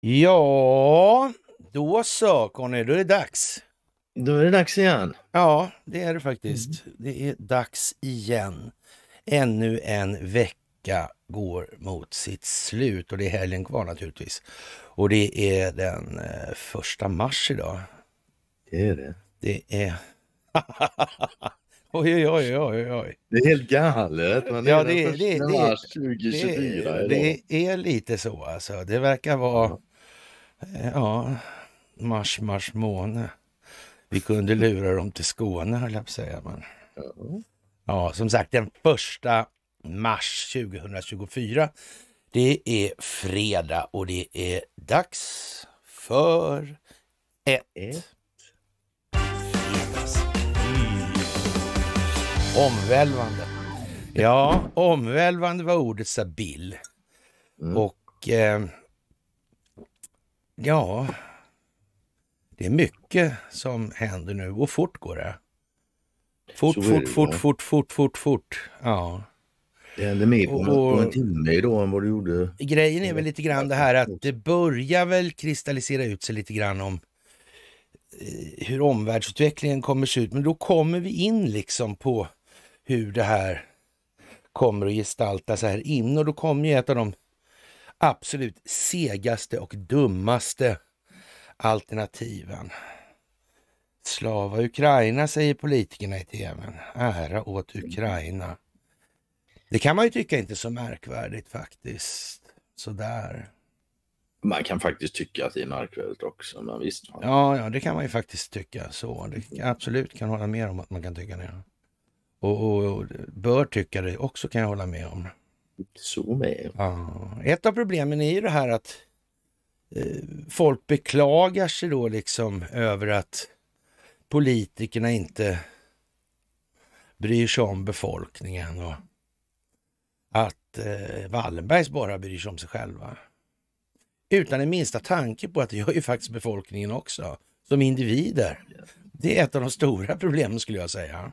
Ja, då så Conny, då är det dags. Då är det dags igen. Ja, det är det faktiskt. Mm. Det är dags igen. Ännu en vecka går mot sitt slut och det är helgen kvar naturligtvis. Och det är den eh, första mars idag. Det är det. Det är... Oj, oj, oj, oj, oj. Det är helt galet. Man ja, det, den första det, 2024. Det, det, är lite så alltså. Det verkar vara... Eh, ja, mars, mars måne. Vi kunde lura dem till Skåne, höll jag på att säga. Men... Ja, som sagt, den första mars 2024. Det är fredag och det är dags för ett... Mm. Omvälvande. Ja, omvälvande var ordet sa Bill. Mm. Och eh, Ja, det är mycket som händer nu och fort går det. Fort, fort, det, fort, ja. fort, fort, fort, fort. Ja. Det händer mer på, och, på en timme idag än vad du gjorde. Grejen är väl lite grann det här att det börjar väl kristallisera ut sig lite grann om eh, hur omvärldsutvecklingen kommer se ut. Men då kommer vi in liksom på hur det här kommer att gestalta sig här in och då kommer ju ett av de absolut segaste och dummaste alternativen. Slava Ukraina, säger politikerna i tv. Ära åt Ukraina. Det kan man ju tycka inte så märkvärdigt faktiskt. Sådär. Man kan faktiskt tycka att det är märkvärdigt också, men visst. Ja, ja, det kan man ju faktiskt tycka så. Det kan absolut kan hålla med om att man kan tycka det. Och, och, och bör tycka det också kan jag hålla med om. Zoom är. Ja. Ett av problemen är ju det här att eh, folk beklagar sig då liksom över att politikerna inte bryr sig om befolkningen och att eh, Wallenbergs bara bryr sig om sig själva. Utan den minsta tanke på att det gör ju faktiskt befolkningen också, som individer. Det är ett av de stora problemen skulle jag säga.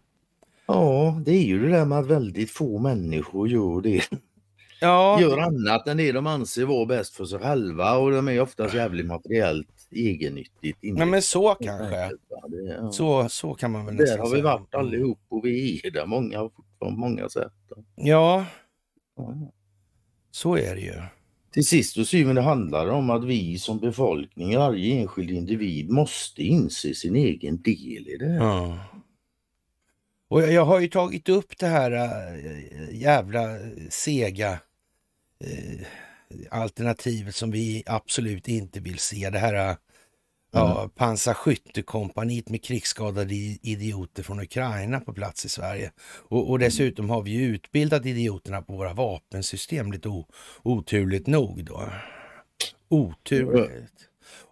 Ja, det är ju det där med att väldigt få människor gör det ja. gör annat än det de anser vara bäst för sig själva och de är oftast jävligt materiellt egennyttigt. Ja, men så kanske. Det, ja. så, så kan man väl nästan säga. Där har vi varit allihop och vi är där många, på många sätt. Ja. ja. så är det ju. Till sist och syvende handlar det om att vi som befolkning, varje enskild individ, måste inse sin egen del i det. Ja. Och jag har ju tagit upp det här äh, jävla sega äh, alternativet som vi absolut inte vill se. Det här äh, ja, mm. pansarskyttekompaniet med krigsskadade idioter från Ukraina på plats i Sverige. Och, och dessutom har vi ju utbildat idioterna på våra vapensystem lite o, oturligt nog. då. Oturligt.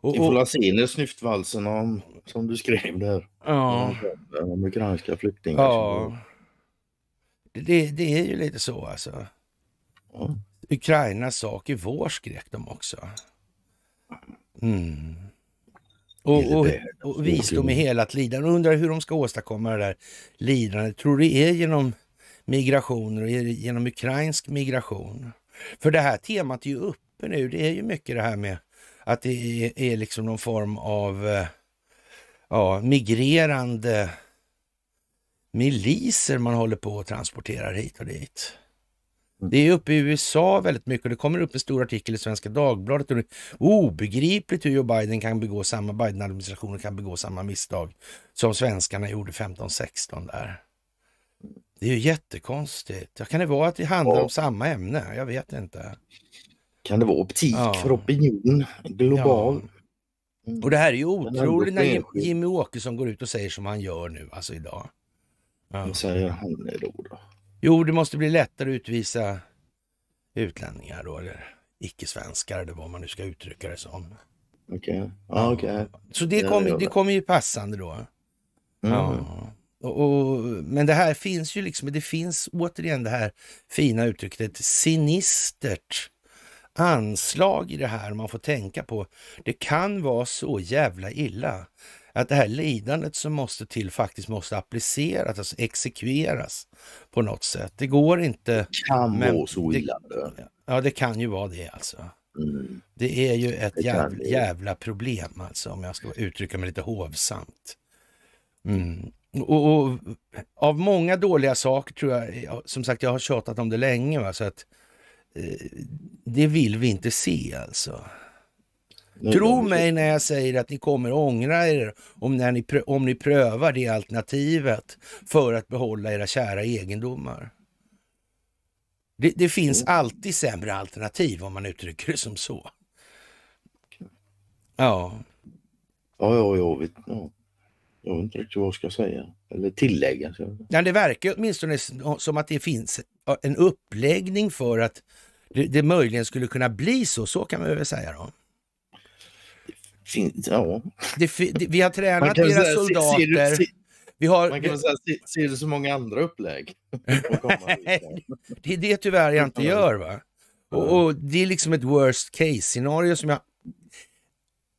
Och, Vi får och... se när snyftvalsen om, som du skrev där. Ja. Om ukrainska flyktingar. Ja. Det, det är ju lite så alltså. Ja. Ukrainas sak är vår, skrek de också. Mm. Och, och, och visdom i helat lidande. Jag undrar hur de ska åstadkomma det där lidandet. Tror du det är genom migrationer och genom ukrainsk migration? För det här temat är ju uppe nu. Det är ju mycket det här med att det är, liksom någon form av eh, ja, migrerande miliser man håller på och transporterar hit och dit. Mm. Det är uppe i USA väldigt mycket och det kommer upp en stor artikel i Svenska Dagbladet. Och det är obegripligt hur Joe Biden kan begå samma, Biden-administrationen kan begå samma misstag som svenskarna gjorde 15-16 där. Det är ju jättekonstigt. Kan det vara att det handlar om samma ämne? Jag vet inte kan det vara optik ja. för opinion global. Ja. Mm. Och det här är ju otroligt när Jim, Jimmy Åkesson går ut och säger som han gör nu, alltså idag. Ja. Vad säger han då, då? Jo, det måste bli lättare att utvisa utlänningar då, eller icke-svenskar eller vad man nu ska uttrycka det som. Okej. Okay. Ah, okay. Så det kommer det kom ju passande då. Mm. Ja. Och, och, men det här finns ju liksom, det finns återigen det här fina uttrycket, sinistert anslag i det här man får tänka på. Det kan vara så jävla illa att det här lidandet som måste till faktiskt måste appliceras, alltså exekveras på något sätt. Det går inte. Det kan vara så illa. Det, ja, det kan ju vara det alltså. Mm. Det är ju ett jävla, jävla, problem alltså, om jag ska uttrycka mig lite hovsamt. Mm. Och, och, av många dåliga saker tror jag, som sagt jag har tjatat om det länge, va? så att Eh, det vill vi inte se alltså. Tro mig när jag säger att ni kommer ångra er om, när ni, om ni prövar det alternativet för att behålla era kära egendomar. Det, det finns mm. alltid sämre alternativ om man uttrycker det som så. Ja. Ja, ja, ja. Vet, ja. Jag vet inte riktigt vad jag ska säga eller tillägga. Ja, det verkar åtminstone som att det finns en uppläggning för att det, det möjligen skulle kunna bli så, så kan man väl säga då? ja. Det, det, vi har tränat era säga, soldater. Ser, ser, vi har, man kan vi, säga, ser, ser du så många andra upplägg? Liksom. det är det tyvärr jag inte gör. va? Och, och, Det är liksom ett worst case scenario som jag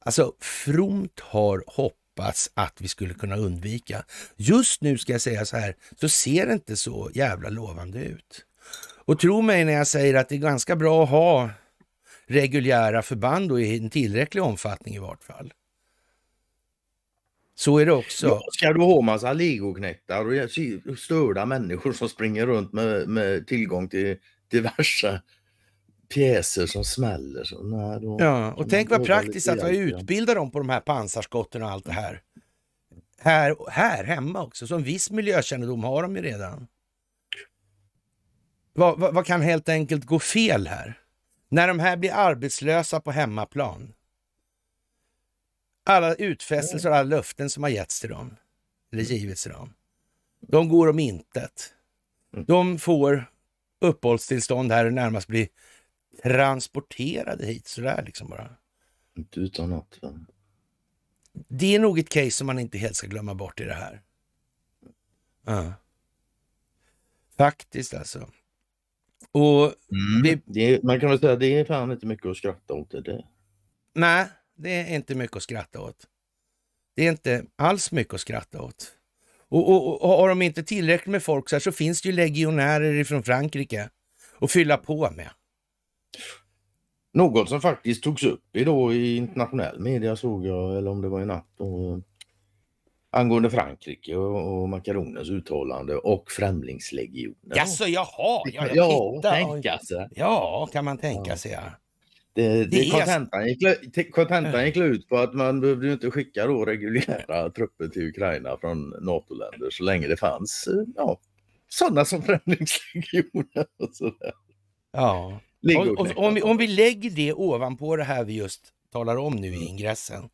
alltså fromt har hoppats att vi skulle kunna undvika. Just nu ska jag säga så här, så ser det inte så jävla lovande ut. Och tro mig när jag säger att det är ganska bra att ha reguljära förband och i en tillräcklig omfattning i vart fall. Så är det också. Ja, ska du ha massa legoknäktar och störda människor som springer runt med, med tillgång till diverse pjäser som smäller. Så, nej, då, ja, och tänk vad praktiskt att vi utbildar dem på de här pansarskotten och allt det här. Här, här hemma också, så en viss miljökännedom har de ju redan. Vad, vad, vad, kan helt enkelt gå fel här? När de här blir arbetslösa på hemmaplan. Alla utfästelser och alla löften som har getts till dem, eller givits till dem, de går om intet. Mm. De får uppehållstillstånd här och närmast blir transporterade hit sådär liksom bara. Inte utan något. Det är nog ett case som man inte helt ska glömma bort i det här. Ja. Faktiskt alltså. Och mm. vi... det, man kan väl säga att det är fan inte mycket att skratta åt. Det. Nej, det är inte mycket att skratta åt. Det är inte alls mycket att skratta åt. Och, och, och har de inte tillräckligt med folk så, här, så finns det ju legionärer från Frankrike att fylla på med. Något som faktiskt togs upp idag i internationell media såg jag, eller om det var i natt. Och angående Frankrike och, och makaronens uttalande och Främlingslegionen. Jaså, jaha! Ja, ja, tänka alltså. ja, kan man tänka sig. Ja. Det, det, det kontentan gick ut på att man behövde inte skicka då reguljära trupper till Ukraina från NATO-länder så länge det fanns ja, sådana som Främlingslegionen och sådär. Ja. Och, och, om, vi, om vi lägger det ovanpå det här vi just talar om nu i ingressen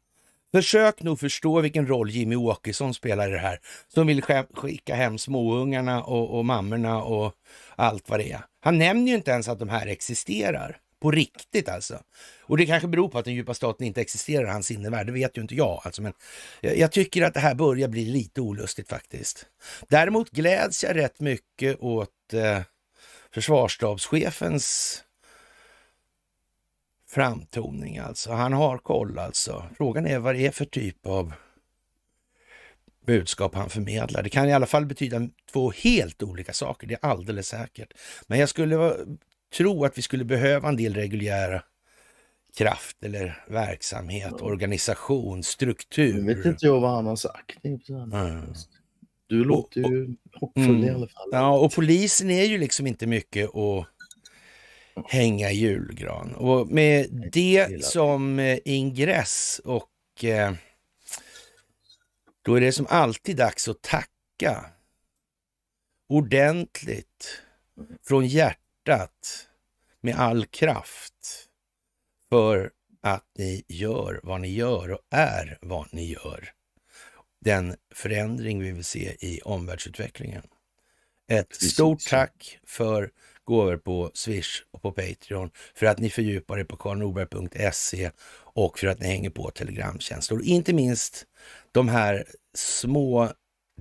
Försök nog förstå vilken roll Jimmy Åkesson spelar i det här, som vill skicka hem småungarna och, och mammorna och allt vad det är. Han nämner ju inte ens att de här existerar. På riktigt alltså. Och det kanske beror på att den djupa staten inte existerar i hans sinnevärld, det vet ju inte jag. Alltså, men jag, jag tycker att det här börjar bli lite olustigt faktiskt. Däremot gläds jag rätt mycket åt eh, försvarsstabschefens framtoning alltså. Han har koll alltså. Frågan är vad det är för typ av budskap han förmedlar. Det kan i alla fall betyda två helt olika saker, det är alldeles säkert. Men jag skulle tro att vi skulle behöva en del reguljära kraft eller verksamhet, ja. organisation, struktur. Nu vet inte jag vad han har sagt. Mm. Du låter och, och, ju hoppfull mm, i alla fall. Ja, och polisen är ju liksom inte mycket att hänga julgran. Och med det som eh, ingress och eh, då är det som alltid dags att tacka ordentligt från hjärtat med all kraft för att ni gör vad ni gör och är vad ni gör. Den förändring vi vill se i omvärldsutvecklingen. Ett stort tack för gåvor på Swish och på Patreon, för att ni fördjupar er på karlnorberg.se och för att ni hänger på telegramtjänster. Inte minst de här små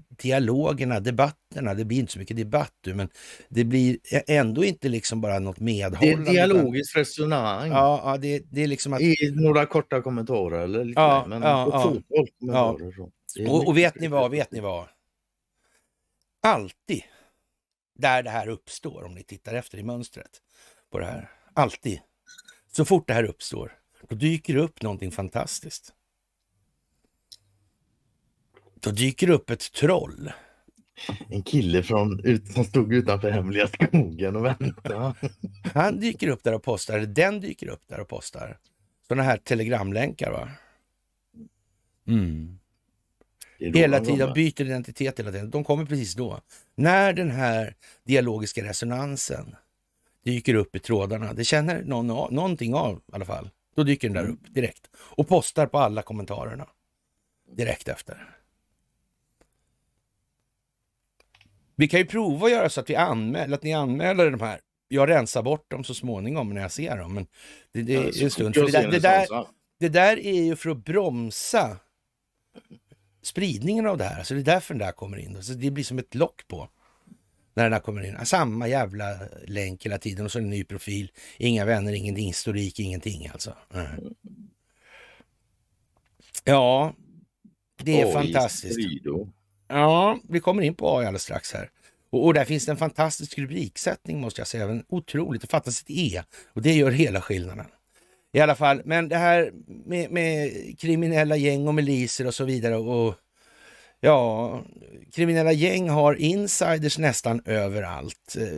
dialogerna, debatterna. Det blir inte så mycket debatt nu, men det blir ändå inte liksom bara något medhållande. Det är dialogiskt resonemang. Ja, ja det, det, är liksom att... I några korta kommentarer eller lite ja, men ja, ja, fotboll, Ja. Och, och vet ni vad, vet ni vad? Alltid där det här uppstår, om ni tittar efter i mönstret på det här. Alltid. Så fort det här uppstår, då dyker det upp någonting fantastiskt. Då dyker det upp ett troll. En kille från, som stod utanför hemliga skogen och väntade. Han dyker upp där och postar, den dyker upp där och postar. Sådana här telegramlänkar va. Mm hela tiden, byter identitet hela tiden. De kommer precis då. När den här dialogiska resonansen dyker upp i trådarna, det känner någon någonting av i alla fall, då dyker den där mm. upp direkt och postar på alla kommentarerna direkt efter. Vi kan ju prova att göra så att, vi anmäler, att ni anmäler de här. Jag rensar bort dem så småningom när jag ser dem. Men det, det är en stund. det där är ju för att bromsa spridningen av det här. Alltså det är därför den där kommer in. Då. det blir som ett lock på när den där kommer in. Samma jävla länk hela tiden och så en ny profil. Inga vänner, ingen historik, ingenting alltså. Mm. Ja, det är Oj, fantastiskt. Ja, vi kommer in på AI alldeles strax här. Och, och, där finns det en fantastisk rubriksättning måste jag säga. En otroligt, det fattas ett E och det gör hela skillnaden. I alla fall, men det här med, med kriminella gäng och miliser och så vidare och ja, kriminella gäng har insiders nästan överallt. Eh,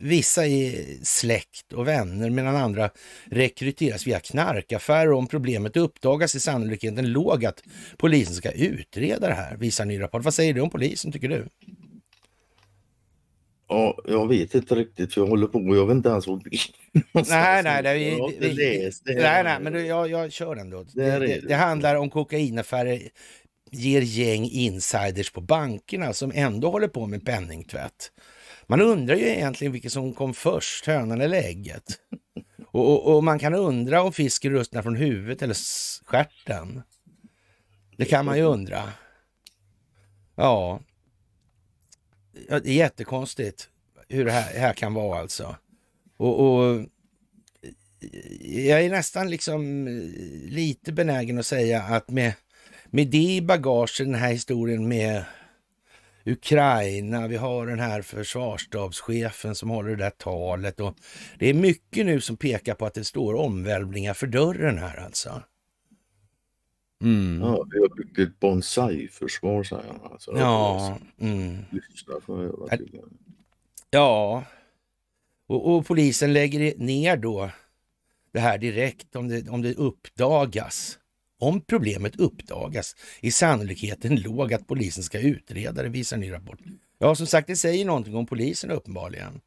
vissa är släkt och vänner medan andra rekryteras via knarkaffärer. Om problemet uppdagas är sannolikheten låg att polisen ska utreda det här, visar en ny rapport. Vad säger du om polisen tycker du? Ja, jag vet inte riktigt för jag håller på och jag vet inte ens vad Nej, nej, det, vi, vi, det nej, nej, men du, jag, jag kör ändå. Det, det, det, handlar om kokainaffärer ger gäng insiders på bankerna som ändå håller på med penningtvätt. Man undrar ju egentligen vilket som kom först, hönan eller ägget. Och, och, och man kan undra om fisken ruttnar från huvudet eller skärten. Det kan man ju undra. Ja, det är jättekonstigt hur det här, här kan vara alltså. Och, och, jag är nästan liksom eh, lite benägen att säga att med, med det i bagaget, den här historien med Ukraina, vi har den här försvarsstabschefen som håller det där talet och det är mycket nu som pekar på att det står omvälvningar för dörren här alltså. Mm. Ja, vi har byggt ett bonsai-försvar säger han. Alltså, ja. Mm. Lyssna får höra till. Ja. Och, och, polisen lägger ner då det här direkt om det, om det uppdagas. Om problemet uppdagas är sannolikheten låg att polisen ska utreda det, visar en ny rapport. Ja, som sagt, det säger någonting om polisen uppenbarligen.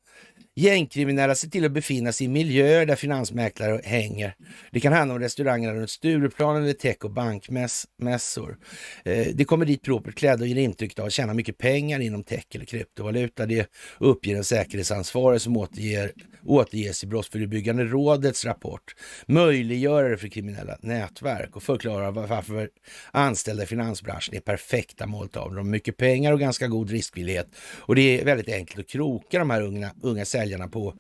Gängkriminella ser till att befinna sig i miljöer där finansmäklare hänger. Det kan handla om restauranger runt Stureplan eller tech och bankmässor. Eh, det kommer dit propert klädda och ger intryck av att tjäna mycket pengar inom tech eller kryptovaluta. Det uppger en säkerhetsansvarig som återger, återges i Brottsförebyggande rådets rapport. Möjliggörare för kriminella nätverk och förklarar varför anställda i finansbranschen är perfekta måltavlor. De har mycket pengar och ganska god riskvillighet och det är väldigt enkelt att kroka de här unga, unga säljare säljarna på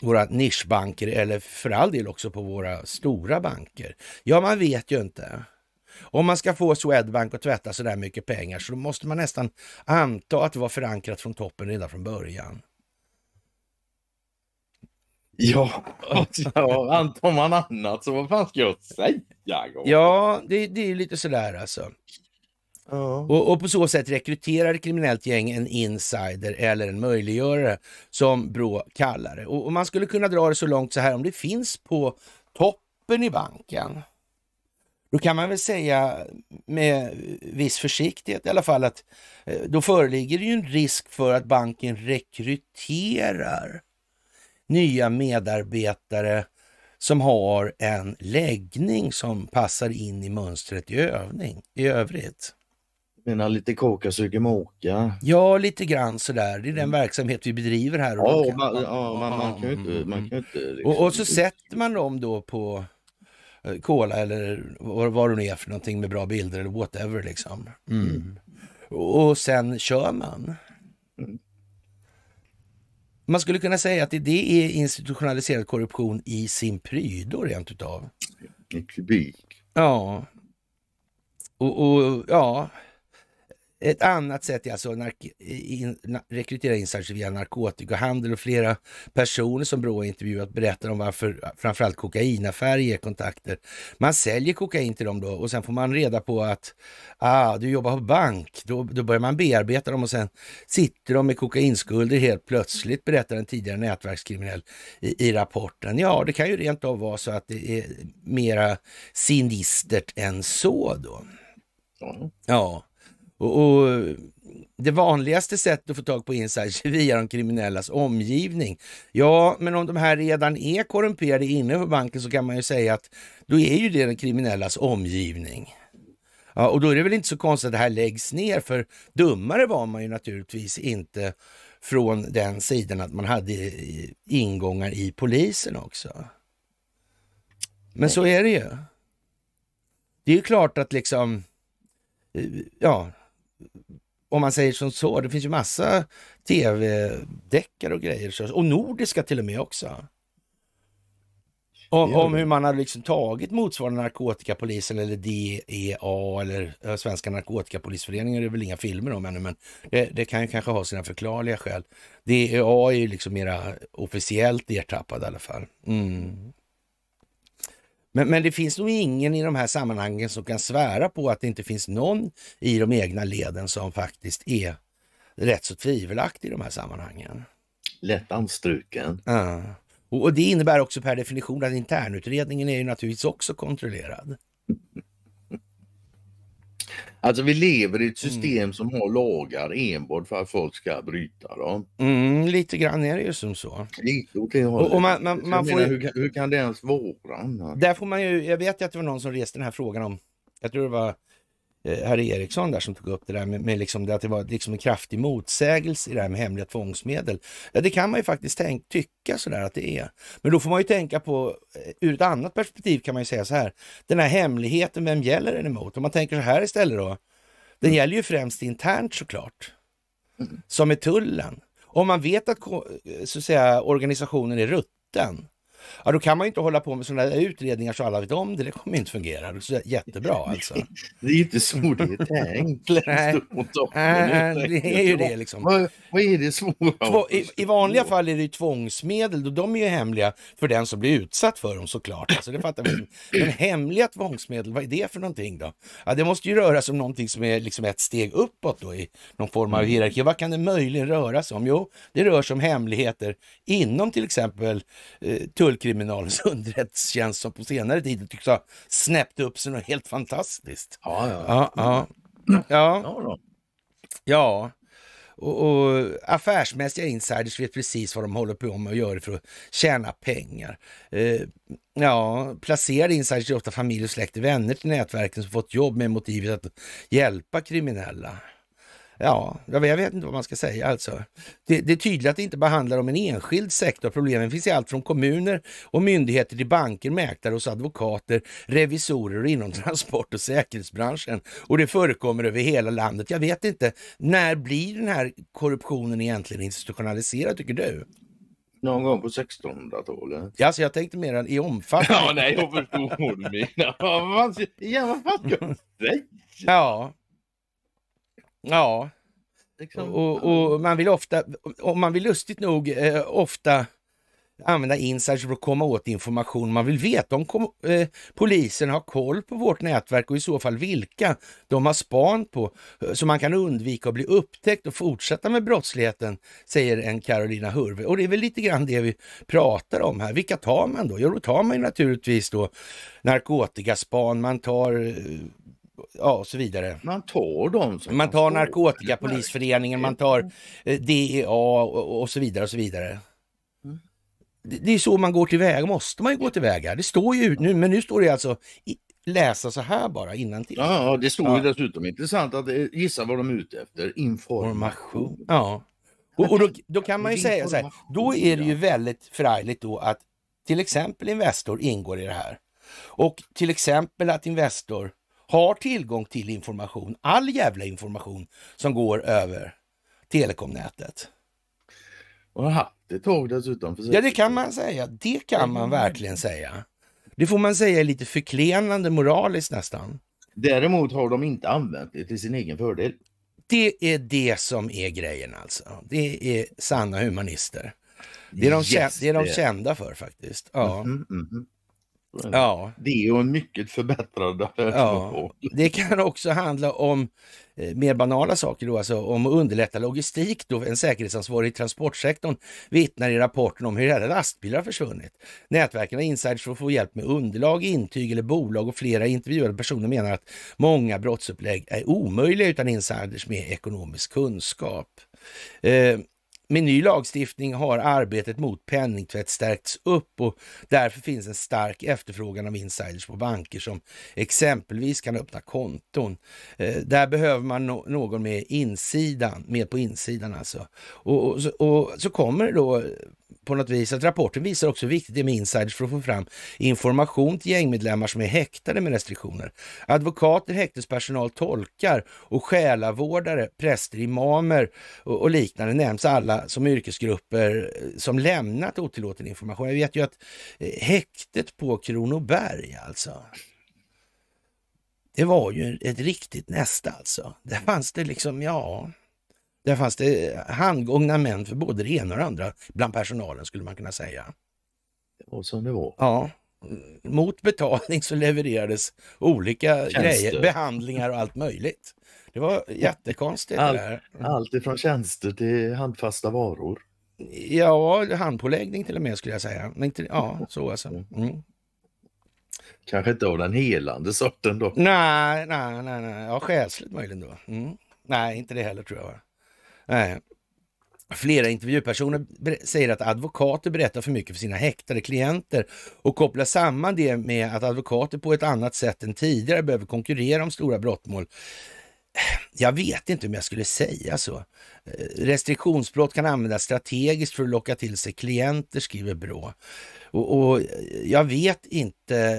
våra nischbanker eller för all del också på våra stora banker? Ja, man vet ju inte. Om man ska få Swedbank att tvätta så där mycket pengar så måste man nästan anta att det var förankrat från toppen redan från början. Ja, antar man annat så vad fan ska jag säga? Ja, det, det är lite sådär alltså. Ja. Och, och, på så sätt rekryterar ett kriminellt gäng en insider eller en möjliggörare som Brå kallar det. Och, och man skulle kunna dra det så långt så här, om det finns på toppen i banken, då kan man väl säga med viss försiktighet i alla fall att eh, då föreligger det ju en risk för att banken rekryterar nya medarbetare som har en läggning som passar in i mönstret i, övning, i övrigt mina lite koka suger moka. Ja, lite grann sådär. Det är den mm. verksamhet vi bedriver här. Och ja, kan man, ja, man, man, kan ju inte... Mm, man mm. kan inte liksom. och, och, så liksom- sätter man dem då på kola eh, eller vad, vad det nu är för någonting med bra bilder eller whatever liksom. Mm. Mm. Och sen kör man. Man skulle kunna säga att det, är institutionaliserad korruption i sin prydo rent utav. I kubik. Ja. och, och ja, ett annat sätt är alltså att in, rekrytera insatser via narkotikahandel och flera personer som Brå intervjuat berättar om varför framförallt kokainaffärer ger kontakter. Man säljer kokain till dem då och sen får man reda på att ah, du jobbar på bank. Då, då börjar man bearbeta dem och sen sitter de med kokainskulder helt plötsligt, berättar en tidigare nätverkskriminell i, i rapporten. Ja, det kan ju rent av vara så att det är mera sinistert än så då. Ja. Och, och, Det vanligaste sättet att få tag på insiders är via de kriminellas omgivning. Ja, men om de här redan är korrumperade inne på banken så kan man ju säga att då är ju det den kriminellas omgivning. Ja, och då är det väl inte så konstigt att det här läggs ner, för dummare var man ju naturligtvis inte från den sidan att man hade ingångar i polisen också. Men så är det ju. Det är ju klart att liksom, eh, ja, om man säger som så, det finns ju massa tv-deckare och grejer, och nordiska till och med också. Om, om hur man har liksom tagit motsvarande narkotikapolisen eller DEA eller eh, Svenska narkotikapolisföreningen, det är väl inga filmer om ännu, men det, det kan ju kanske ha sina förklarliga skäl. DEA är ju liksom mera officiellt ertappad i alla fall. Mm. Men, men det finns nog ingen i de här sammanhangen som kan svära på att det inte finns någon i de egna leden som faktiskt är rätt så tvivelaktig i de här sammanhangen. Lätt anstruken. Ja. Och, och det innebär också per definition att internutredningen är ju naturligtvis också kontrollerad. Alltså vi lever i ett mm. system mm. som har lagar enbart för att folk ska bryta dem. Mm, lite grann är det ju som så. hur, kan, det ens vara Där får man ju, jag vet ju att det var någon som reste den här frågan om, jag tror det var Eh, herr Eriksson där som tog upp det där med, med liksom det att det var liksom en kraftig motsägelse i det här med hemliga tvångsmedel. Ja, det kan man ju faktiskt tänk, tycka sådär att det är. Men då får man ju tänka på, eh, ur ett annat perspektiv kan man ju säga så här, den här hemligheten, vem gäller den emot? Om man tänker så här istället då, den mm. gäller ju främst internt såklart, mm. som är tullen. Om man vet att, eh, så att säga, organisationen är rutten, Ja, då kan man ju inte hålla på med sådana utredningar så alla vet om det. Det kommer inte fungera. Det jättebra alltså. det är ju inte smodigt tänkt längst upp mot det är ju det liksom. Vad, vad är det svåra? I, I, vanliga fall är det ju tvångsmedel och de är ju hemliga för den som blir utsatt för dem såklart. Alltså, det fattar Men hemliga tvångsmedel, vad är det för någonting då? Ja, det måste ju röra sig om någonting som är liksom ett steg uppåt då i någon form av mm. hierarki. Vad kan det möjligen röra sig om? Jo, det rör sig om hemligheter inom till exempel eh, tull kriminalens underrättelsetjänst som på senare tid tycks ha snäppt upp sig något helt fantastiskt. Ja, ja. ja, ja. ja. ja. Och, och, affärsmässiga insiders vet precis vad de håller på med och gör för att tjäna pengar. Eh, ja, placerade insiders är ofta familj, och släkt och vänner till nätverken som fått jobb med motivet att hjälpa kriminella. Ja, jag vet inte vad man ska säga alltså. Det, det är tydligt att det inte bara handlar om en enskild sektor. Problemen finns i allt från kommuner och myndigheter till banker, mäklare och advokater, revisorer och inom transport och säkerhetsbranschen. Och det förekommer över hela landet. Jag vet inte, när blir den här korruptionen egentligen institutionaliserad tycker du? Någon gång på 1600-talet. Ja, alltså jag tänkte mer i omfattning. ja, nej, jag förstår vad Ja, vad fan ska jag säga? Ja, Ja, liksom. och, och, man vill ofta, om man vill lustigt nog eh, ofta använda insiders för att komma åt information man vill veta om kom, eh, polisen har koll på vårt nätverk och i så fall vilka de har span på eh, så man kan undvika att bli upptäckt och fortsätta med brottsligheten, säger en Carolina Hurve. Och det är väl lite grann det vi pratar om här. Vilka tar man då? Jo, då tar man naturligtvis då narkotikaspan, man tar eh, ja, och så vidare. Man tar dem. Som man tar narkotikapolisföreningen, man tar eh, DEA och, och så vidare och så vidare. Det, är så man går tillväga, måste man ju gå tillväga. Det står ju nu, men nu står det alltså läsa så här bara innantill. Ja, det står ju ja. dessutom intressant att eh, gissa vad de är ute efter, information. Ja, och, och då, då, kan man ju säga så här, då är det ju väldigt förargligt då att till exempel Investor ingår i det här. Och till exempel att Investor har tillgång till information, all jävla information som går över telekomnätet. Och haft ett tag dessutom. Ja, det kan man säga. Det kan mm. man verkligen säga. Det får man säga är lite förklenande moraliskt nästan. Däremot har de inte använt det till sin egen fördel. Det är det som är grejen alltså. Det är sanna humanister. Det är de, yes, det är de kända för faktiskt. Ja. Mm -hmm, mm -hmm. Ja. Det och en mycket förbättrad ja. Det kan också handla om eh, mer banala saker då, alltså om att underlätta logistik då en säkerhetsansvarig i transportsektorn vittnar i rapporten om hur hela lastbilar försvunnit. Nätverken har insiders för att få hjälp med underlag, intyg eller bolag och flera intervjuade personer menar att många brottsupplägg är omöjliga utan insiders med ekonomisk kunskap. Eh, med ny lagstiftning har arbetet mot penningtvätt stärkts upp och därför finns en stark efterfrågan av insiders på banker som exempelvis kan öppna konton. Eh, där behöver man någon med insidan, med på insidan alltså. Och, och, och så kommer det då på något vis att rapporten visar också hur viktigt det är med insiders för att få fram information till gängmedlemmar som är häktade med restriktioner. Advokater, häktespersonal, tolkar och själavårdare, präster, imamer och, och liknande nämns alla som yrkesgrupper eh, som lämnat otillåten information. Jag vet ju att eh, häktet på Kronoberg alltså, det var ju ett riktigt nästa alltså. Där fanns det liksom, ja, där fanns det eh, handgångna män för både det ena och det andra bland personalen skulle man kunna säga. Det var som det var. Ja. Mm, mot betalning så levererades olika Tjänster. grejer, behandlingar och allt möjligt. Det var jättekonstigt. All, det mm. Allt ifrån tjänster till handfasta varor. Ja, handpåläggning till och med skulle jag säga. Men inte, ja, så alltså. Mm. Kanske inte av den helande sorten då? Nej, nej, nej. nej. Ja, själsligt möjligen då. Mm. Nej, inte det heller tror jag. Flera intervjupersoner säger att advokater berättar för mycket för sina häktade klienter och kopplar samman det med att advokater på ett annat sätt än tidigare behöver konkurrera om stora brottmål. Jag vet inte om jag skulle säga så. Restriktionsbrott kan användas strategiskt för att locka till sig klienter, skriver Brå. Och, och jag vet inte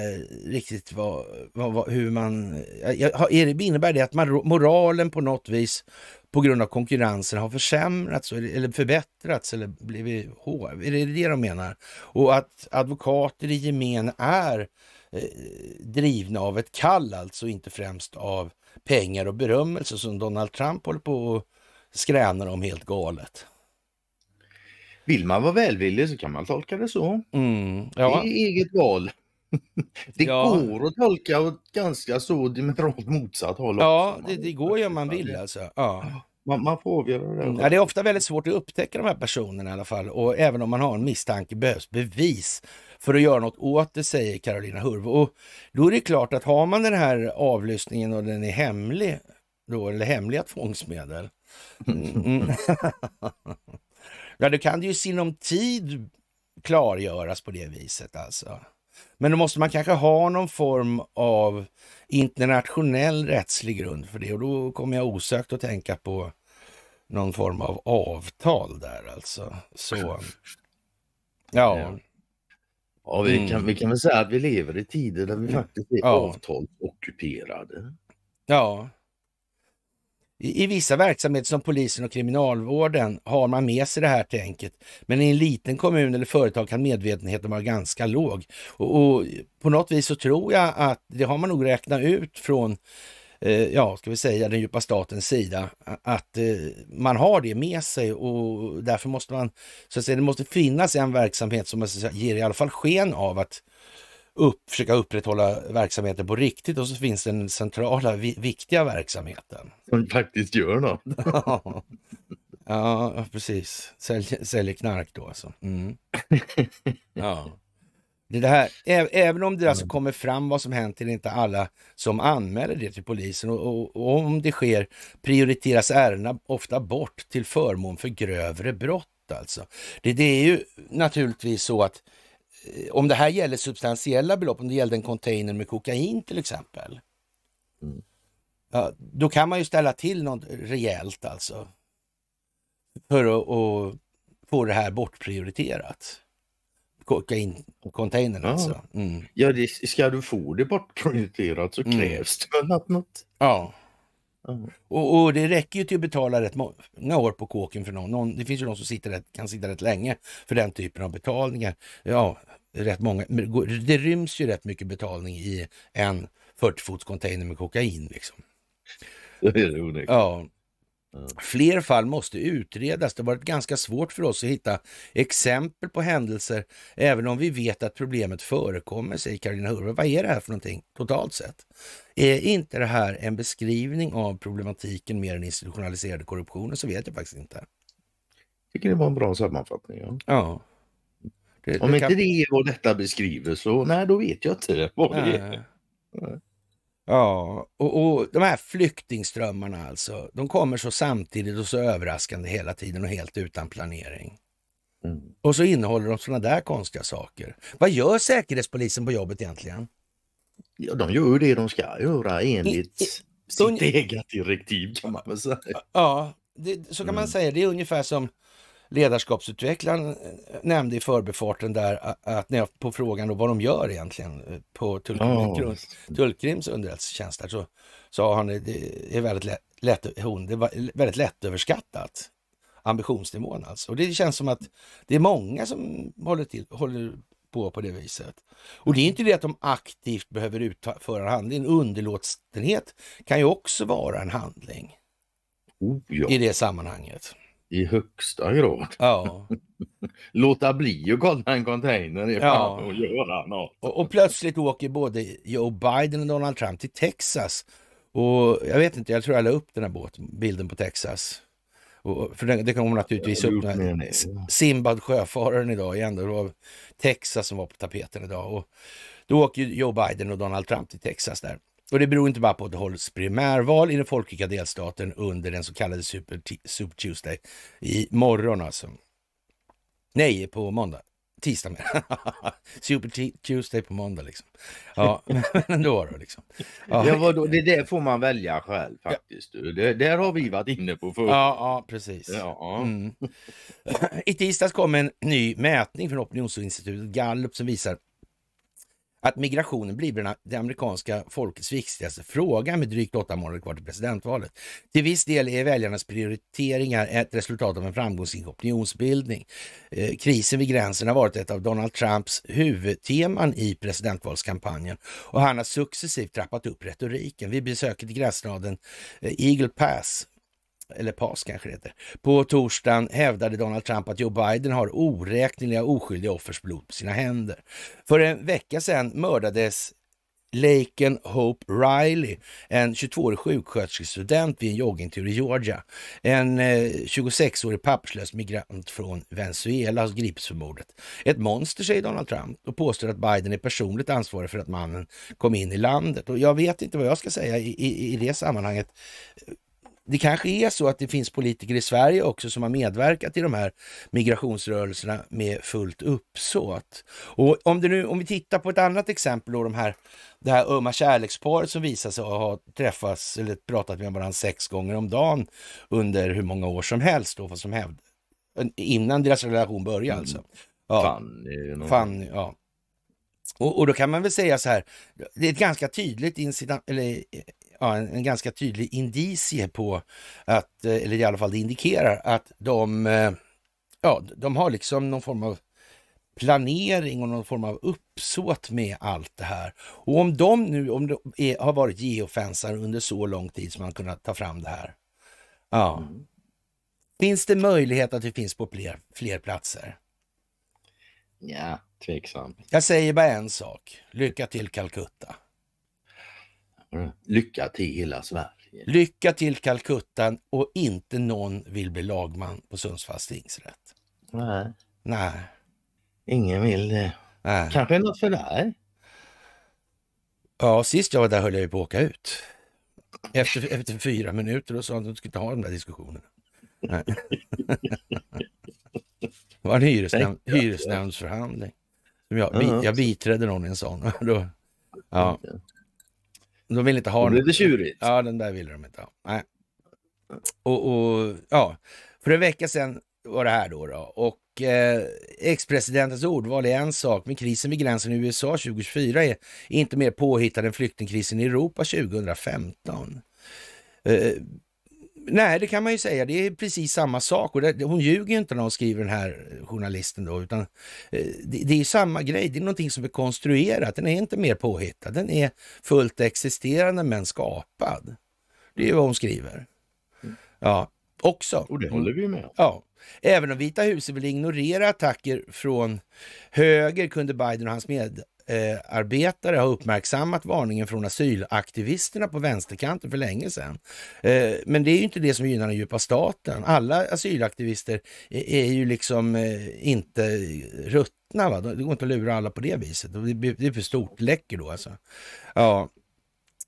riktigt vad, vad, vad, hur man... Jag, är det, innebär det att man, moralen på något vis på grund av konkurrensen har försämrats eller förbättrats eller blivit hård. Är det det de menar? Och att advokater i gemen är eh, drivna av ett kall, alltså inte främst av pengar och berömmelse som Donald Trump håller på och skränar om helt galet. Vill man vara välvillig så kan man tolka det så. Mm, ja. Det är eget val. det ja. går att tolka åt ganska så diametralt motsatt håll. Ja, det, det går ju om man vill alltså. Ja. Man, man får avgöra det. Mm. Ja, det är ofta väldigt svårt att upptäcka de här personerna i alla fall och även om man har en misstanke behövs bevis för att göra något åt det, säger Carolina Hurv. Och då är det klart att har man den här avlyssningen och den är hemlig, då, eller hemliga tvångsmedel, mm. ja, då kan det ju sinom tid klargöras på det viset alltså. Men då måste man kanske ha någon form av internationell rättslig grund för det och då kommer jag osökt att tänka på någon form av avtal där alltså. Så, ja. Ja, vi, mm. kan, vi kan väl säga att vi lever i tider där vi faktiskt är ja. avtalsockuperade. Ja, i, I vissa verksamheter som polisen och kriminalvården har man med sig det här tänket. Men i en liten kommun eller företag kan medvetenheten vara ganska låg. Och, och på något vis så tror jag att det har man nog räknat ut från eh, ja, ska vi säga, den djupa statens sida, att eh, man har det med sig och därför måste man, så att säga, det måste finnas en verksamhet som man ger i alla fall sken av att upp, försöka upprätthålla verksamheten på riktigt och så finns den centrala, vi, viktiga verksamheten. Som faktiskt gör något. ja, precis. Sälj, säljer knark då alltså. Mm. ja. Det, här, även om det alltså kommer fram vad som hänt är det inte alla som anmäler det till polisen och, och, och om det sker prioriteras ärendena ofta bort till förmån för grövre brott alltså. Det, det är ju naturligtvis så att Eh, om det här gäller substantiella belopp, om det gällde en container med kokain till exempel. Mm. Ja, då kan man ju ställa till något rejält alltså. För att och få det här bortprioriterat. Kokaincontainern ja. alltså. Mm. Ja, det, ska du få det bortprioriterat så mm. krävs mm. det väl något. Ja. Mm. Och, och, det räcker ju till att betala rätt många år på kåken för någon. någon det finns ju de som sitter rätt, kan sitta rätt länge för den typen av betalningar. Ja, rätt många. Det ryms ju rätt mycket betalning i en 40-fots container med kokain. Liksom. ja, Fler fall måste utredas. Det har varit ganska svårt för oss att hitta exempel på händelser, även om vi vet att problemet förekommer, säger Karolina Hurberg. Vad är det här för någonting totalt sett? Är inte det här en beskrivning av problematiken med den institutionaliserade korruptionen så vet jag faktiskt inte. Jag tycker det var en bra sammanfattning. Ja. ja. Det, det om inte kan... det är vad detta beskriver så nej, då vet jag inte vad det är. Ja, och, och, de här flyktingströmmarna alltså. De kommer så samtidigt och så överraskande hela tiden och helt utan planering. Mm. Och så innehåller de sådana där konstiga saker. Vad gör säkerhetspolisen på jobbet egentligen? Ja, de gör det de ska göra enligt I, i, sitt eget direktiv kan man väl säga. Ja, det, så kan mm. man säga. Det är ungefär som ledarskapsutvecklaren eh, nämnde i förbefarten där att när jag på frågan då vad de gör egentligen eh, på Tullkrims oh. underrättelsetjänst så sa han det är väldigt lätt, lätt, hon, det var väldigt lättöverskattat ambitionsnivån alltså. Och det känns som att det är många som håller, till, håller på på det viset. Och det är inte det att de aktivt behöver utföra en handling. Underlåtenhet kan ju också vara en handling oh, ja. i det sammanhanget. I högsta grad. Ja. Låta bli att kolla en container ja. och göra något. Och, och, plötsligt åker både Joe Biden och Donald Trump till Texas. Och jag vet inte, jag tror jag la upp den här båten, bilden på Texas. Och, för det, det kom naturligtvis upp när Simbad sjöfararen idag igen. Det var Texas som var på tapeten idag. Och då åker Joe Biden och Donald Trump till Texas där. Och det beror inte bara på att det hålls primärval i den folkrika delstaten under den så kallade Super, Super Tuesday i morgon alltså. Nej, på måndag. Tisdag menar Super Tuesday på måndag liksom. Ja, men ändå då liksom. Ja. Det, var då, det där får man välja själv faktiskt. Ja. Det där har vi varit inne på förut. Ja, ja precis. Ja. Mm. I tisdags kom en ny mätning från opinionsinstitutet Gallup som visar att migrationen blir det amerikanska folkets viktigaste fråga med drygt åtta månader kvar till presidentvalet. Till viss del är väljarnas prioriteringar ett resultat av en framgångsrik opinionsbildning. Eh, krisen vid gränsen har varit ett av Donald Trumps huvudteman i presidentvalskampanjen och han har successivt trappat upp retoriken. Vid besöket i gränsstaden eh, Eagle Pass eller PAS kanske det heter, på torsdagen hävdade Donald Trump att Joe Biden har oräkneliga oskyldiga offers blod på sina händer. För en vecka sedan mördades Laken Hope Riley, en 22-årig sjuksköterskestudent vid en joggingtur i Georgia. En 26-årig eh, papperslös migrant från Venezuela har gripits för mordet. Ett monster, säger Donald Trump och påstår att Biden är personligt ansvarig för att mannen kom in i landet. Och jag vet inte vad jag ska säga i, i, i det sammanhanget det kanske är så att det finns politiker i Sverige också som har medverkat i de här migrationsrörelserna med fullt uppsåt. Och om, det nu, om vi tittar på ett annat exempel, då, de här, det här ömma kärleksparet som visar sig ha träffats eller pratat med varandra sex gånger om dagen under hur många år som helst, då, som hävd, innan deras relation började mm. alltså. Ja. Fanny. Någon... Fanny ja. Och, och, då kan man väl säga så här, det är ett ganska tydligt incitament, eller ja, en, en, ganska tydlig indicie på att, eh, eller i alla fall det indikerar att de, eh, ja, de har liksom någon form av planering och någon form av uppsåt med allt det här. Och om de nu om de är, har varit geofensare under så lång tid som man kunnat ta fram det här. Ja. Mm. Finns det möjlighet att det finns på fler, fler platser? Ja, tveksamt. Jag säger bara en sak. Lycka till Calcutta. Mm. Lycka till hela Sverige. Lycka till Calcutta och inte någon vill bli lagman på Sundsvalls tingsrätt. Nej. Nej. Ingen vill det. Nej. Kanske något för dig? Ja, sist jag var där höll jag ju på att åka ut. Efter, efter fyra minuter och sa att de skulle inte ha de där diskussionerna. Nej. det var en hyresnämnd, hyresnämndsförhandling. Jag, jag biträdde någon i en sån. Då, ja. De vill inte ha... Då blev det tjurigt. Ja, den där ville de inte ha. Nej. Och, och, ja, för en vecka sedan var det här då. då. Och eh, ex-presidentens ordval är en sak, men krisen vid gränsen i USA 2024 är inte mer påhittad än flyktingkrisen i Europa 2015. Eh, Nej, det kan man ju säga. Det är precis samma sak. Och det, hon ljuger ju inte när hon skriver den här journalisten då, utan eh, det, det är samma grej. Det är någonting som är konstruerat. Den är inte mer påhittad. Den är fullt existerande men skapad. Det är vad hon skriver. Ja, också. Och det håller vi med om. Ja. Även om Vita huset vill ignorera attacker från höger kunde Biden och hans medarbetare eh, arbetare har uppmärksammat varningen från asylaktivisterna på vänsterkanten för länge sedan. Eh, men det är ju inte det som gynnar den djupa staten. Alla asylaktivister är, är ju liksom eh, inte ruttna. Va? Det går inte att lura alla på det viset. Det, det är för stort läcker då alltså. Ja,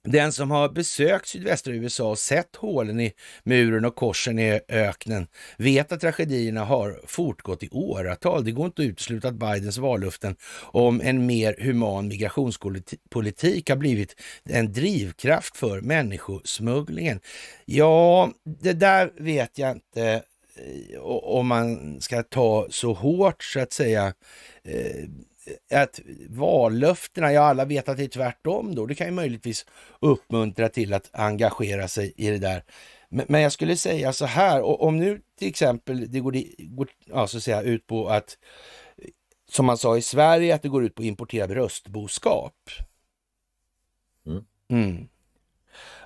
den som har besökt sydvästra USA och sett hålen i muren och korsen i öknen vet att tragedierna har fortgått i åratal. Det går inte att utesluta att Bidens vallöften om en mer human migrationspolitik har blivit en drivkraft för människosmugglingen. Ja, det där vet jag inte eh, om man ska ta så hårt så att säga eh, att vallöftena, ja alla vet att det är tvärtom då, det kan ju möjligtvis uppmuntra till att engagera sig i det där. Men, men jag skulle säga så här, och, om nu till exempel det går, går ja, så att säga, ut på att, som man sa i Sverige, att det går ut på importerad röstboskap. Mm. Mm.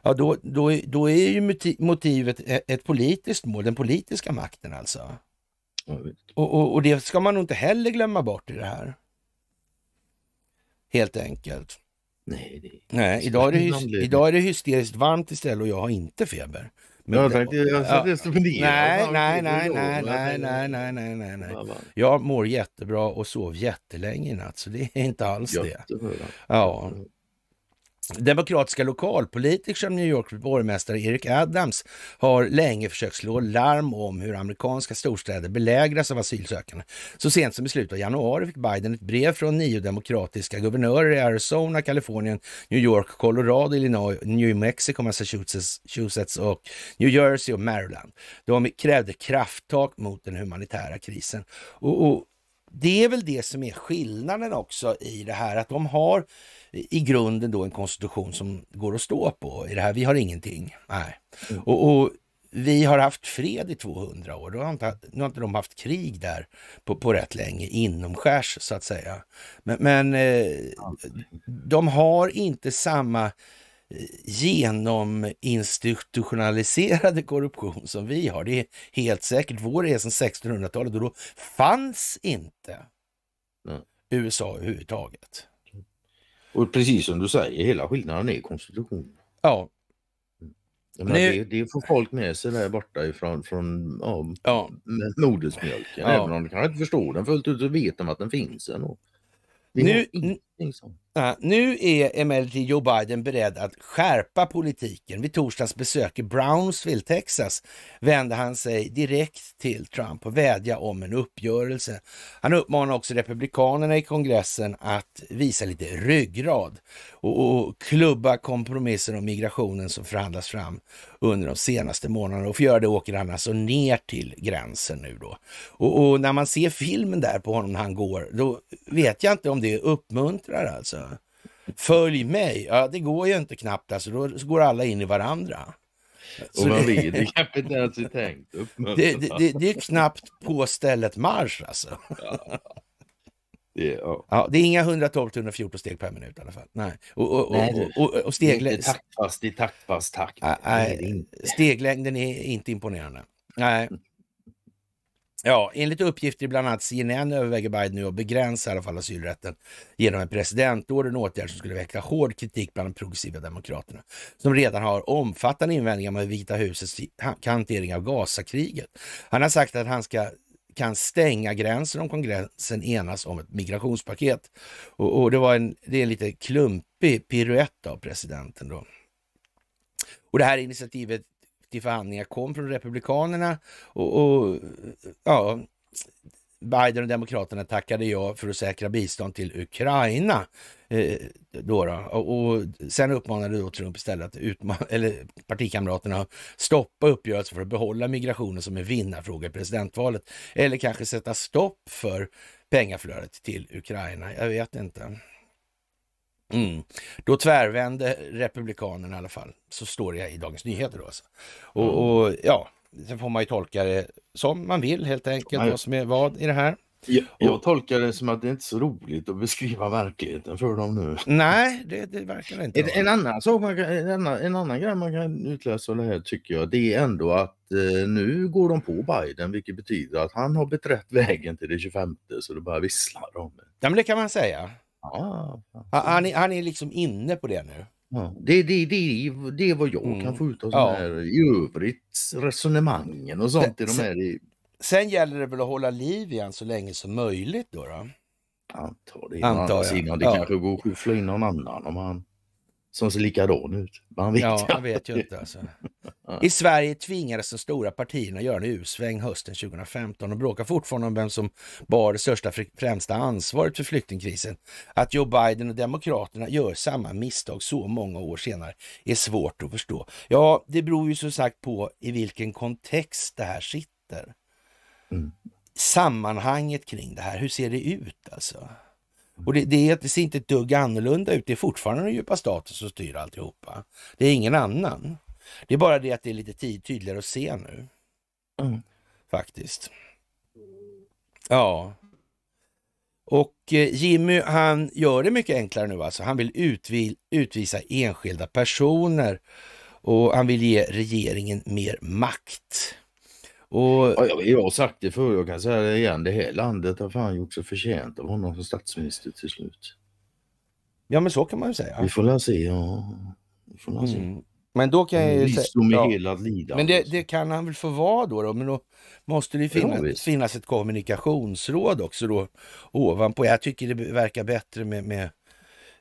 Ja, då, då, då är ju motivet ett politiskt mål, den politiska makten alltså. Och, och, och, det ska man nog inte heller glömma bort i det här. Helt enkelt. Nej, det... Nej idag, är det idag är det hysteriskt varmt istället och jag har inte feber. Men jag tänkte, jag satt just och Nej, nej, nej, nej, nej, nej, nej, nej, nej, nej. Jag mår jättebra och sov jättelänge i natt, så det är inte alls det. Ja, Demokratiska lokalpolitiker som New Yorks borgmästare Eric Adams har länge försökt slå larm om hur amerikanska storstäder belägras av asylsökande. Så sent som i slutet av januari fick Biden ett brev från nio demokratiska guvernörer i Arizona, Kalifornien, New York, Colorado, Illinois, New Mexico, Massachusetts och New Jersey och Maryland. De krävde krafttag mot den humanitära krisen. och, och det är väl det som är skillnaden också i det här att de har i grunden då en konstitution som går att stå på. I det här, vi har ingenting. Nej. Mm. Och, och, vi har haft fred i 200 år. Nu har inte, nu har inte de haft krig där på, på rätt länge, inomskärs så att säga. Men, men eh, de har inte samma institutionaliserade korruption som vi har. Det är helt säkert. Vår är sedan 1600-talet och då fanns inte USA överhuvudtaget. Och precis som du säger, hela skillnaden är konstitutionen. Ja. Men nu... det, det får folk med sig där borta ifrån från, ja, ja. modersmjölken. Ja. Även om de kanske inte förstår den fullt ut så vet de att den finns ändå. Nu, Liksom. Ja, nu är emellertid Joe Biden beredd att skärpa politiken. Vid torsdagens besök i Brownsville, Texas, vände han sig direkt till Trump och vädjade om en uppgörelse. Han uppmanar också republikanerna i kongressen att visa lite ryggrad och, och klubba kompromisser om migrationen som förhandlas fram under de senaste månaderna. Och för att göra det åker han alltså ner till gränsen nu då. Och, och när man ser filmen där på honom när han går, då vet jag inte om det är uppmuntrat helikoptrar alltså. Följ mig. Ja, det går ju inte knappt alltså. Då går alla in i varandra. Så och man vet det kanske inte ens är tänkt. Det, det, det, det, är knappt på stället marsch alltså. Ja. Yeah. Ja, det är inga 112-114 steg per minut i alla fall. Nej. Och, och, Nej, och, och, och steg... taktfast i taktfast takt. Nej, nej, steglängden är inte imponerande. Nej. Ja, enligt uppgifter i bland annat CNN överväger Biden nu att begränsa i alla fall asylrätten genom en presidentorder, en åtgärd som skulle väcka hård kritik bland de progressiva demokraterna som redan har omfattande invändningar mot Vita husets hantering av Gazakriget. Han har sagt att han ska kan stänga gränsen om kongressen enas om ett migrationspaket. Och, och det, var en, det är en lite klumpig piruett av presidenten. Då. Och det här initiativet till förhandlingar kom från Republikanerna och, och ja, Biden och Demokraterna tackade ja för att säkra bistånd till Ukraina. Eh, då, då. Och, och, sen uppmanade då Trump istället att utman- eller partikamraterna att stoppa uppgörelsen för att behålla migrationen som en vinnarfråga i presidentvalet. Eller kanske sätta stopp för pengaflödet till Ukraina. Jag vet inte. Mm. Då tvärvände Republikanerna i alla fall. Så står det i Dagens Nyheter då. Alltså. Och, mm. och, ja, sen får man ju tolka det som man vill helt enkelt, vad som är vad i det här. Jag, jag tolkar det som att det är inte är så roligt att beskriva verkligheten för dem nu. Nej, det, det verkar inte en, en, annan sak man kan, en, annan, en annan grej man kan utläsa av det här tycker jag, det är ändå att eh, nu går de på Biden, vilket betyder att han har beträtt vägen till det 25, så det bara visslar om det. Ja, men det kan man säga. Ja. Han, är, han är liksom inne på det nu. Ja, det, det, det, det är vad jag mm. kan få ut av ja. här i övrigt resonemangen och sånt. Sen, i de här i... sen gäller det väl att hålla liv i så länge som möjligt då? då? Antar det. Antar jag. Sidan, det ja. kanske går att skyffla in någon annan om han som ser likadan ut. Man vet, ja, man vet ju inte. Alltså. I Sverige tvingades de stora partierna göra en U-sväng hösten 2015 och bråkar fortfarande om vem som bar det största främsta ansvaret för flyktingkrisen. Att Joe Biden och Demokraterna gör samma misstag så många år senare är svårt att förstå. Ja, det beror ju som sagt på i vilken kontext det här sitter. Mm. Sammanhanget kring det här, hur ser det ut alltså? Och det, det, det ser inte ett dugg annorlunda ut. Det är fortfarande den djupa staten som styr alltihopa. Det är ingen annan. Det är bara det att det är lite tid, tydligare att se nu. Mm. Faktiskt. Ja. Och eh, Jimmy han gör det mycket enklare nu alltså. Han vill utvil, utvisa enskilda personer och han vill ge regeringen mer makt. Och... Ja, jag har sagt det förr, jag kan säga det igen. Det här landet har fan gjort sig förtjänt av honom som statsminister till slut. Ja, men så kan man ju säga. Vi får väl se, ja. Vi får väl se. Mm. Men då kan jag ju säga... Ja. hela lidan. Men det, alltså. det, kan han väl få vara då, då men då måste det finnas, ja, finnas ett kommunikationsråd också då ovanpå. Jag tycker det verkar bättre med, med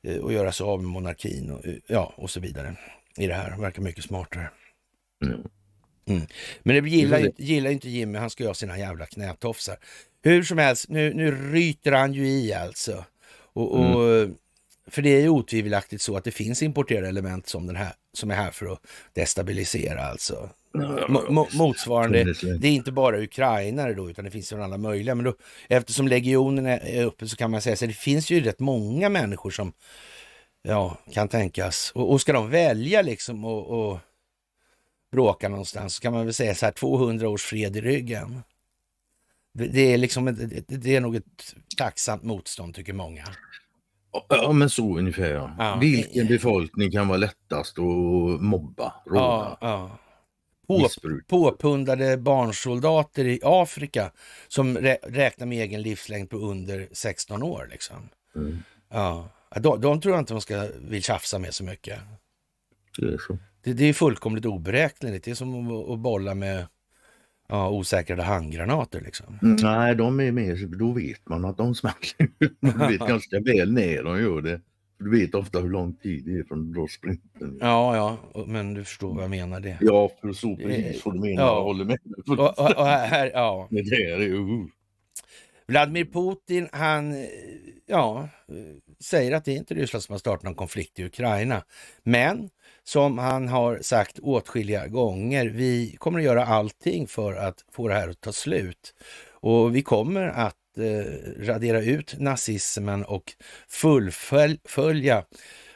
eh, att göra sig av med monarkin och, ja, och så vidare. I det här, det verkar mycket smartare. Mm. Mm. Men det gillar, mm. inte, gillar inte Jimmy, han ska göra sina jävla knätofsar. Hur som helst, nu, nu ryter han ju i alltså. Och, och mm. För det är ju otvivelaktigt så att det finns importerade element som, den här, som är här för att destabilisera alltså. Mo motsvarande, det är inte bara ukrainare då, utan det finns ju alla möjliga. Men då, eftersom legionen är uppe så kan man säga att det finns ju rätt många människor som ja, kan tänkas. Och, och ska de välja liksom och, och bråkar någonstans så kan man väl säga så här 200 års fred i ryggen. Det är, liksom ett, det är nog ett tacksamt motstånd tycker många. Ja men så ungefär ja. Vilken befolkning kan vara lättast att mobba, råna? Ja, ja. påpundade barnsoldater i Afrika som rä räknar med egen livslängd på under 16 år. Liksom. Mm. Ja. De, de tror jag inte de ska, vill tjafsa med så mycket. Det är så. Det, det är fullkomligt oberäkneligt. Det är som att bolla med ja, osäkrade handgranater. Liksom. Mm, nej, de är mer, då vet man att de smäller. Man vet ganska väl när de gör det. Du vet ofta hur lång tid det är från sprinten. Ja, ja, men du förstår vad jag menar. det. Ja, för så precis vad du menar. Ja. Jag håller med. Och, och, här, ja. Det där är, uh. Vladimir Putin, han ja, säger att det är inte Ryssland som har startat någon konflikt i Ukraina. Men som han har sagt åtskilliga gånger. Vi kommer att göra allting för att få det här att ta slut och vi kommer att eh, radera ut nazismen och fullfölja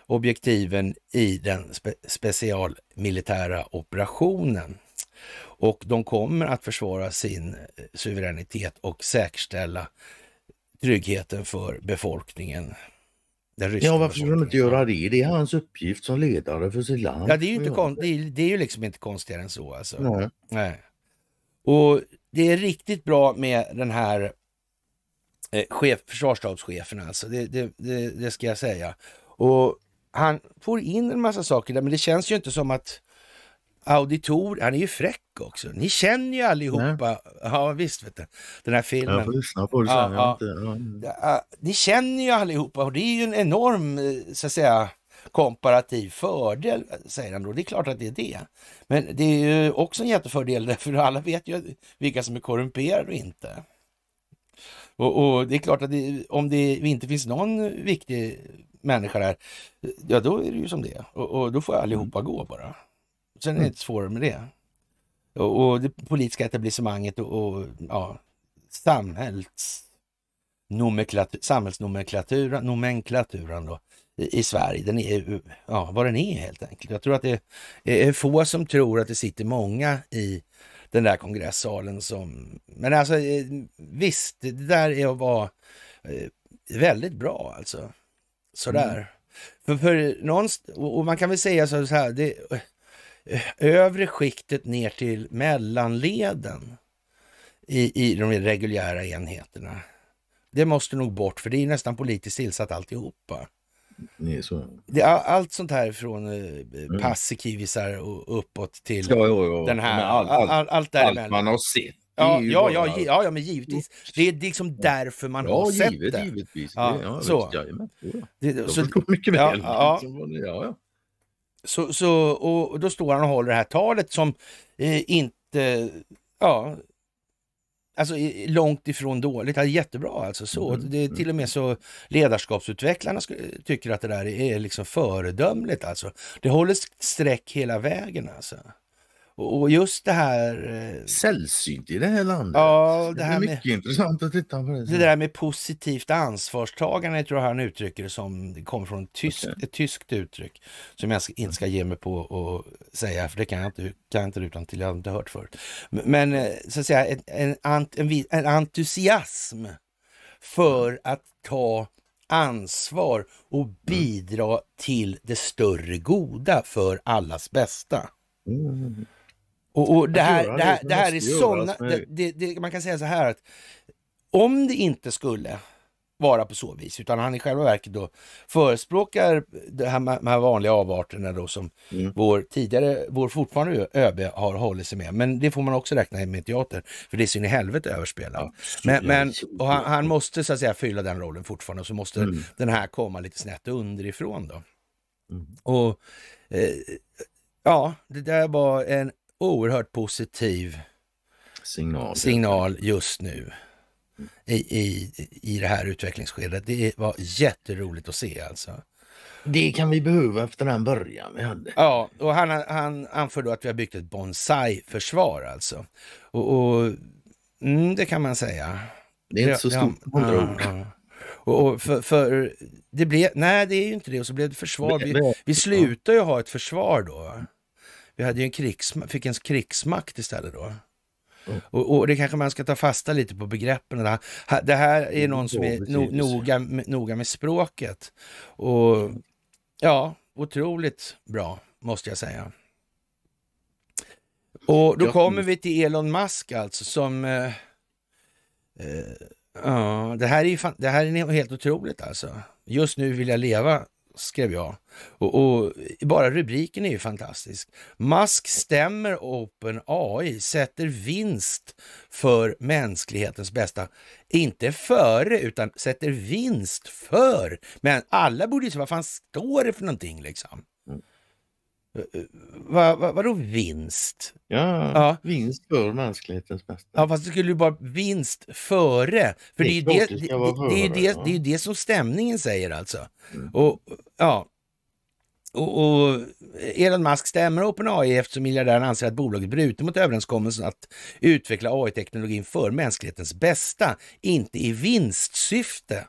objektiven i den spe specialmilitära operationen. Och de kommer att försvara sin eh, suveränitet och säkerställa tryggheten för befolkningen ja, varför skulle de inte göra det? Det är hans uppgift som ledare för sitt land. Ja, det är ju, inte kon- det är, det är ju liksom inte konstigare än så. Alltså. Nej. Nej. Och det är riktigt bra med den här eh, chef, försvarsstabschefen, alltså. Det, det, det, det, ska jag säga. Och han får in en massa saker där, men det känns ju inte som att auditor, han är ju fräck också. Ni känner ju allihopa, Nej. ja visst vet du, den här filmen. Jag får lyssna på det sen. Ja, mm. ja. Ni känner ju allihopa och det är ju en enorm, eh, så att säga, komparativ fördel, säger han då. Det är klart att det är det. Men det är ju också en jättefördel, för alla vet ju vilka som är korrumperade och inte. Och, och det är klart att det, om det inte finns någon viktig människa där, ja då är det ju som det och, och då får mm. allihopa gå bara. Sen är det inte svårare med det. Och, och det politiska etablissemanget och, och ja, samhällsnomenklaturan nomenklaturan då, i, i, Sverige. Den är ja, vad den är helt enkelt. Jag tror att det är, är få som tror att det sitter många i den där kongresssalen som... Men alltså eh, visst, det där är att vara eh, väldigt bra alltså. Sådär. Mm. För, för någonstans, och man kan väl säga så här, det, Eh, övre skiktet ner till mellanleden i, i de reguljära enheterna. Det måste nog bort, för det är nästan politiskt tillsatt alltihopa. Det så. Det, allt sånt här från eh, mm. passekivisar och uppåt till ja, ja, ja. den här. Allt, allt, allt, allt, allt man har sett. Ja, ja, ja, ja, ja, men givetvis. Det är liksom därför man ja, har givet, sett det. Givetvis. Ja, givetvis. Ja, så. Ja, det, så, så mycket väl. Ja, liksom, ja. Så, så, och då står han och håller det här talet som eh, inte, ja, alltså långt ifrån dåligt. Ja, jättebra alltså. Så. Mm. Det, mm. till och med så ledarskapsutvecklarna tycker att det där är liksom föredömligt alltså. Det håller streck hela vägen alltså. Och just det här... Eh, Sällsynt i det här landet. Ja, det, här det är mycket med, intressant att titta på. Det, det där med positivt ansvarstagande tror jag han uttrycker det som. Det kommer från ett, tysk, okay. ett tyskt uttryck som jag inte ska ge mig på att säga för det kan jag inte, kan jag inte utan till jag har inte hört förut. Men eh, så att säga en, en, en, en entusiasm för mm. att ta ansvar och mm. bidra mm. till det större goda för allas bästa. Mm. Och, och det, här, det, här, det här är sådana, det, det, man kan säga så här att om det inte skulle vara på så vis, utan han i själva verket då förespråkar de här, de här vanliga avarterna då som mm. vår tidigare, vår fortfarande ÖB har hållit sig med. Men det får man också räkna med teater, för det är sin i helvete överspelad. Men, men han, han, måste så att säga fylla den rollen fortfarande och så måste mm. den här komma lite snett underifrån då. Mm. Och eh, ja, det där var en oerhört positiv signal, signal just nu i, i, i det här utvecklingsskedet. Det var jätteroligt att se alltså. Det kan vi behöva efter den början vi hade. Ja, och han, han anför då att vi har byggt ett bonsai-försvar alltså. Och, och mm, det kan man säga. Det är inte så stort ja, ord. ja. Och, och för, för, det blev, nej det är ju inte det, och så blev det försvar. Vi, vi slutar ju ha ett försvar då. Vi hade ju en krigsma- fick en krigsmakt istället då. Mm. Och, och, det kanske man ska ta fasta lite på begreppen. Det här, det här är mm, någon som är no, noga, noga med språket. Och ja, otroligt bra måste jag säga. Och då kommer vi till Elon Musk alltså som... Eh, eh, ja, det här, är fan, det här är helt otroligt alltså. Just nu vill jag leva, skrev jag. Och, och, bara rubriken är ju fantastisk. Musk stämmer Open AI, sätter vinst för mänsklighetens bästa. Inte före, utan sätter vinst för. Men alla borde ju se vad fan står det för någonting liksom? Vad, vadå vinst? Ja, ja, vinst för mänsklighetens bästa. Ja, fast det skulle ju vara vinst före. För det, det är ju det, det, det, det, det, det som stämningen säger alltså. Mm. Och ja, och, och Elon Musk stämmer OpenAI eftersom miljardären anser att bolaget brutit mot överenskommelsen att utveckla AI-teknologin för mänsklighetens bästa, inte i vinstsyfte.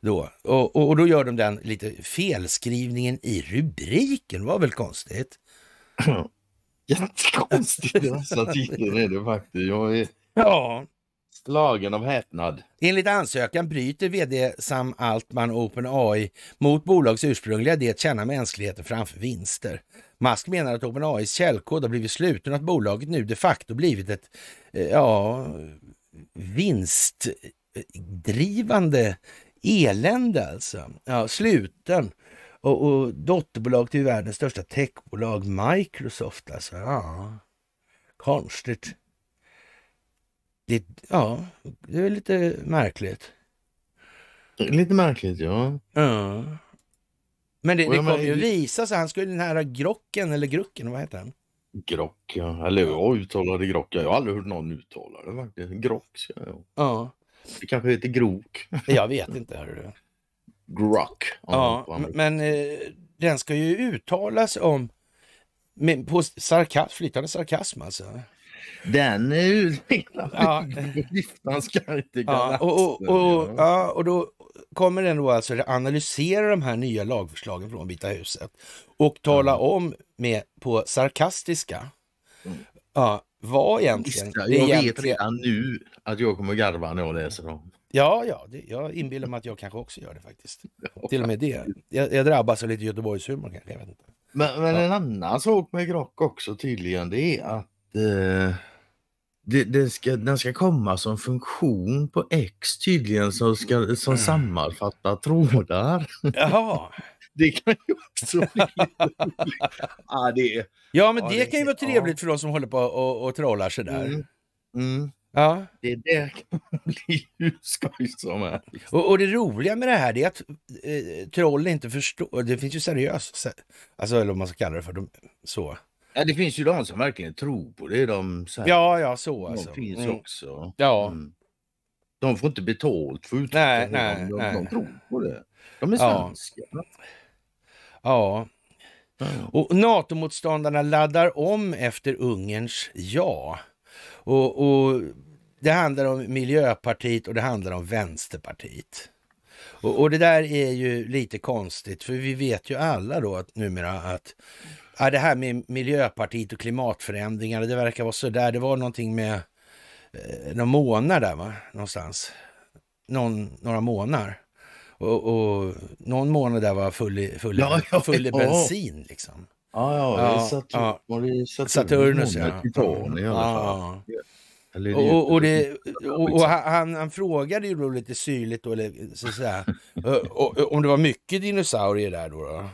Då. Och, och, och, då gör de den lite felskrivningen i rubriken, var väl konstigt? Jättekonstigt i titeln är det faktiskt. Jag är ja. slagen av häpnad. Enligt ansökan bryter vd Sam Altman och OpenAI mot bolagets ursprungliga idé att tjäna mänskligheten framför vinster. Musk menar att OpenAIs källkod har blivit sluten och att bolaget nu de facto blivit ett eh, ja, vinstdrivande elände alltså. Ja, sluten. Och, och dotterbolag till världens största techbolag Microsoft alltså. Ja, konstigt. Det, ja, det är lite märkligt. Lite märkligt, ja. Ja. Men det, det kommer ju visa sig. Han skulle den här Grocken, eller Grucken, vad heter den? Grock, ja. Eller jag uttalade Grock. Jag har aldrig hört någon uttala det faktiskt. Grock, ja. ja. Det kanske heter grok. Jag vet inte. Hörru. Grock. Ja, men eh, den ska ju uttalas om men på sarkas, flytande sarkasm alltså. Den är ju ja. giftans inte ja, och, och, och, ja, och då kommer den då alltså analysera de här nya lagförslagen från Vita huset och tala mm. om med på sarkastiska. Mm. Ja, var egentligen. Visst, jag egentligen... vet redan nu att jag kommer garva när jag läser dem. Ja, ja, det, jag inbillar mig att jag kanske också gör det faktiskt. Ja. Till och med det. Jag, jag drabbas av lite Göteborgshumor kanske, jag vet inte. Men, men ja. en annan sak med Grock också tydligen, det är att eh, det, det, ska, den ska komma som funktion på X tydligen som, ska, som mm. sammanfattar trådar. Jaha. Det kan ju också bli ja, det är... ja, men ja, det, det, kan ju vara trevligt ja. för de som håller på och, och trollar sådär. Mm. Mm. Ja. Det där kan bli hur skoj som helst. Och, och, det roliga med det här är att eh, troll inte förstår. Det finns ju seriöst, alltså, eller vad man ska kalla det för. De, så. Ja, det finns ju de som verkligen tror på det. De, så här, ja, ja, så alltså. finns mm. också. Ja. Mm. De får inte betalt för att nej, nej, de, nej. de tror på det. De är svenska. Ja. Ja. Och NATO-motståndarna laddar om efter Ungerns ja. Och, och, Det handlar om Miljöpartiet och det handlar om Vänsterpartiet. Och, och, det där är ju lite konstigt, för vi vet ju alla då att numera att ja, det här med Miljöpartiet och klimatförändringar, det verkar vara sådär. Det var någonting med eh, någon månad där, va? Någonstans. Någon, några månader. Och, och någon månad där var full i, full i, ja, ja, full i ja. bensin liksom. Ja, ja, ja, Saturn, ja. det Saturnus? Saturnus ja. och, det, och, och han, han, frågade ju då lite syrligt då, eller, så att säga, om det var mycket dinosaurier där då? då?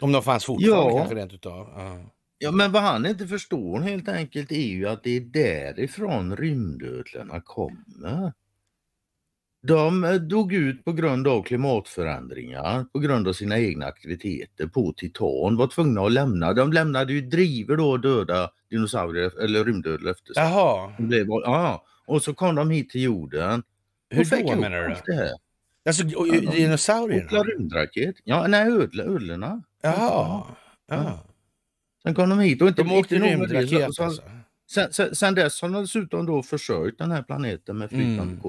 Om de fanns fortfarande ja. kanske rent utav? Ja. Ja, men vad han inte förstår helt enkelt är ju att det är därifrån rymdödlorna kommer. De eh, dog ut på grund av klimatförändringar, på grund av sina egna aktiviteter på Titan, var tvungna att lämna. De lämnade ju driver då döda dinosaurier eller rymddödliga efter sig. Jaha. Blev, ja, och så kom de hit till jorden. Hur då menar du? Det här. Alltså och, ja, dinosaurierna? rymdraket. Ja, nej, ödlor, ödlorna. Jaha. Ja. Sen kom de hit och inte... De åkte rymdraket alltså? Sen, sen, sen dess har de dessutom då försörjt den här planeten med flytande mm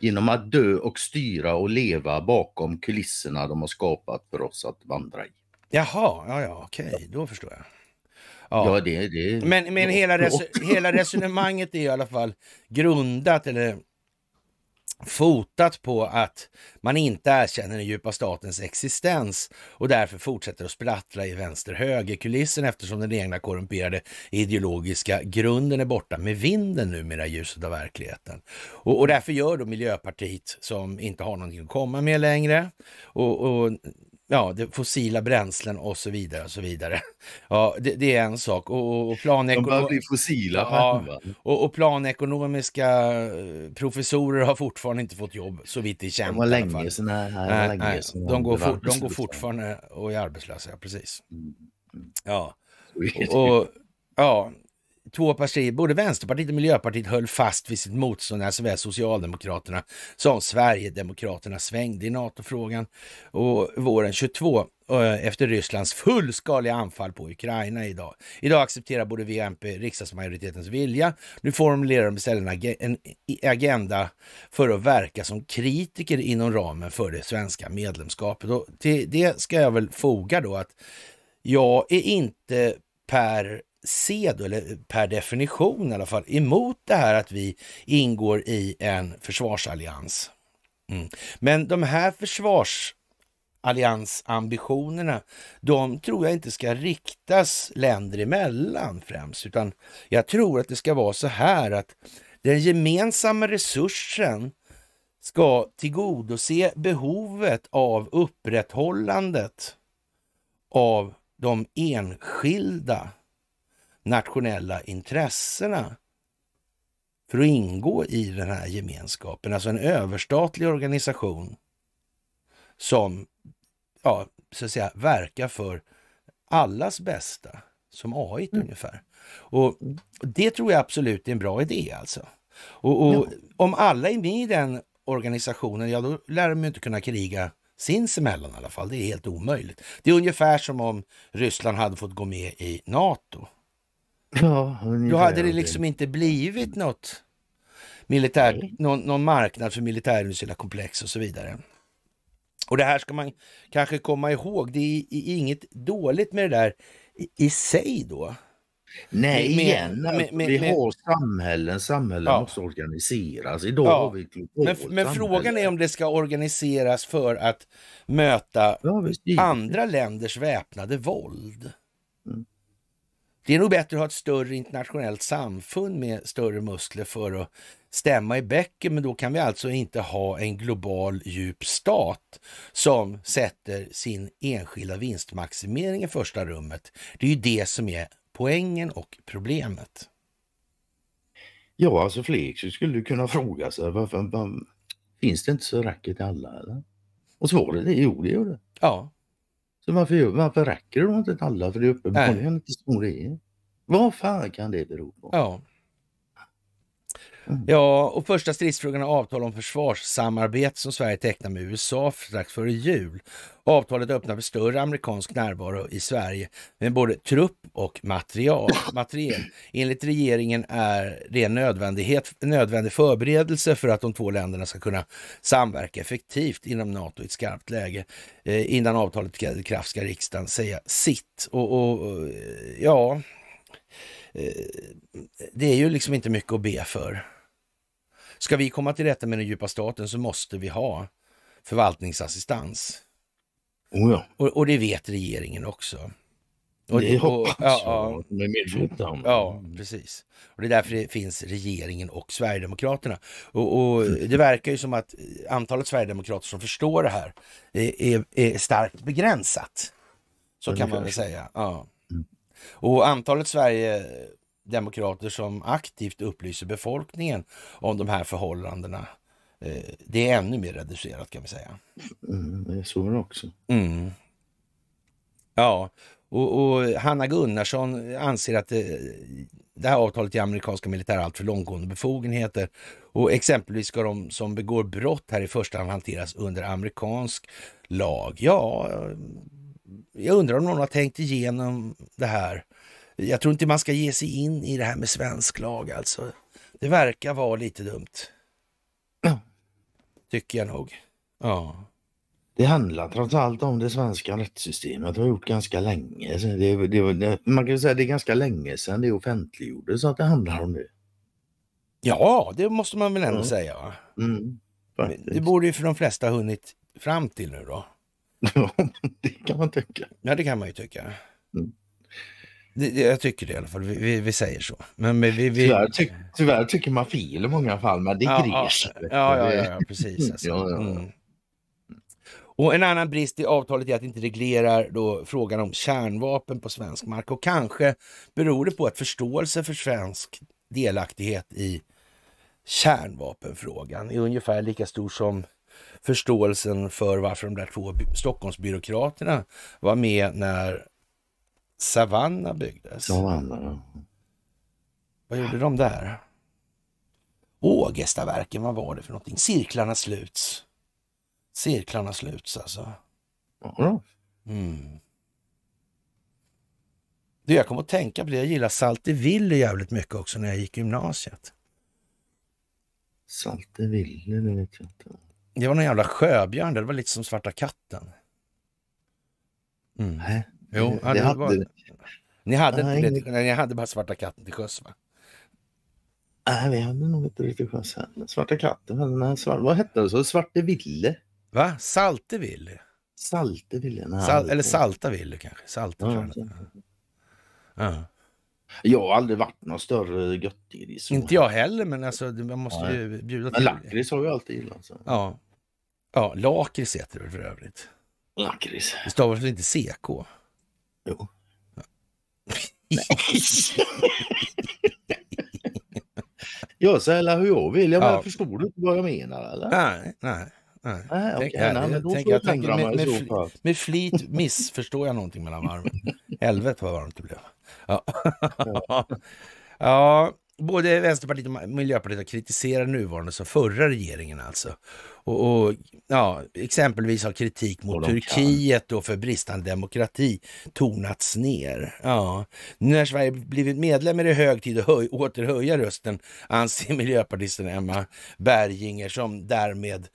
genom att dö och styra och leva bakom kulisserna de har skapat för oss att vandra i. Jaha, ja, ja, okej, då förstår jag. Ja. ja det, det... Men, men hela, res hela resonemanget är i alla fall grundat, eller fotat på att man inte erkänner den djupa statens existens och därför fortsätter att sprattla i vänster-höger-kulissen eftersom den egna korrumperade ideologiska grunden är borta med vinden numera i ljuset av verkligheten. Och, och därför gör då Miljöpartiet, som inte har någonting att komma med längre, och, och ja, det, fossila bränslen och så vidare. och så vidare. Ja, det, det är en sak. Och, och planekonom... De börjar bli fossila. Ja, och, och, planekonomiska eh, professorer har fortfarande inte fått jobb, så vitt det är känt. De var länge sedan här. Nej, nej, de, går for, de går fortfarande och är arbetslösa, precis. Mm. Ja, och, och ja, två partier, både Vänsterpartiet och Miljöpartiet, höll fast vid sitt motstånd när såväl Socialdemokraterna som Sverigedemokraterna svängde i NATO-frågan och våren 22 eh, efter Rysslands fullskaliga anfall på Ukraina idag. Idag accepterar både V och MP riksdagsmajoritetens vilja. Nu formulerar de istället en agenda för att verka som kritiker inom ramen för det svenska medlemskapet. Och till det ska jag väl foga då att jag är inte per se då, eller per definition i alla fall, emot det här att vi ingår i en försvarsallians. Mm. Men de här försvarsalliansambitionerna, de tror jag inte ska riktas länder emellan främst, utan jag tror att det ska vara så här att den gemensamma resursen ska tillgodose behovet av upprätthållandet av de enskilda nationella intressena för att ingå i den här gemenskapen. Alltså en överstatlig organisation som ja, så att säga, verkar för allas bästa, som AI mm. ungefär. Och Det tror jag absolut är en bra idé alltså. Och, och ja. Om alla är med i den organisationen, ja då lär de inte kunna kriga sinsemellan i alla fall. Det är helt omöjligt. Det är ungefär som om Ryssland hade fått gå med i Nato. Ja, Då hade det liksom inte blivit något militär, någon, någon marknad för militärindustriella komplex och så vidare. Och det här ska man kanske komma ihåg, det är, är inget dåligt med det där i, i sig då. Nej, med, igen, med, med, med, vi har samhällen, samhällen ja. måste organiseras. Idag ja. har vi men, men frågan är om det ska organiseras för att möta ja, andra länders väpnade våld. Mm. Det är nog bättre att ha ett större internationellt samfund med större muskler för att stämma i bäcken, men då kan vi alltså inte ha en global djup stat som sätter sin enskilda vinstmaximering i första rummet. Det är ju det som är poängen och problemet. Ja, alltså fler så skulle du kunna fråga sig varför, varför finns det inte så racket i alla? Eller? Och svaret är jo, det gör det. Ja, så varför, varför räcker det då inte till alla? För det är uppenbarligen inte så det är? Vad fan kan det bero på? Ja. Ja, och första stridsfrågan är avtal om försvarssamarbete som Sverige tecknar med USA strax före jul. Avtalet öppnar för större amerikansk närvaro i Sverige med både trupp och material. material. Enligt regeringen är det en nödvändighet, nödvändig förberedelse för att de två länderna ska kunna samverka effektivt inom NATO i ett skarpt läge. Eh, innan avtalet träder i kraft ska riksdagen säga sitt. Och, och ja, eh, det är ju liksom inte mycket att be för. Ska vi komma till rätta med den djupa staten så måste vi ha förvaltningsassistans. Oh ja. och, och, det vet regeringen också. Och det, det hoppas och, ja, ja, de är medvetna om. Ja, precis. Och det är därför det finns regeringen och Sverigedemokraterna. Och, och det verkar ju som att antalet Sverigedemokrater som förstår det här är, är, är starkt begränsat. Så kan man väl säga. Ja. Mm. Och antalet Sverige demokrater som aktivt upplyser befolkningen om de här förhållandena. Eh, det är ännu mer reducerat kan vi säga. Mm, det är så också. Mm. Ja, och, och, Hanna Gunnarsson anser att det, eh, det här avtalet ger amerikanska militär allt för långtgående befogenheter. Och exempelvis ska de som begår brott här i första hand hanteras under amerikansk lag. Ja, eh, jag undrar om någon har tänkt igenom det här jag tror inte man ska ge sig in i det här med svensk lag alltså. Det verkar vara lite dumt. Tycker jag nog. Ja. Det handlar trots allt om det svenska rättssystemet. Det har gjort ganska länge. Det, det, det, man kan säga det är ganska länge sedan det offentliggjordes att det handlar om det. Ja, det måste man väl ändå mm. säga. Mm, det borde ju för de flesta hunnit fram till nu då. Ja, det kan man tycka. Ja, det kan man ju tycka. Mm. Jag tycker det i alla fall. Vi, vi, vi säger så. Men, vi, vi... Tyvärr, ty, tyvärr, tycker man fel i många fall, men det ja, grejer ja, ja, ja, ja, precis. Alltså. Mm. Och en annan brist i avtalet är att det inte reglerar då frågan om kärnvapen på svensk mark. Och kanske beror det på att förståelse för svensk delaktighet i kärnvapenfrågan är ungefär lika stor som förståelsen för varför de där två Stockholmsbyråkraterna var med när Savanna byggdes. Savanna, ja. Vad gjorde de där? Ågestaverken, vad var det för någonting? Cirklarna sluts. Cirklarna sluts alltså. Mm. Du, jag kom att tänka på det. Jag gillar Salteville jävligt mycket också när jag gick gymnasiet. Salteville, det vet jag inte. Det var någon jävla sjöbjörn där. Det var lite som Svarta katten. Mm. Jo, det, det hade, Ni hade, nej, inte, ingen... ni hade bara Svarta katten till sjöss va? Nej, vi hade nog inte riktigt sjöss. Svarta katten den här eh, svart... Vad hette den? Svarte Ville? Va? Salte Ville? Salte Ville? Sal eller Salta Ville kanske? Salta ja, ja. Jag har aldrig varit någon större göttiris. Inte jag heller, men alltså, man måste nej. ju bjuda till. Lakrits har vi alltid gillat. Så. Ja. ja, lakrits heter det för övrigt. Lakrits. Det stavas väl inte CK? Jo. jag säljer hur jag vill. Jag ja. Förstår du inte vad jag menar? Eller? Nej, nej. med, flit missförstår jag någonting mellan varven. Helvete vad varmt det blev. Ja. ja. ja både Vänsterpartiet och Miljöpartiet har kritiserat nuvarande som förra regeringen alltså. Och, och ja, exempelvis har kritik mot Turkiet kan. då för bristande demokrati tonats ner. Ja, nu när Sverige blivit medlem är det hög tid att höj, återhöja rösten, anser miljöpartisten Emma Berginger som därmed,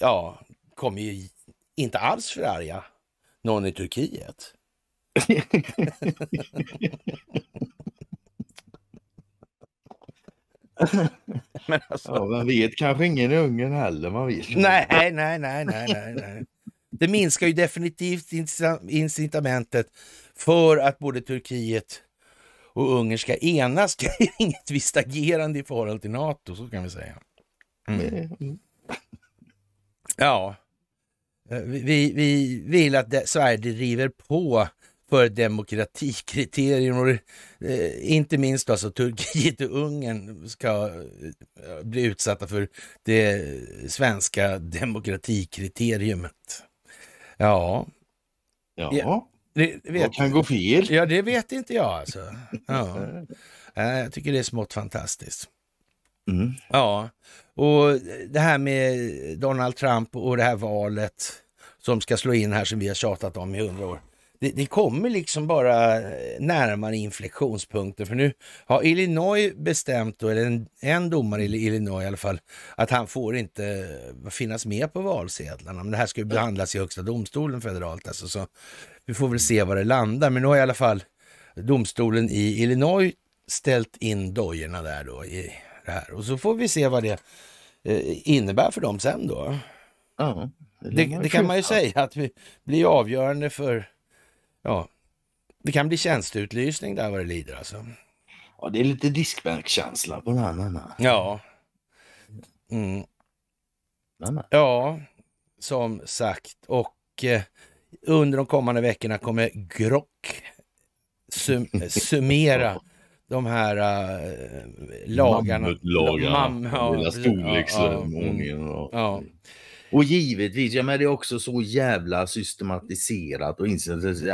ja, kommer ju inte alls förarga någon i Turkiet. Men alltså... ja, man vet kanske ingen i Ungern heller. Man vet nej, nej, nej, nej, nej, nej. Det minskar ju definitivt incitamentet för att både Turkiet och Ungern ska enas kring inget visst agerande i förhållande till NATO, så kan vi säga. Mm. Ja, eh, vi, vi vill att Sverige driver på för demokratikriterier. Och, eh, inte minst alltså Turkiet och Ungern ska eh, bli utsatta för det svenska demokratikriteriet. Ja. Ja. ja det, vet, Vad kan gå fel? Ja, det vet inte jag alltså. Ja. jag tycker det är smått fantastiskt. Mm. Ja, och det här med Donald Trump och det här valet som ska slå in här som vi har tjatat om i hundra år det, det, kommer liksom bara eh, närmare inflektionspunkten. För nu har Illinois bestämt, då, eller en, en domare i Illinois i alla fall, att han får inte eh, finnas med på valsedlarna. Men det här ska ju behandlas i Högsta domstolen federalt. Alltså, så vi får väl se var det landar. Men nu har i alla fall domstolen i Illinois ställt in dojorna där då. I det här. Och så får vi se vad det eh, innebär för dem sen då. Ja, det, det, det kan man ju säga att det blir avgörande för ja, det kan bli tjänsteutlysning där vad det lider alltså. Ja, det är lite diskbänkskänsla på den här. Ja. Mm. Ja, som sagt. Och eh, under de kommande veckorna kommer Grock sum summera de här äh, lagarna. Mammutlagarna, ja, lilla storleksordningen. Ja, ja. Och givetvis, ja, men det är också så jävla systematiserat och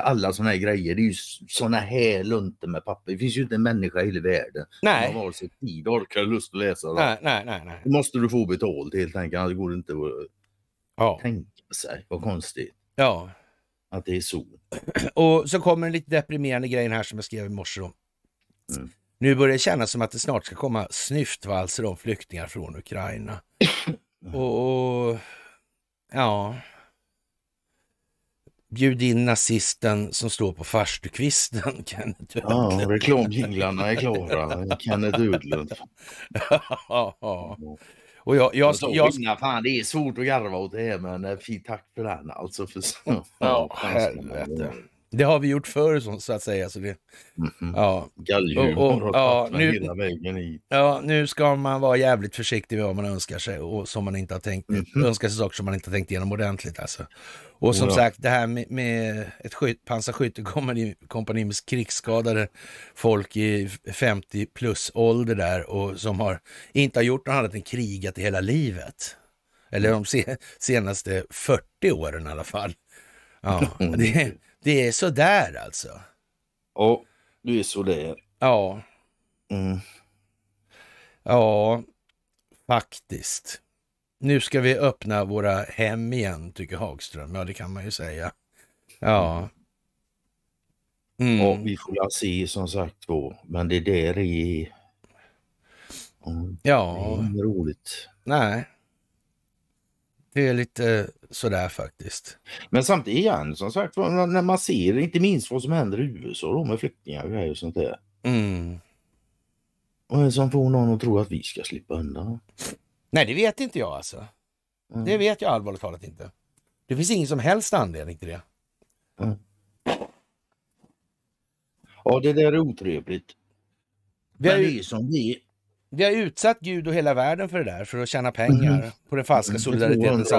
Alla såna här grejer, det är ju såna här lunter med papper. Det finns ju inte en människa i hela världen nej. som har vare sig tid, orkar eller lust att läsa. Det. Nej, nej, nej, nej. Det måste du få betalt helt enkelt, annars går det inte att eh, ja. tänka sig. Vad konstigt. Ja. Att det är så. Och så kommer en lite deprimerande grej här som jag skrev i morse om. Mm. Nu börjar det kännas som att det snart ska komma snyftvalser om flyktingar från Ukraina. och, och ja, bjud in nazisten som står på farstukvisten, Kenneth Ödlund. Ja, reklamjinglarna är klara, Kenneth Udlund. ja. Mm. Och jag, jag, jag, jag... Inga, fan, det är svårt att garva åt det här men eh, fint tack för den alltså. För så... ja, helvete. Det har vi gjort förr så, så att säga. Så det, mm-hmm. ja. Galghumor och, och, ja, nu, hela vägen hit. Ja, nu ska man vara jävligt försiktig med vad man önskar sig och som man inte har tänkt, mm. önskar sig saker som man inte tänkt igenom ordentligt alltså. Och som ja. sagt, det här med, med ett skyt, pansarskyttekompani med krigsskadade folk i 50 plus ålder där och som har inte har gjort något annat än krigat i hela livet. Eller de senaste 40 åren i alla fall. Ja, det, det är så där alltså? Ja, det är så det är. Ja. Mm. Ja, faktiskt. Nu ska vi öppna våra hem igen, tycker Hagström. Ja, det kan man ju säga. Ja. Mm. Och vi får se som sagt var, men det där är... Mm. Ja. Det är roligt. Nej, det är lite eh, sådär faktiskt. Men samtidigt igen, som sagt när man ser inte minst vad som händer i USA då med flyktingar och grejer och sånt där. Mm. Och som får någon att tro att vi ska slippa undan. Nej, det vet inte jag alltså. Mm. Det vet jag allvarligt talat inte. Det finns ingen som helst anledning till det. Mm. Ja, det där är otrevligt. Vi är... Men det är som det vi har utsatt Gud och hela världen för det där, för att tjäna pengar mm. på den falska mm. solidaritetens,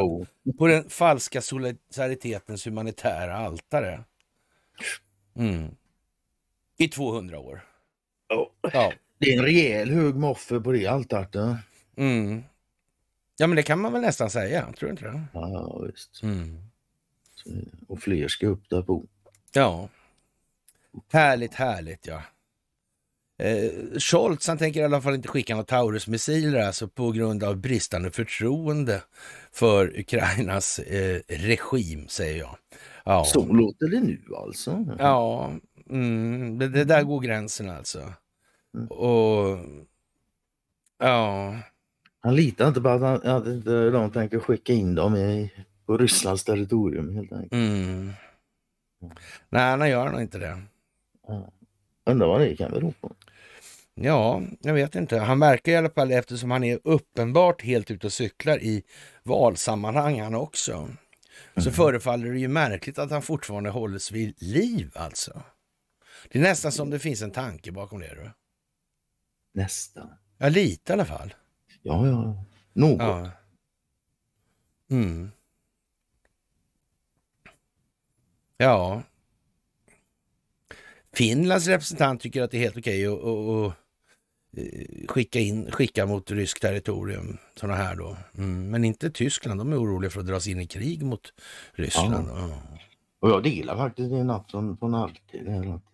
på den falska solidaritetens humanitära altare. Mm. I 200 år. Oh. Ja. Det är en rejäl hög moffe på det altaret. Mm. Ja men det kan man väl nästan säga, tror du inte det? Ja visst. Mm. Och fler ska upp där på. Ja. Härligt, härligt ja. Eh, Scholz han tänker i alla fall inte skicka några Taurus-missiler alltså på grund av bristande förtroende för Ukrainas eh, regim, säger jag. Ja. Så låter det nu alltså? Ja, mm, det, det, där går gränsen alltså. Mm. Och ja... Han litar inte på att, han, att inte de tänker skicka in dem i, på Rysslands territorium helt enkelt. Mm. Nej, han gör nog inte det. Undrar vad det kan bero på? Ja, jag vet inte. Han verkar i alla fall, eftersom han är uppenbart helt ute och cyklar i valsammanhang han också, mm. så förefaller det ju märkligt att han fortfarande hålls vid liv alltså. Det är nästan som det finns en tanke bakom det. Du. Nästan. Ja, lite i alla fall. Ja, ja. Något. Ja. Mm. Ja, Finlands representant tycker att det är helt okej okay att eh, skicka, in, skicka mot ryskt territorium. Såna här då. Mm. Men inte Tyskland, de är oroliga för att dras in i krig mot Ryssland. Ja. Och jag delar faktiskt det, Nattsson från alltid.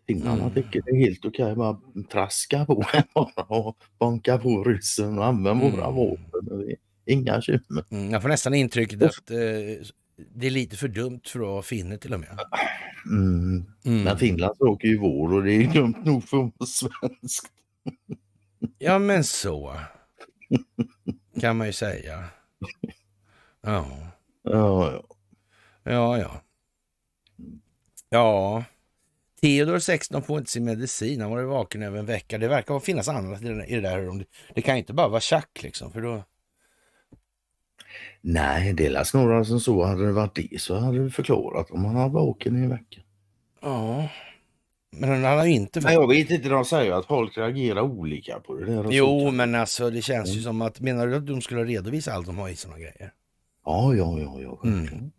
Finnarna mm. tycker det är helt okej okay. bara traska på och banka på ryssen och använda mm. våra vapen. Inga bekymmer. Mm, jag får nästan intrycket att eh, det är lite för dumt för att vara finne till och med. Mm. Mm. Men Finland åker ju vår och det är dumt nog för att vara svensk. Ja men så kan man ju säga. Ja. Ja, ja. Ja, ja. Ja. Theodor 16 får inte sin medicin. Han var vaken över en vecka. Det verkar finnas annat i det där. Det kan inte bara vara tjack liksom. För då... Nej, det är snarare som så. Hade det varit det så hade du förklarat om han hade varit åken i en vecka. Ja, men han har inte... Nej, jag vet inte, de säger att folk reagerar olika på det där. Jo, sånt. men alltså det känns mm. ju som att, menar du att de skulle redovisa allt de har i såna grejer? Ja, ja, ja, ja. Mm.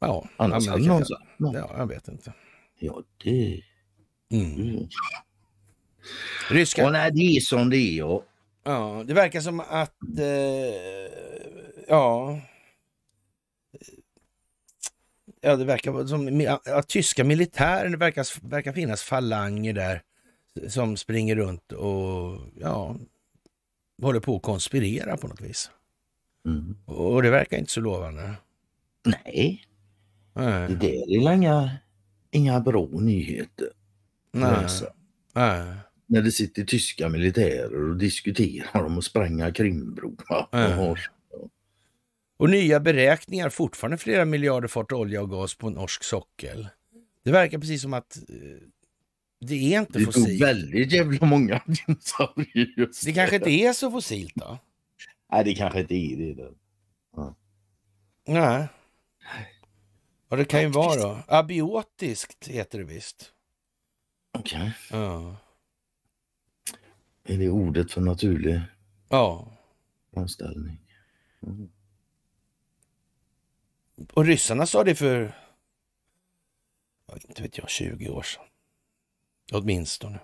Ja, annars ja, men, kanske, någon... ja, jag vet inte. Ja, det... Mm. mm. Ryska. Och nej, det är som det är. Och... Ja, det verkar som att eh, ja... Ja, det verkar som ja, tyska militären, det verkar, verkar finnas falanger där som springer runt och ja, håller på att konspirera på något vis. Mm. Och det verkar inte så lovande. Nej, Nej. det där är inga, inga bra nyheter. Nej. Alltså. Nej. När det sitter tyska militärer och diskuterar om att spränga Krimbron. Och och nya beräkningar, fortfarande flera miljarder fart olja och gas på norsk sockel. Det verkar precis som att eh, det är inte det fossilt. Det är väldigt jävla många dinosaurier Det kanske inte är så fossilt då? Nej, det kanske inte är det. det. Ja. Nej. Ja, det kan ju vara då. Abiotiskt heter det visst. Okej. Okay. Ja. Är det ordet för naturlig ja. omställning? Mm. Och ryssarna sa det för, inte vet jag, 20 år sedan. Åtminstone.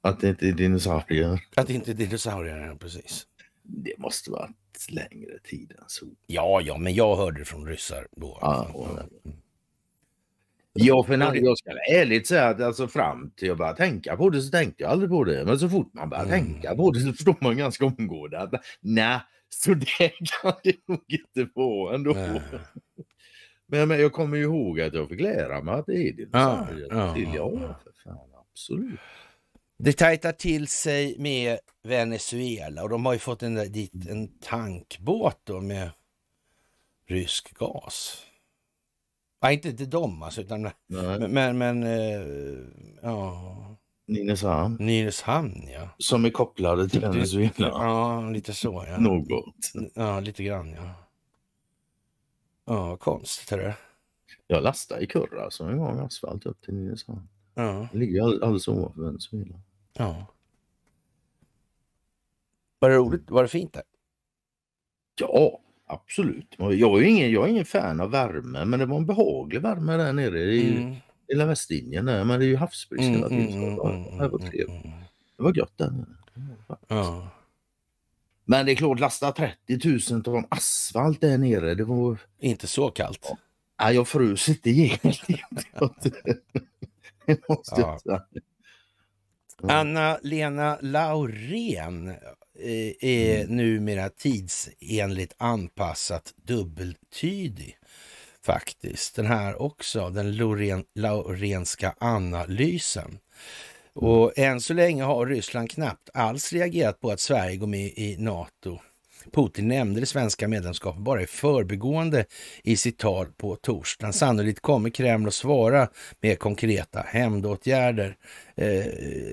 Att det inte är dinosaurier? Att det inte är dinosaurier, precis. Det måste varit längre tid än så. Ja, ja, men jag hörde det från ryssar då. Ja, Ja, för när jag ska ärligt säga att alltså fram till jag började tänka på det så tänkte jag aldrig på det. Men så fort man börjar mm. tänka på det så förstår man ganska omgående att nej, Så det kan det nog inte vara ändå. Nej. Men, men jag kommer ju ihåg att jag fick lära mig att det är det. Ja, ja, till. Ja, för fan, absolut. Det tajtar till sig med Venezuela och de har ju fått en, dit en tankbåt då med rysk gas. Ja, inte, inte de alltså, utan, men, men, men eh, ja. Nynäshamn. Nynäshamn, ja. Som är kopplade till typ Venezuela. Ja, lite så ja. Något. Ja, lite grann ja. Ja, konstigt är det. Jag lastade i kurra alltså. som en gång asfalt upp till Nynäshamn. Ja. Det ligger alldeles ovanför Venezuela. Ja. Var det roligt? Var det fint där? Ja, absolut. Jag är ingen, jag är ingen fan av värme, men det var en behaglig värme där nere. I, mm Lilla västlinjen där, men det är ju havsbrist hela tiden. det, var mm, mm, mm, trevligt. det var gött där. Men det är klart, lasta 30 000 ton asfalt där nere. Det var... Inte så kallt. Ja, jag frös inte ihjäl. det måste ja. Anna-Lena Laurén eh, är mm. numera tidsenligt anpassat dubbeltydig faktiskt. Den här också, den Loren, Laurenska analysen. Och än så länge har Ryssland knappt alls reagerat på att Sverige går med i NATO. Putin nämnde det svenska medlemskapet bara i förbegående i sitt tal på torsdagen. Sannolikt kommer Kreml att svara med konkreta hämndåtgärder. Eh,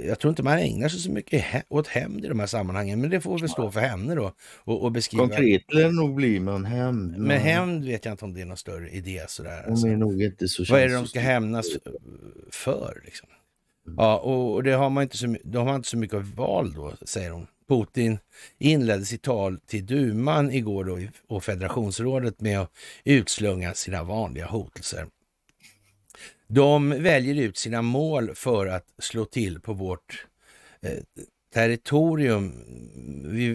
jag tror inte man ägnar sig så mycket åt hämnd i de här sammanhangen, men det får väl stå för henne då. Och, och beskriva. Konkret lär det nog bli, men hämnd. Men... men hämnd vet jag inte om det är någon större idé sådär. är alltså. nog inte så Vad är det de ska hämnas för? Liksom? Mm. Ja, och det har man, inte så, de har inte så mycket val då, säger hon. Putin inledde sitt tal till duman igår då, och federationsrådet med att utslunga sina vanliga hotelser. De väljer ut sina mål för att slå till på vårt eh, territorium.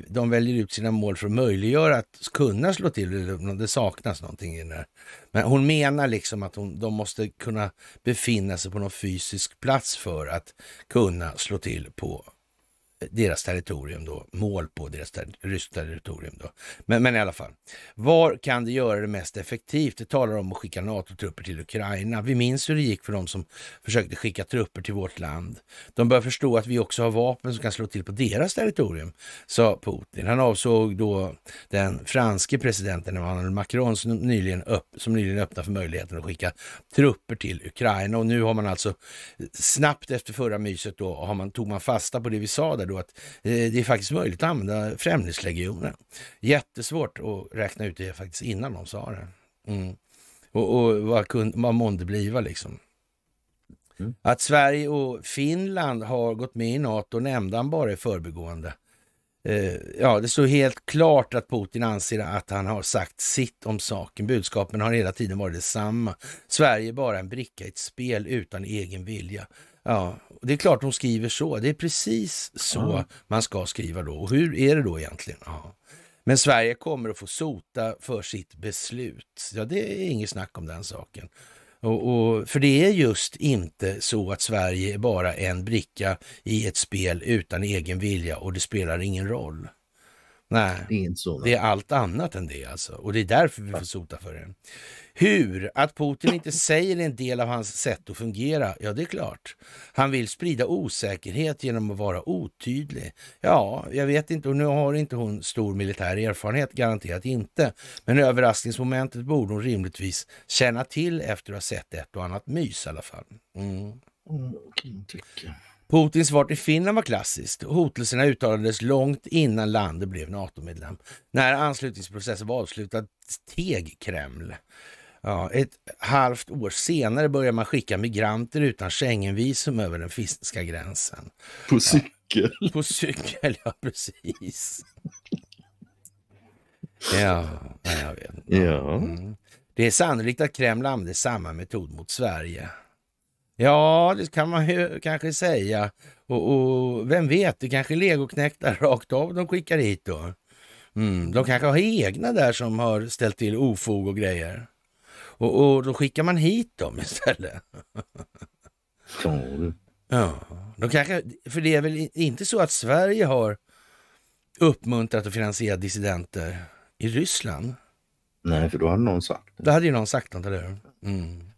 De väljer ut sina mål för att möjliggöra att kunna slå till, det saknas någonting i den här. Men hon menar liksom att hon, de måste kunna befinna sig på någon fysisk plats för att kunna slå till på deras territorium då, mål på deras ter ryskt territorium då. Men, men i alla fall, var kan det göra det mest effektivt? Det talar om att skicka NATO-trupper till Ukraina. Vi minns hur det gick för de som försökte skicka trupper till vårt land. De bör förstå att vi också har vapen som kan slå till på deras territorium, sa Putin. Han avsåg då den franske presidenten Emmanuel Macron som nyligen, upp, som nyligen öppnade för möjligheten att skicka trupper till Ukraina och nu har man alltså snabbt efter förra myset då har man, tog man fasta på det vi sa där då att eh, det är faktiskt möjligt att använda Främlingslegionen. Jättesvårt att räkna ut det faktiskt innan de sa det. Mm. Och, och, vad, kunde, vad månde bliva liksom. Mm. Att Sverige och Finland har gått med i NATO nämnde han bara i förbegående. Eh, ja, det står helt klart att Putin anser att han har sagt sitt om saken. Budskapen har hela tiden varit detsamma. Sverige är bara en bricka i ett spel utan egen vilja. Ja, det är klart hon skriver så. Det är precis så mm. man ska skriva då. Och hur är det då egentligen? Ja. Men Sverige kommer att få sota för sitt beslut. Ja, det är inget snack om den saken. Och, och, för det är just inte så att Sverige är bara en bricka i ett spel utan egen vilja och det spelar ingen roll. Nej, det är, så, det är allt annat än det alltså. Och det är därför vi får sota för det. Hur? Att Putin inte säger en del av hans sätt att fungera? Ja, det är klart. Han vill sprida osäkerhet genom att vara otydlig. Ja, jag vet inte. Och nu har inte hon stor militär erfarenhet, garanterat inte. Men överraskningsmomentet borde hon rimligtvis känna till efter att ha sett ett och annat mys i alla fall. Mm. mm Putins svar till Finland var klassiskt. Hotelserna uttalades långt innan landet blev NATO-medlem. När anslutningsprocessen var avslutad teg Kreml. Ja, ett halvt år senare börjar man skicka migranter utan Schengenvisum över den finska gränsen. På cykel. Ja, på cykel, ja precis. Ja, jag vet. Ja. Mm. Det är sannolikt att Kreml använder samma metod mot Sverige. Ja, det kan man ju kanske säga. Och, och vem vet, det kanske är legoknäktar rakt av de skickar hit då. Mm, de kanske har egna där som har ställt till ofog och grejer. Och, och då skickar man hit dem istället. Ja, ja de kanske, för det är väl inte så att Sverige har uppmuntrat och finansierat dissidenter i Ryssland? Nej, för då hade någon sagt det. Då hade ju någon sagt något, eller hur? Mm.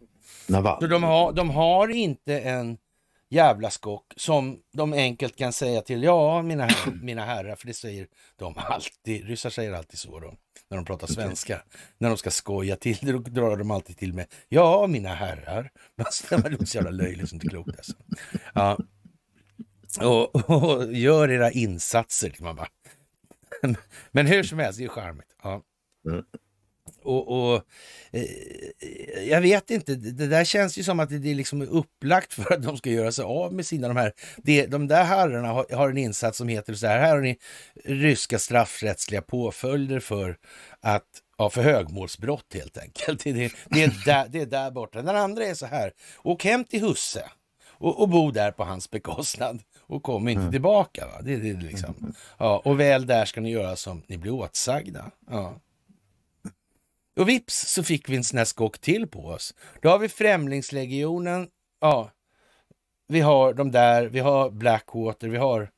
Så de har, de har inte en jävla skock som de enkelt kan säga till, ja mina, herrar, mina herrar, för det säger de alltid, ryssar säger alltid så då, när de pratar svenska. Okay. När de ska skoja till det, då drar de alltid till med, ja mina herrar. Man är så jävla löjligt, som det klokt alltså. Ja. Och, och, gör era insatser. Liksom. Man bara. Men hur som helst, det är charmigt. Ja. Mm. Och, och eh, Jag vet inte, det där känns ju som att det, det liksom är upplagt för att de ska göra sig av med sina. De, här, det, de där herrarna har, har en insats som heter så här, här har ni ryska straffrättsliga påföljder för att Ja, för högmålsbrott helt enkelt. Det, det, det, är där, det är där borta. Den andra är så här, åk hem till husse och, och bo där på hans bekostnad och kom inte mm. tillbaka. Va? Det, det, liksom. Mm. ja, och väl där ska ni göra som ni blir åtsagda. Ja. Och vips så fick vi en sån här skock till på oss. Då har vi Främlingslegionen, ja, vi har de där, vi har Blackwater, vi har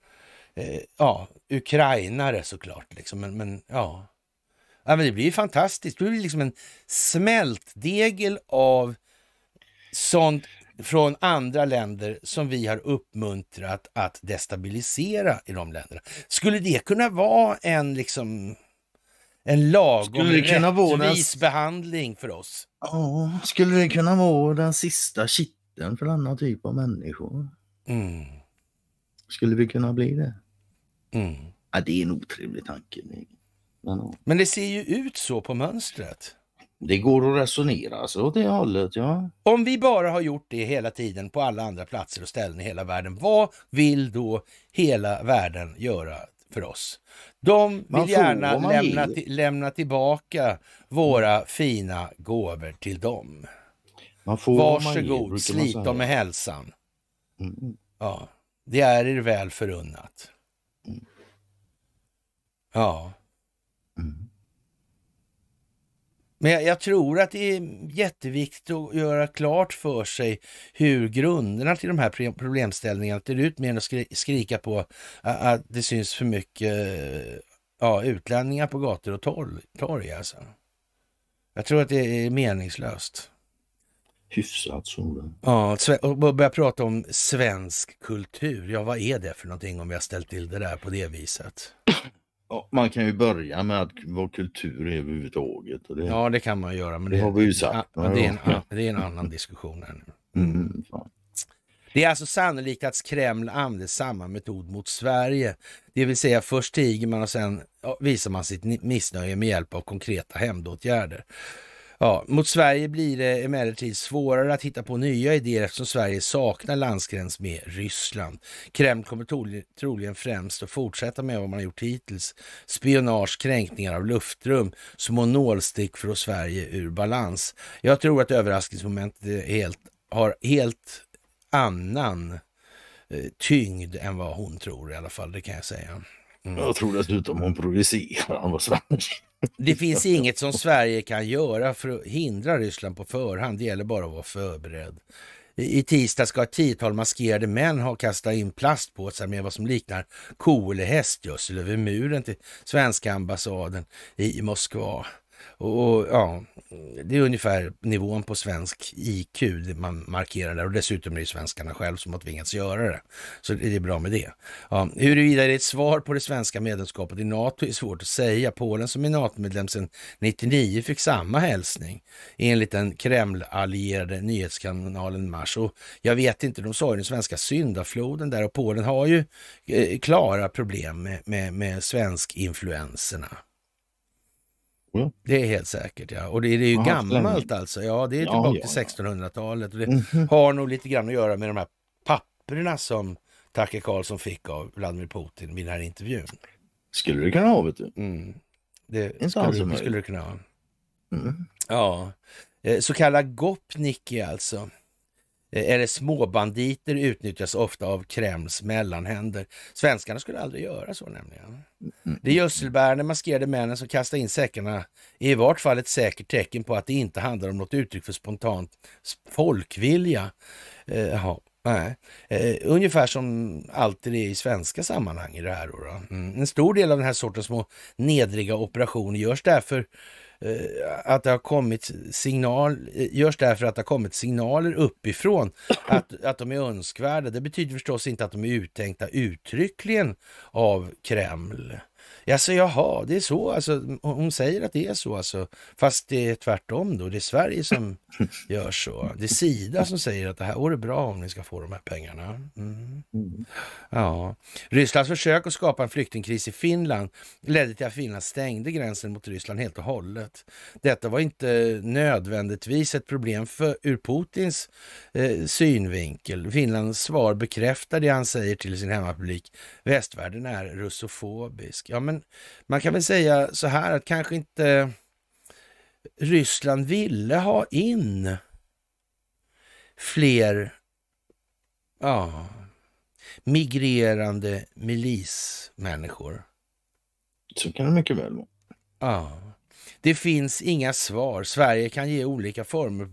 eh, ja, ukrainare såklart. Liksom. Men, men ja. ja, men det blir fantastiskt. Det blir liksom en smältdegel av sånt från andra länder som vi har uppmuntrat att destabilisera i de länderna. Skulle det kunna vara en liksom en lagom rättvis behandling för oss. Ja, skulle det kunna vara den sista kitteln för denna typ av människor? Mm. Skulle vi kunna bli det? Mm. Ja, det är en otrevlig tanke. Men, ja. Men det ser ju ut så på mönstret. Det går att resonera så åt det hållet, ja. Om vi bara har gjort det hela tiden på alla andra platser och ställen i hela världen, vad vill då hela världen göra för oss? De vill gärna lämna, vill. Till, lämna, tillbaka våra fina gåvor till dem. Man får Varsågod, man slit dem med hälsan. Mm. Ja, det är er väl förunnat. Mm. Ja. Mm. Men jag, jag, tror att det är jätteviktigt att göra klart för sig hur grunderna till de här problemställningarna ser ut, mer än att skrika på att det syns för mycket ja, utlänningar på gator och torg. torg alltså. Jag tror att det är meningslöst. Hyfsat så. Ja, och börja prata om svensk kultur. Ja, vad är det för någonting om vi har ställt till det där på det viset? Ja, man kan ju börja med att vår kultur är överhuvudtaget. Och det, ja, det kan man göra. Men det, det har vi ju sagt. Ja, det, är en, ja, det, är en, annan diskussion. Här nu. Mm, det är alltså sannolikt att Kreml använder samma metod mot Sverige. Det vill säga först tiger man och sen visar man sitt missnöje med hjälp av konkreta hämndåtgärder. Ja, mot Sverige blir det emellertid svårare att hitta på nya idéer eftersom Sverige saknar landsgräns med Ryssland. Kreml kommer troligen, främst att fortsätta med vad man har gjort hittills. Spionage, kränkningar av luftrum, små nålstick för att Sverige ur balans. Jag tror att överraskningsmomentet helt, har helt annan eh, tyngd än vad hon tror i alla fall, det kan jag säga. Mm. Jag tror dessutom hon projicerar vad Sverige det finns inget som Sverige kan göra för att hindra Ryssland på förhand. Det gäller bara att vara förberedd. I tisdag ska ett tiotal maskerade män ha kastat in plastpåsar med vad som liknar ko eller hästgödsel över muren till svenska ambassaden i Moskva. Och, och, ja, det är ungefär nivån på svensk IQ man markerar där och dessutom är det svenskarna själv som har tvingats göra det. Så det är bra med det. Ja, huruvida det är ett svar på det svenska medlemskapet i NATO är svårt att säga. Polen som är NATO-medlem sedan 99 fick samma hälsning enligt den Kreml-allierade nyhetskanalen Mars. Och jag vet inte, de sa ju den svenska syndafloden där och Polen har ju eh, klara problem med, med, med svensk influenserna. Det är helt säkert ja. Och det, det är ju Aha, gammalt alltså. Ja, det är tillbaka ja, ja. till 1600-talet. Och det mhm. har nog lite grann att göra med de här papperna som Tucker Carlson fick av Vladimir Putin vid den här intervjun. Skulle det kunna ha, vet du. Mm. Det skulle, skulle det kunna ha. Mm. Ja. Eh, så kallad Gopniki alltså. Eh, eller småbanditer utnyttjas ofta av Kremls mellanhänder. Svenskarna skulle aldrig göra så nämligen. Mm, De mm, gödselbärande maskerade männen som kastade in säckarna är i vart fall ett säkert tecken på att det inte handlar om något uttryck för spontan folkvilja. Eh, Nej. Eh, ungefär som alltid är i svenska sammanhang i det här. Då, då. Mm. En stor del av den här sortens små nedriga operationer görs därför Eh, att det har kommit signal, eh, görs därför att det har kommit signaler uppifrån att, att de är önskvärda. Det betyder förstås inte att de är uttänkta uttryckligen av Kreml. Jaså, alltså, jaha, det är så alltså. Hon säger att det är så alltså. Fast det är tvärtom då. Det är Sverige som gör så. Det är Sida som säger att det här vore bra om ni ska få de här pengarna. Mm. mm. Ja. Rysslands försök att skapa en flyktingkris i Finland ledde till att Finland stängde gränsen mot Ryssland helt och hållet. Detta var inte nödvändigtvis ett problem för, ur Putins eh, synvinkel. Finlands svar bekräftar det han säger till sin hemmapublik. Västvärlden är russofobisk. Ja, men man kan väl säga så här att kanske inte Ryssland ville ha in fler ja, migrerande milismänniskor. Så kan det mycket väl vara. Ja. Det finns inga svar. Sverige kan ge olika former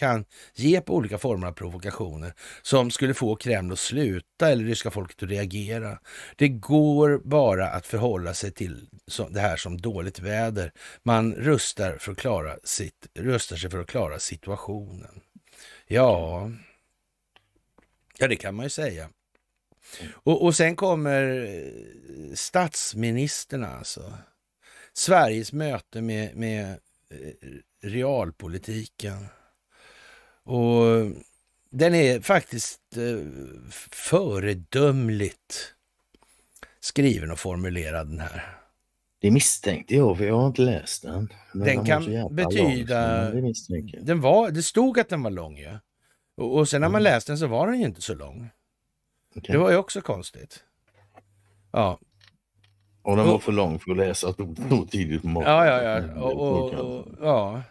kan ge på olika former av provokationer som skulle få Kreml att sluta eller ryska folket att reagera. Det går bara att förhålla sig till det här som dåligt väder. Man rustar, för att klara sitt, rustar sig för att klara situationen. Ja, ja det kan man ju säga. Och, och sen kommer eh, statsministern alltså. Sveriges möte med, med eh, realpolitiken. Och den är faktiskt eh, föredömligt skriven och formulerad den här. Det misstänkte jag för jag har inte läst den. Men den, den kan betyda... Lång, det, den var, det stod att den var lång ju. Ja. Och, och, sen när man mm. läste den så var den ju inte så lång. Okay. Det var ju också konstigt. Ja. Och den var för lång för att läsa tidigt på morgonen. Ja, ja, ja. Och, och, och, ja.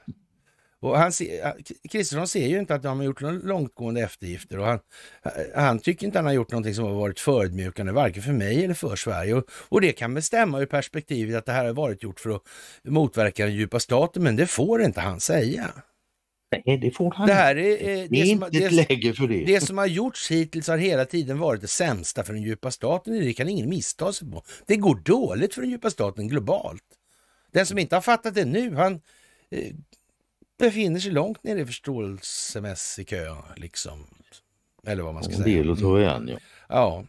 Och han ser, eh, Kristersson ser ju inte att de har gjort några långtgående eftergifter och han, eh, han tycker inte att han har gjort någonting som har varit förödmjukande, varken för mig eller för Sverige. Och, och det kan bestämma ur perspektivet att det här har varit gjort för att motverka den djupa staten, men det får inte han säga. Nej, det får han det här är, eh, det är inte. Som, läge för det. Det som har gjorts hittills har hela tiden varit det sämsta för den djupa staten. Det kan ingen missta sig på. Det går dåligt för den djupa staten globalt. Den som inte har fattat det nu, han befinner sig långt ner i förståelsemässig kö. Liksom. Eller vad man ska en säga. En mm. igen, ja. ja.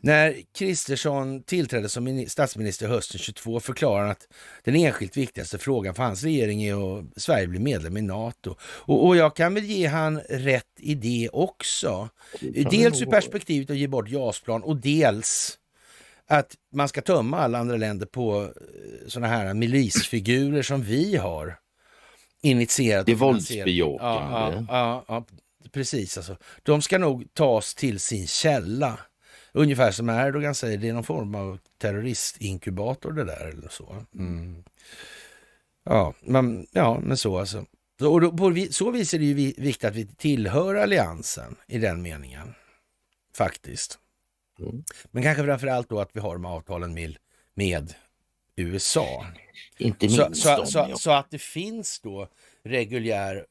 När Kristersson tillträdde som statsminister hösten 22 förklarar han att den enskilt viktigaste frågan för hans regering är att Sverige blir medlem i NATO. Och, och jag kan väl ge han rätt i det också. Dels ur perspektivet att ge bort JAS-plan och dels att man ska tömma alla andra länder på eh, sådana här milisfigurer som vi har initierat. Det är våldsbejakande. Ja, ja, ja, ja, precis. Alltså. De ska nog tas till sin källa. Ungefär som Erdogan säger, det är någon form av terroristinkubator det där. eller så. Mm. Ja, men, ja, men så alltså. och då, på så vis är det ju viktigt att vi tillhör alliansen i den meningen. Faktiskt. Mm. Men kanske framför allt då att vi har de avtalen med, med USA. Inte minst så, så, så, så att det finns då reguljär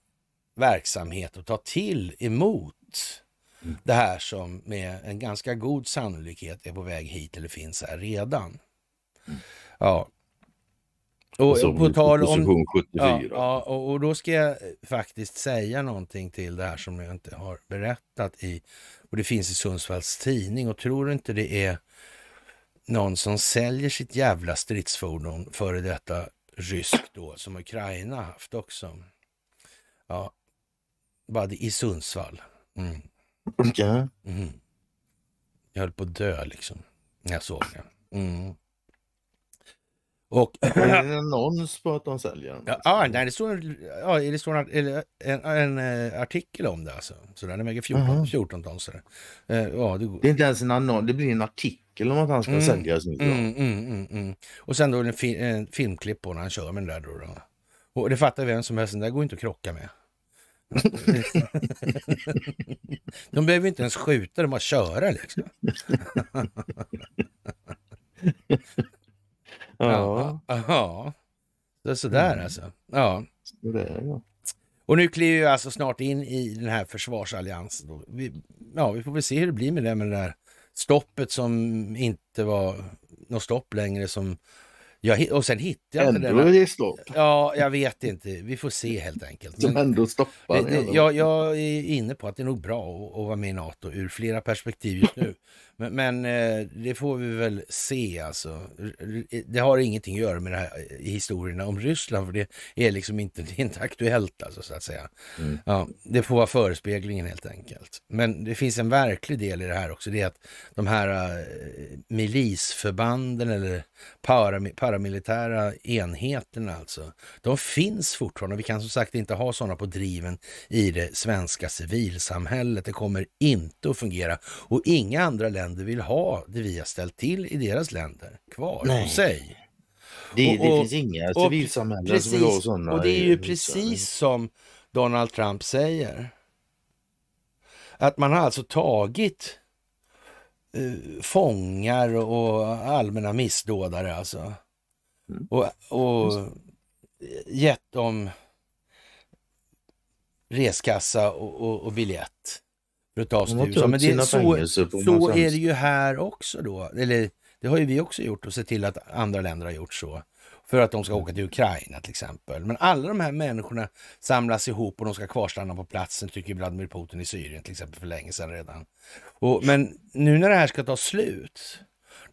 verksamhet att ta till emot mm. det här som med en ganska god sannolikhet är på väg hit eller finns här redan. Mm. Ja. Och, och alltså, på tal om... 74. Ja, ja och, och, då ska jag faktiskt säga någonting till det här som jag inte har berättat i... Och det finns i Sundsvalls tidning och tror inte det är någon som säljer sitt jävla stridsfordon, före detta ryskt då, som Ukraina haft också. Ja, bara i Sundsvall. Mm. Ja. Mm. Jag höll på att dö liksom, när jag såg den. Mm. Och, är det en annons på att de säljer den? Ja, ah, ja det står, en, ja, det står en, en, en, eh, artikel om det. Alltså. Så den väger 14, uh -huh. 14 ton. Så det. Ja, det, går. det är inte ens en annons, det blir en artikel artikel om att han ska mm. sälja snus. Mm mm, mm, mm, och sen då en, fi en filmklipp på när han kör med den där då. då. Och det fattar vem som helst, den där går inte att krocka med. de behöver inte ens skjuta, de bara köra liksom. ja. Ja. ja. Sådär mm. alltså. Ja. Sådär, ja. Och nu kliver vi alltså snart in i den här försvarsalliansen. Vi, ja, vi får väl se hur det blir med det med den där stoppet som inte var något stopp längre som jag, och sen hittade jag ändå inte den. Ändå stopp. Ja, jag vet inte. Vi får se helt enkelt. Som Men, ändå stoppar. jag, jag, är inne på att det är nog bra att, att vara med i NATO ur flera perspektiv just nu. Men, men eh, det får vi väl se alltså. Det har ingenting att göra med det här eh, historierna om Ryssland för det är liksom inte, det är inte aktuellt alltså så att säga. Mm. Ja, det får vara förespeglingen helt enkelt. Men det finns en verklig del i det här också. Det är att de här eh, milisförbanden eller param paramilitära enheterna alltså. De finns fortfarande. Vi kan som sagt inte ha sådana på driven i det svenska civilsamhället. Det kommer inte att fungera och inga andra länder länder vill ha det vi har ställt till i deras länder kvar Nej. på sig. Det, och, det finns inga civilsamhällen som vill ha sådana. Och det är ju precis som Donald Trump säger. Att man har alltså tagit uh, fångar och allmänna missdådare alltså. Mm. Och, och gett dem reskassa och, och, och biljett brutalt styr. Men det, så, så är det ju här också då. Eller det har ju vi också gjort och sett till att andra länder har gjort så. För att de ska mm. åka till Ukraina till exempel. Men alla de här människorna samlas ihop och de ska kvarstanna på platsen, tycker Vladimir Putin i Syrien till exempel för länge sedan redan. Och, men nu när det här ska ta slut,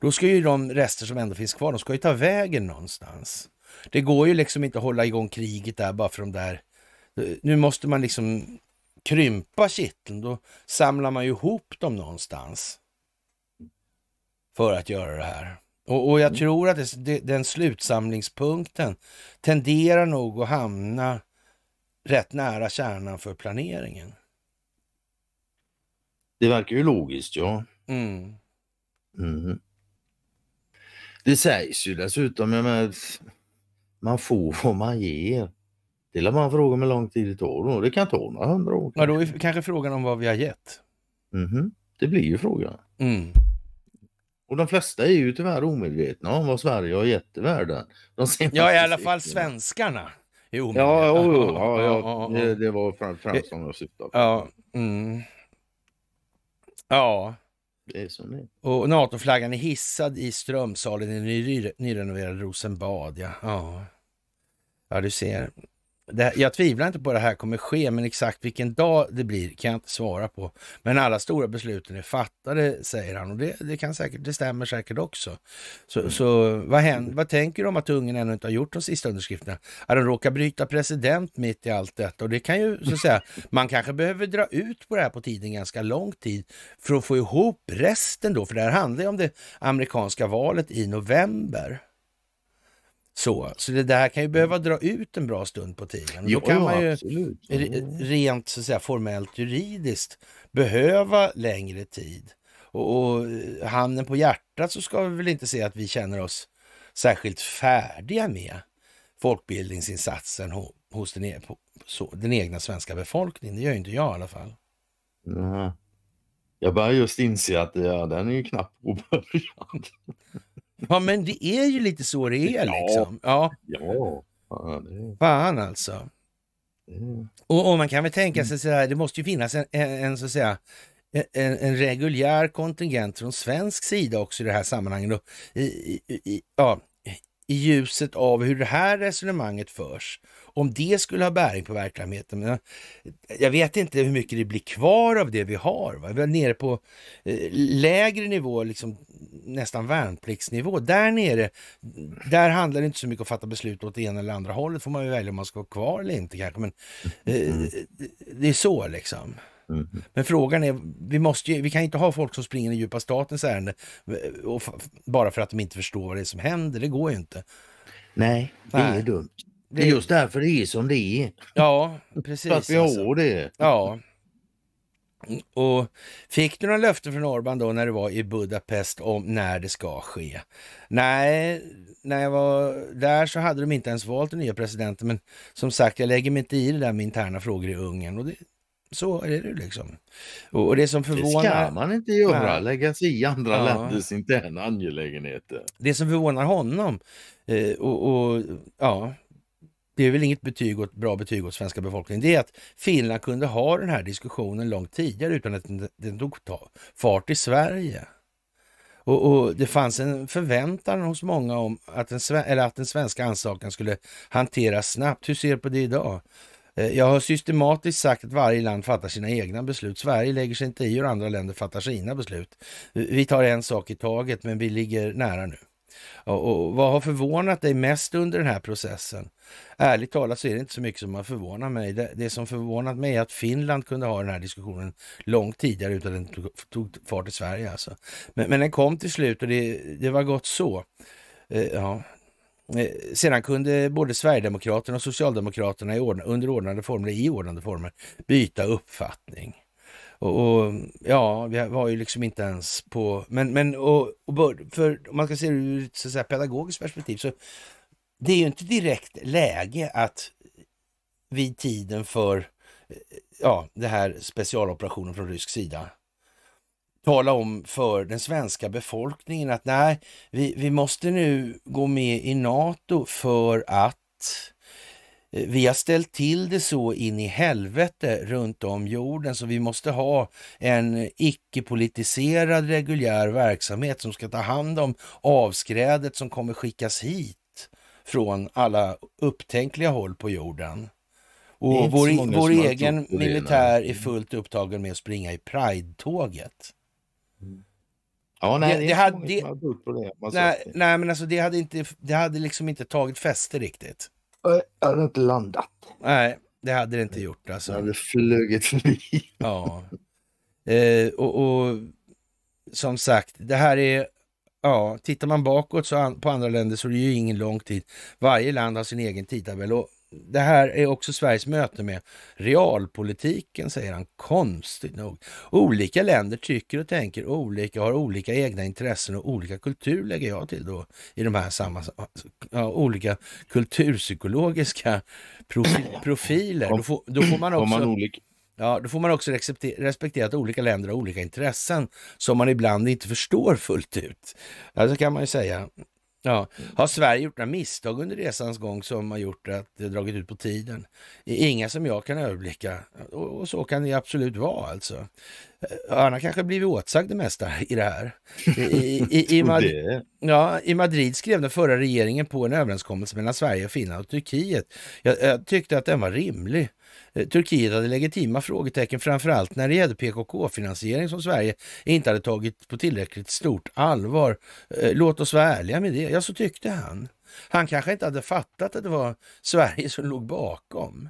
då ska ju de rester som ändå finns kvar, de ska ju ta vägen någonstans. Det går ju liksom inte att hålla igång kriget där bara för de där nu måste man liksom krympa kitteln, då samlar man ju ihop dem någonstans för att göra det här. Och, och jag mm. tror att det, den slutsamlingspunkten tenderar nog att hamna rätt nära kärnan för planeringen. Det verkar ju logiskt, ja. Mm. Mm. Det sägs ju dessutom, jag menar, man får vad man ger. Det är man fråga om hur lång tid det tar. Det kan ta några hundra år. Ja då är kanske frågan om vad vi har gett. Mm -hmm. Det blir ju frågan. Mm. Och de flesta är ju tyvärr omedvetna om vad Sverige har gett i världen. ja, i alla fall svenskarna. Är ja, oh, oh, ja, ja, oh, det, det, var främst fram som jag syftade på. Ja. Mm. ja. Det är som det Och NATO-flaggan är hissad i Strömsalen i nyrenoverade Rosenbad. Ja. ja, ja du ser det, jag tvivlar inte på att det här kommer ske, men exakt vilken dag det blir kan jag inte svara på. Men alla stora besluten är fattade, säger han, och det, det kan säkert, det stämmer säkert också. Så, mm. så vad, händer, vad tänker de att Ungern ännu inte har gjort de sista underskrifterna? Att de råkar bryta president mitt i allt detta, och det kan ju så säga, man kanske behöver dra ut på det här på tiden ganska lång tid för att få ihop resten då, för det här handlar ju om det amerikanska valet i november. Så, så det där kan ju mm. behöva dra ut en bra stund på tiden. Jo, Då kan man ju absolut. rent så att säga, formellt juridiskt behöva längre tid. Och, och eh, handen på hjärtat så ska vi väl inte säga att vi känner oss särskilt färdiga med folkbildningsinsatsen hos den, e den egna svenska befolkningen. Det gör inte jag i alla fall. Mm. Jag börjar just inse att ja, den är ju knappt påbörjad. Ja, men det är ju lite så det är liksom. Ja, ja. fan, alltså. Mm. Och, och, man kan väl tänka sig så här, det måste ju finnas en, en, en så att säga, en, en, reguljär kontingent från svensk sida också i det här sammanhanget. Och, i, i, i, ja, i ljuset av hur det här resonemanget förs, om det skulle ha bäring på verkligheten. Men jag, jag vet inte hur mycket det blir kvar av det vi har. Va? Vi är nere på eh, lägre nivå, liksom, nästan värnpliktsnivå. Där nere, där handlar det inte så mycket om att fatta beslut åt det ena eller andra hållet. får man ju välja om man ska vara kvar eller inte kanske. Men eh, mm. det är så liksom. Mm-hmm. Men frågan är, vi, måste ju, vi kan inte ha folk som springer i djupa statens ärende eh, och, bara för att de inte förstår vad det är som händer. Det går ju inte. Nej, det Nej. är dumt. Det är just därför det är som det är. Ja, precis. För att vi alltså. det. Ja. Och fick du några löften från Orban då när du var i Budapest om när det ska ske? Nej, när jag var där så hade de inte ens valt den nya presidenten. Men som sagt, jag lägger mig inte i det där med interna frågor i Ungern och det så är det liksom. Och, det som förvånar... Det ska man inte göra, ja. lägga sig i andra ja. länders interna angelägenheter. Det som förvånar honom, eh, och, och ja, det är väl inget betyg åt, bra betyg åt svenska befolkningen, det är att Finland kunde ha den här diskussionen långt tidigare utan att den, tog fart i Sverige. Och, och, Det fanns en förväntan hos många om att den, eller att den svenska ansökan skulle hanteras snabbt. Hur ser du på det idag? Eh, jag har systematiskt sagt att varje land fattar sina egna beslut. Sverige lägger sig inte i hur andra länder fattar sina beslut. Vi tar en sak i taget, men vi ligger nära nu. Och vad har förvånat dig mest under den här processen? Ärligt talat så är det inte så mycket som har förvånat mig. Det, det som förvånat mig är att Finland kunde ha den här diskussionen långt tidigare utan den tog, tog fart i Sverige. Alltså. Men, men den kom till slut och det, det var gott så. Eh, ja, Eh, sedan kunde både Sverigedemokraterna och Socialdemokraterna i ordna, under ordnade former, i ordnade former byta uppfattning. Och, och, ja, vi var ju liksom inte ens på... Men, men och, och för, om man ska se det ur ett så säga, pedagogiskt perspektiv så det är ju inte direkt läge att vid tiden för eh, ja, det här specialoperationen från rysk sida tala om för den svenska befolkningen att nej, vi, vi måste nu gå med i NATO för att eh, vi har ställt till det så in i helvete runt om jorden så vi måste ha en icke-politiserad reguljär verksamhet som ska ta hand om avskrädet som kommer skickas hit från alla upptänkliga håll på jorden. Och vår, vår egen militär är fullt upptagen med att springa i Pride-tåget. Ja, nej, det, det hade, det, problem, nej, nej, men alltså det hade, inte, det hade liksom inte tagit fäste riktigt. Det eh, hade inte landat. Nej, det hade det inte gjort. Alltså. Det hade flugit förbi. Ja. Eh, och, och, som sagt, det här är... Ja, tittar man bakåt så an, på andra länder så är det ju ingen lång tid. Varje land har sin egen tidtabell och det här är också Sveriges möte med realpolitiken, säger han, konstigt nog. Olika länder tycker och tänker olika, har olika egna intressen och olika kultur, lägger jag till då, i de här samma, ja, olika kulturpsykologiska profiler. Då får, då får, man också... Ja, då får man också respektera att olika länder har olika intressen som man ibland inte förstår fullt ut. Ja, så kan man ju säga. Ja. Har Sverige gjort några misstag under resans gång som har gjort att det dragit ut på tiden? Inga som jag kan överblicka och så kan det absolut vara alltså. Han eh, har kanske blivit åtsagd det mesta i det här. I, i, i, i, Madrid, ja, I Madrid skrev den förra regeringen på en överenskommelse mellan Sverige, Finland och Turkiet. Jag, jag tyckte att den var rimlig. Eh, Turkiet hade legitima frågetecken, framförallt när det gällde PKK-finansiering som Sverige inte hade tagit på tillräckligt stort allvar. Eh, låt oss vara ärliga med det. Ja, så tyckte han. Han kanske inte hade fattat att det var Sverige som låg bakom.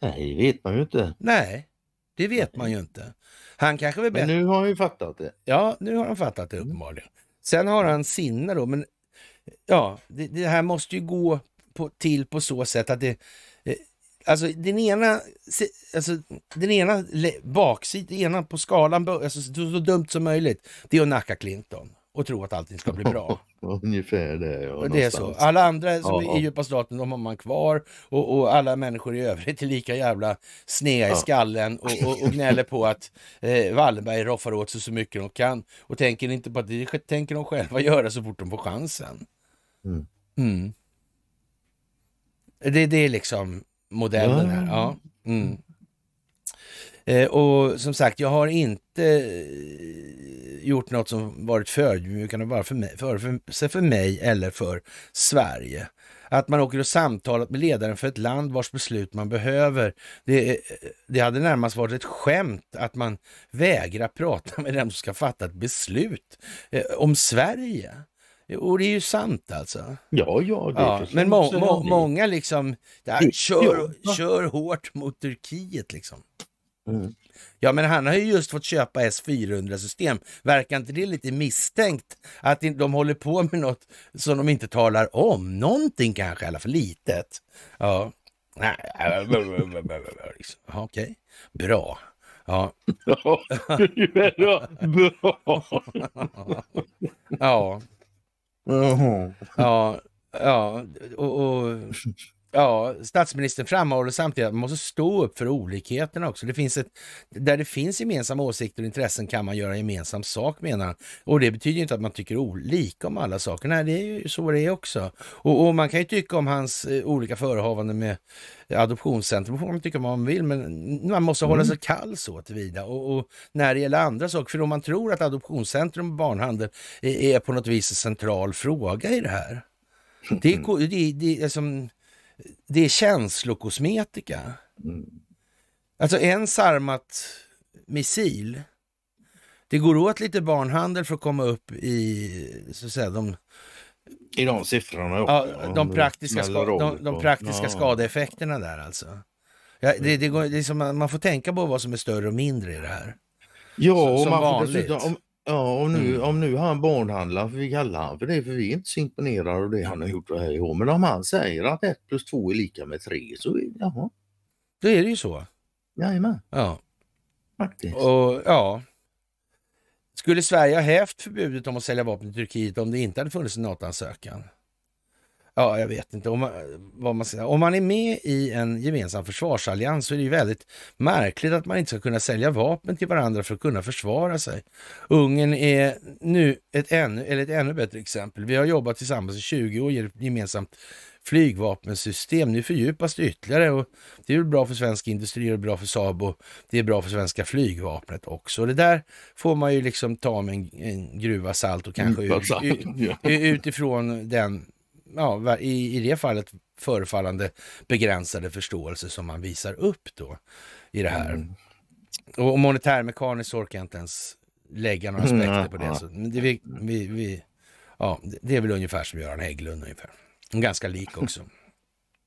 Nej, det vet man ju inte. Nej, det vet man ju inte. Han kanske var bättre. Men nu har han ju fattat det. Ja, nu har han fattat det mm. uppenbarligen. Sen har han sinne då, men ja, det, det här måste ju gå på, till på så sätt att det Alltså den ena, alltså, den ena baksidan, ena på skalan, alltså, så, så dumt som möjligt, det är att nacka Clinton och tro att allting ska bli bra. Ungefär det. Ja, det är så. Alla andra som ja. i djupa staten, de har man kvar och, och, alla människor i övrigt är lika jävla snea ja. i skallen och, och, och gnäller på att eh, Wallenberg roffar åt sig så mycket de kan och tänker inte på att det tänker de själva göra så fort de får chansen. Mm. Mm. Det, det är liksom modellen här. Ja. Mm. Eh, och som sagt, jag har inte eh, gjort något som varit förödmjukande vare för mig, för, för, för mig eller för Sverige. Att man åker och samtalar med ledaren för ett land vars beslut man behöver. Det, det hade närmast varit ett skämt att man vägrar prata med den som ska fatta ett beslut eh, om Sverige. Och det är ju sant alltså. Ja, ja. ja men må, må, många liksom, där, kör, ja. kör hårt mot Turkiet liksom. Mm. Ja, men han har ju just fått köpa S400-system. Verkar inte det lite misstänkt att de håller på med något som de inte talar om? Någonting kanske, i alla fall litet. Ja, liksom. okej, okay. bra. Ja. ja, bra. ja. Uh Ja, ja och, och Ja, statsministern framhåller samtidigt att man måste stå upp för olikheterna också. Det finns ett, där det finns gemensamma åsikter och intressen kan man göra gemensam sak menar han. Och det betyder inte att man tycker olika om alla saker. Nej, det är ju så det är också. Och, och man kan ju tycka om hans eh, olika förehavanden med adoptionscentrum, får man tycka vad man vill, men man måste hålla mm. sig kall så tillvida. Och, och, när det gäller andra saker, för om man tror att adoptionscentrum och barnhandel är, är på något vis en central fråga i det här. Det är, det, det, är som, det är känslokosmetika. Mm. Alltså en sarmat missil, det går åt lite barnhandel för att komma upp i så att säga, de, i de siffrorna? Ja, de praktiska, ska, de, de praktiska ja. skadeeffekterna där alltså. Ja, det, det, går, det som, man får tänka på vad som är större och mindre i det här. Ja, som, som man vanligt. dessutom, Ja, om nu, mm. om nu han barnhandlar, för vi kallar han för det, för vi är inte så imponerade av det han har gjort. Här i år. Men om han säger att 1 plus 2 är lika med 3 så jaha. Då är det ju så. Jajamän. Ja. Faktiskt. Och, ja. Skulle Sverige ha hävt förbudet om att sälja vapen till Turkiet om det inte hade funnits en NATO-ansökan? Ja, jag vet inte om man, vad man ska Om man är med i en gemensam försvarsallians så är det ju väldigt märkligt att man inte ska kunna sälja vapen till varandra för att kunna försvara sig. Ungern är nu ett ännu, eller ett ännu bättre exempel. Vi har jobbat tillsammans i 20 år i gemensamt flygvapensystem. Nu fördjupas det ytterligare och det är bra för svensk industri och bra för Saab och det är bra för svenska flygvapnet också. Och det där får man ju liksom ta med en, en gruva salt och kanske ut, ut, utifrån den ja, i, i det fallet förefallande begränsade förståelse som man visar upp då i det här. Mm. Och, monetärmekaniskt orkar jag inte ens lägga några mm, aspekter på det. Så, det, vi, vi, vi, ja, det är väl ungefär som Göran Hägglund ungefär. Ganska lik också.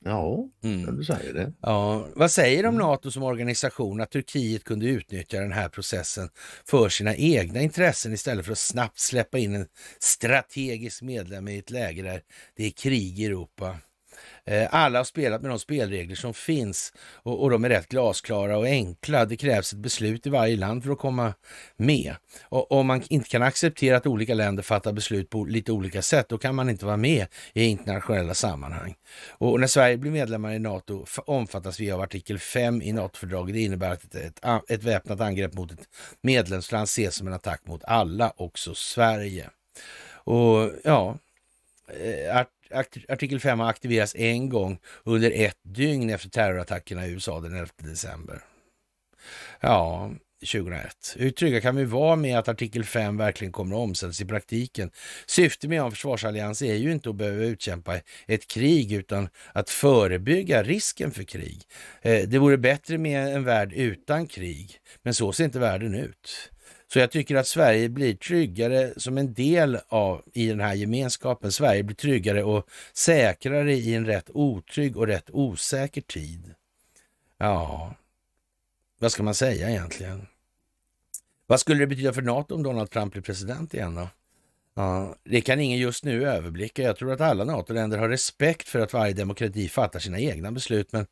Ja, mm. du säger det. Ja. Vad säger de NATO som organisation att Turkiet kunde utnyttja den här processen för sina egna intressen istället för att snabbt släppa in en strategisk medlem i ett läge där det är krig i Europa? Eh, alla har spelat med de spelregler som finns och, och de är rätt glasklara och enkla. Det krävs ett beslut i varje land för att komma med. Och om man inte kan acceptera att olika länder fattar beslut på lite olika sätt, då kan man inte vara med i internationella sammanhang. Och när Sverige blir medlemmar i NATO omfattas vi av artikel 5 i NATO-fördraget. Det innebär att ett, ett väpnat angrepp mot ett medlemsland ses som en attack mot alla, också Sverige. Och ja, eh, artikel 5 har aktiverats en gång under ett dygn efter terrorattackerna i USA den 11 december. Ja, 2001. Hur trygga kan vi vara med att artikel 5 verkligen kommer att omsättas i praktiken? Syftet med en försvarsallians är ju inte att behöva utkämpa ett krig utan att förebygga risken för krig. Eh, det vore bättre med en värld utan krig, men så ser inte världen ut. Så jag tycker att Sverige blir tryggare som en del av i den här gemenskapen. Sverige blir tryggare och säkrare i en rätt otrygg och rätt osäker tid. Ja, vad ska man säga egentligen? Vad skulle det betyda för NATO om Donald Trump blir president igen då? Ja, det kan ingen just nu överblicka. Jag tror att alla NATO-länder har respekt för att varje demokrati fattar sina egna beslut. Men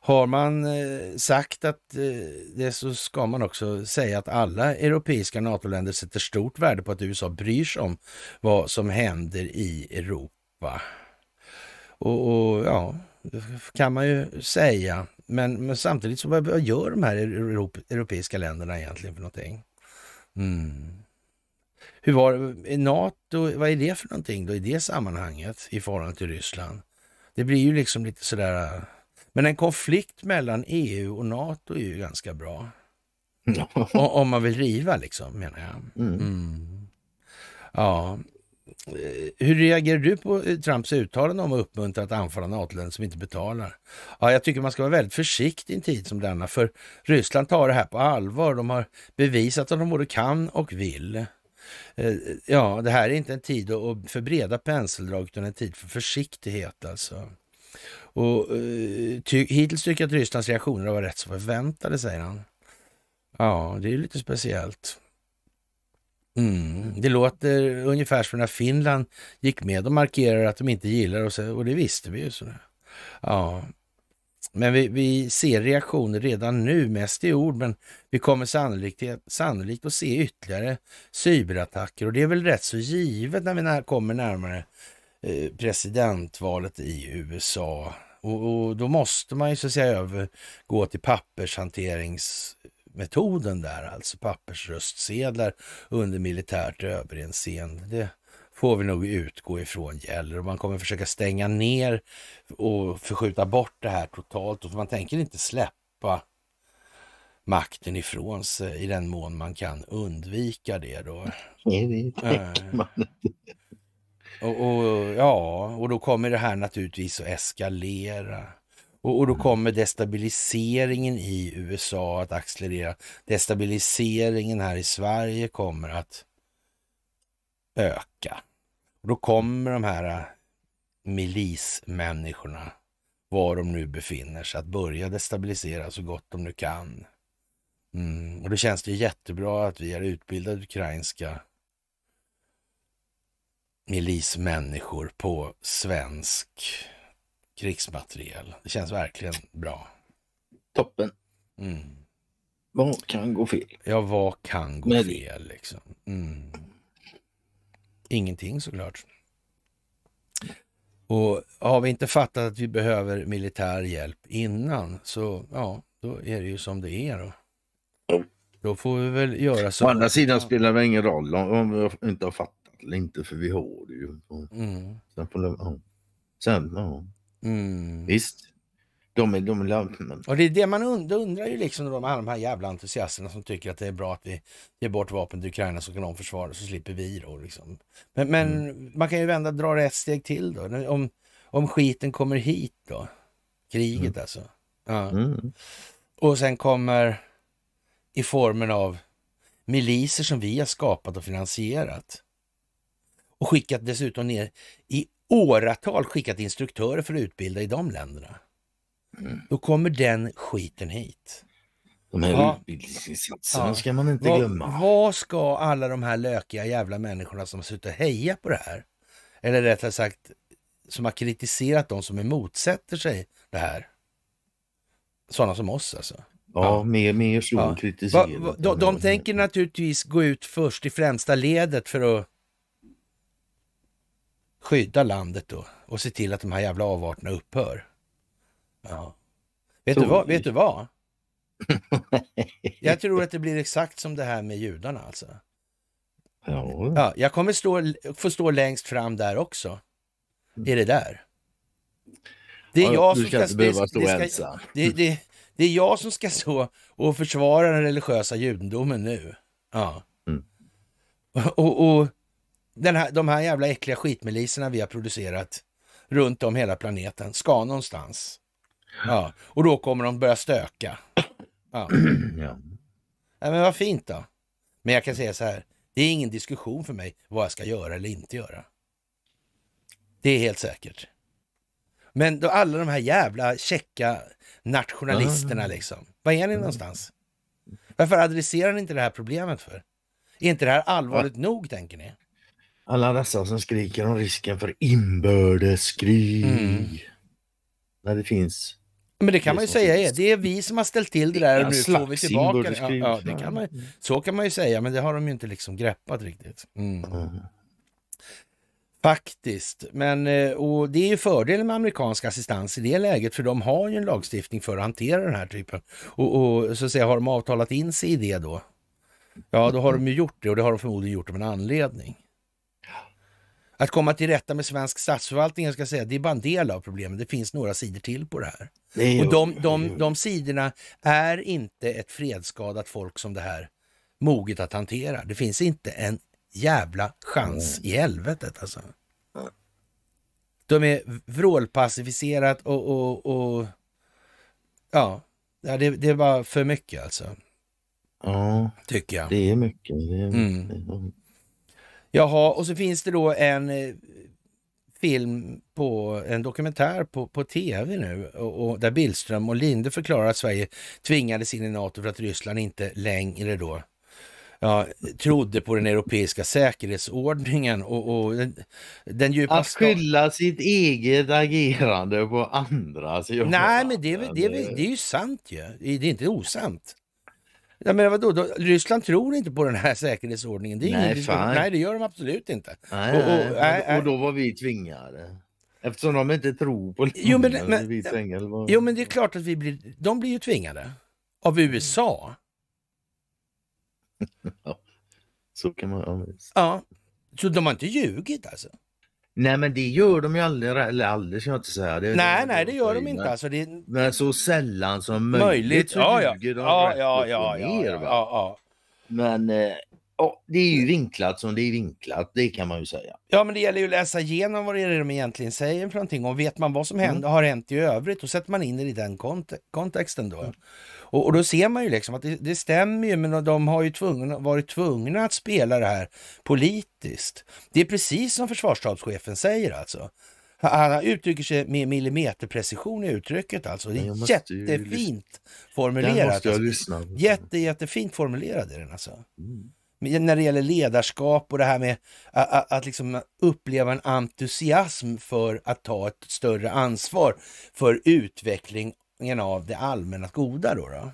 har man eh, sagt att eh, det så ska man också säga att alla europeiska NATO-länder sätter stort värde på att USA bryr sig om vad som händer i Europa. Och, och ja, kan man ju säga. Men, men samtidigt så vad gör de här europeiska länderna egentligen för någonting? Mm. Hur var NATO, vad är det för någonting då i det sammanhanget i förhållande till Ryssland? Det blir ju liksom lite sådär... Men en konflikt mellan EU och NATO är ju ganska bra. och, om man vill riva liksom, menar jag. Mm. mm. Ja. Eh, hur reagerar du på eh, Trumps uttalande om att uppmuntra att anfalla NATO-länder som inte betalar? Ja, jag tycker man ska vara väldigt försiktig i en tid som denna, för Ryssland tar det här på allvar. De har bevisat att de både kan och vill. Eh, ja, det här är inte en tid för breda penseldrag utan en tid för försiktighet alltså. Och eh, ty, hittills tycker jag att Rysslands reaktioner varit rätt så förväntade, säger han. Ja, det är lite speciellt. Mm. Det låter ungefär som när Finland gick med och markerade att de inte gillar oss och det visste vi ju. Sådär. Ja, men vi, vi, ser reaktioner redan nu, mest i ord, men vi kommer sannolikt, sannolikt att se ytterligare cyberattacker och det är väl rätt så givet när vi när, kommer närmare eh, presidentvalet i USA. Och, och, då måste man ju så att säga övergå till pappershanteringsmetoden där, alltså pappersröstsedlar under militärt överinseende. Det får vi nog utgå ifrån gäller man kommer försöka stänga ner och förskjuta bort det här totalt. Och man tänker inte släppa makten ifrån sig i den mån man kan undvika det. Då. Nej, det eh. tänker man Och, och, ja, och då kommer det här naturligtvis att eskalera. Och, och, då kommer destabiliseringen i USA att accelerera. Destabiliseringen här i Sverige kommer att öka. Och då kommer de här äh, milismänniskorna, var de nu befinner sig, att börja destabilisera så gott de nu kan. Mm. Och då känns det jättebra att vi har utbildat ukrainska milismänniskor på svensk krigsmateriel. Det känns verkligen bra. Toppen. Mm. Vad kan gå fel? Ja, vad kan gå Men... fel liksom? Mm. Ingenting såklart. Och har vi inte fattat att vi behöver militär hjälp innan så ja, då är det ju som det är då. Då får vi väl göra så. Å andra sidan spelar det ingen roll om, vi inte har fattat eller inte för vi har det ju. Mm. Sen, ja. Sen, ja. Mm. Visst, de är, de är Och det är det man undrar, undrar ju liksom de, de här jävla entusiasterna som tycker att det är bra att vi ger bort vapen till Ukraina så kan de försvara så slipper vi då. Liksom. Men, men mm. man kan ju vända, dra ett steg till då. Om, om skiten kommer hit då. Kriget mm. alltså. Ja. Mm. Och sen kommer i formen av miliser som vi har skapat och finansierat. Och skickat dessutom ner i åratal skickat instruktörer för att utbilda i de länderna. Då kommer den skiten hit. De här ja. utbildningsinsatserna ja. ska man inte glömma. Vad ska alla de här lökiga jävla människorna som har suttit och hejat på det här, eller rättare sagt som har kritiserat de som motsätter sig det här. Sådana som oss alltså. Ja, ja. mer, mer så ja. kritiserat. Va, de, de tänker naturligtvis gå ut först i främsta ledet för att skydda landet då och se till att de här jävla avarterna upphör. Vet, du vad, vet du vad? jag tror att det blir exakt som det här med judarna alltså. Ja. ja jag kommer stå, få stå längst fram där också. Det mm. är det där. Det är jag som ska, det, ska, det, det, det, är jag som ska stå och försvara den religiösa judendomen nu. Ja. Mm. Och, och, den här, de här jävla äckliga skitmiliserna vi har producerat runt om hela planeten ska någonstans. Ja, och då kommer de börja stöka. Ja. ja. Nej, men vad fint då. Men jag kan säga så här, det är ingen diskussion för mig vad jag ska göra eller inte göra. Det är helt säkert. Men då alla de här jävla checka nationalisterna mm. liksom. Var är ni mm. någonstans? Varför adresserar ni inte det här problemet för? Är inte det här allvarligt ja. nog tänker ni? Alla dessa som skriker om risken för inbördeskrig. Mm. När det finns men det kan det man ju säga är, det är vi som har ställt till det där och nu får vi tillbaka det. Ja, ja, det kan man, mm. så kan man ju säga, men det har de ju inte liksom greppat riktigt. Mm. mm. Faktiskt, men eh, och det är ju fördelen med amerikansk assistans i det läget, för de har ju en lagstiftning för att hantera den här typen. Och, och så att säga, har de avtalat in sig i det då? Ja, då har de ju gjort det och det har de förmodligen gjort av en anledning. Att komma till rätta med svensk statsförvaltning, jag ska säga, det är bara en del av problemet. Det finns några sidor till på det här. Nej, och de, de, mm. de sidorna är inte ett fredskadat folk som det här moget att hantera. Det finns inte en jävla chans mm. i helvetet alltså. De är vrålpacificerat och, och, och ja, det, det är för mycket alltså. Ja, tycker jag. Det är mycket. Det är mm. mycket. Mm. Jaha, och så finns det då en eh, film på en dokumentär på, på tv nu och, och där Billström och Linde förklarar att Sverige tvingades in i NATO för att Ryssland inte längre då ja, trodde på den europeiska säkerhetsordningen och, och den, den djupa... Att skylla sitt eget agerande på andra. Nej, men det är, det, det är ju sant ju. Det är inte osant. Ja, men vadå? Då, Ryssland tror inte på den här säkerhetsordningen. Det nej, ingen, nej, det gör de absolut inte. Nej, och, och, nej, och då var vi tvingade. Eftersom de inte tror på jo, men, men, ängel, var... jo, men det är klart att vi blir, de blir ju tvingade av USA. så kan man... Ja, så de har inte ljugit alltså? Nej men det gör de ju aldrig, eller aldrig ska jag inte säga. Det nej, nej det gör de inte. Alltså, det... Men så sällan som möjligt, möjligt. så ja, ja. ljuger de ja, rätt ja, ja, ner, ja, ja, ja, Men oh, det är ju vinklat som det är vinklat, det kan man ju säga. Ja men det gäller ju att läsa igenom vad det är de egentligen säger för någonting och vet man vad som mm. händer, mm. har hänt i övrigt då sätter man in det i den kont kontexten då. Mm. Och, och då ser man ju liksom att det, det stämmer ju, men de har ju tvungna, varit tvungna att spela det här politiskt. Det är precis som försvarsstabschefen säger alltså. Han uttrycker sig med millimeterprecision i uttrycket alltså. Det är alltså. jättefint formulerat. Alltså. Jätte, jättefint formulerad är den alltså. Mm. när det gäller ledarskap och det här med att, att, att liksom uppleva en entusiasm för att ta ett större ansvar för utveckling förvaltningen av det allmänna goda. Då, då.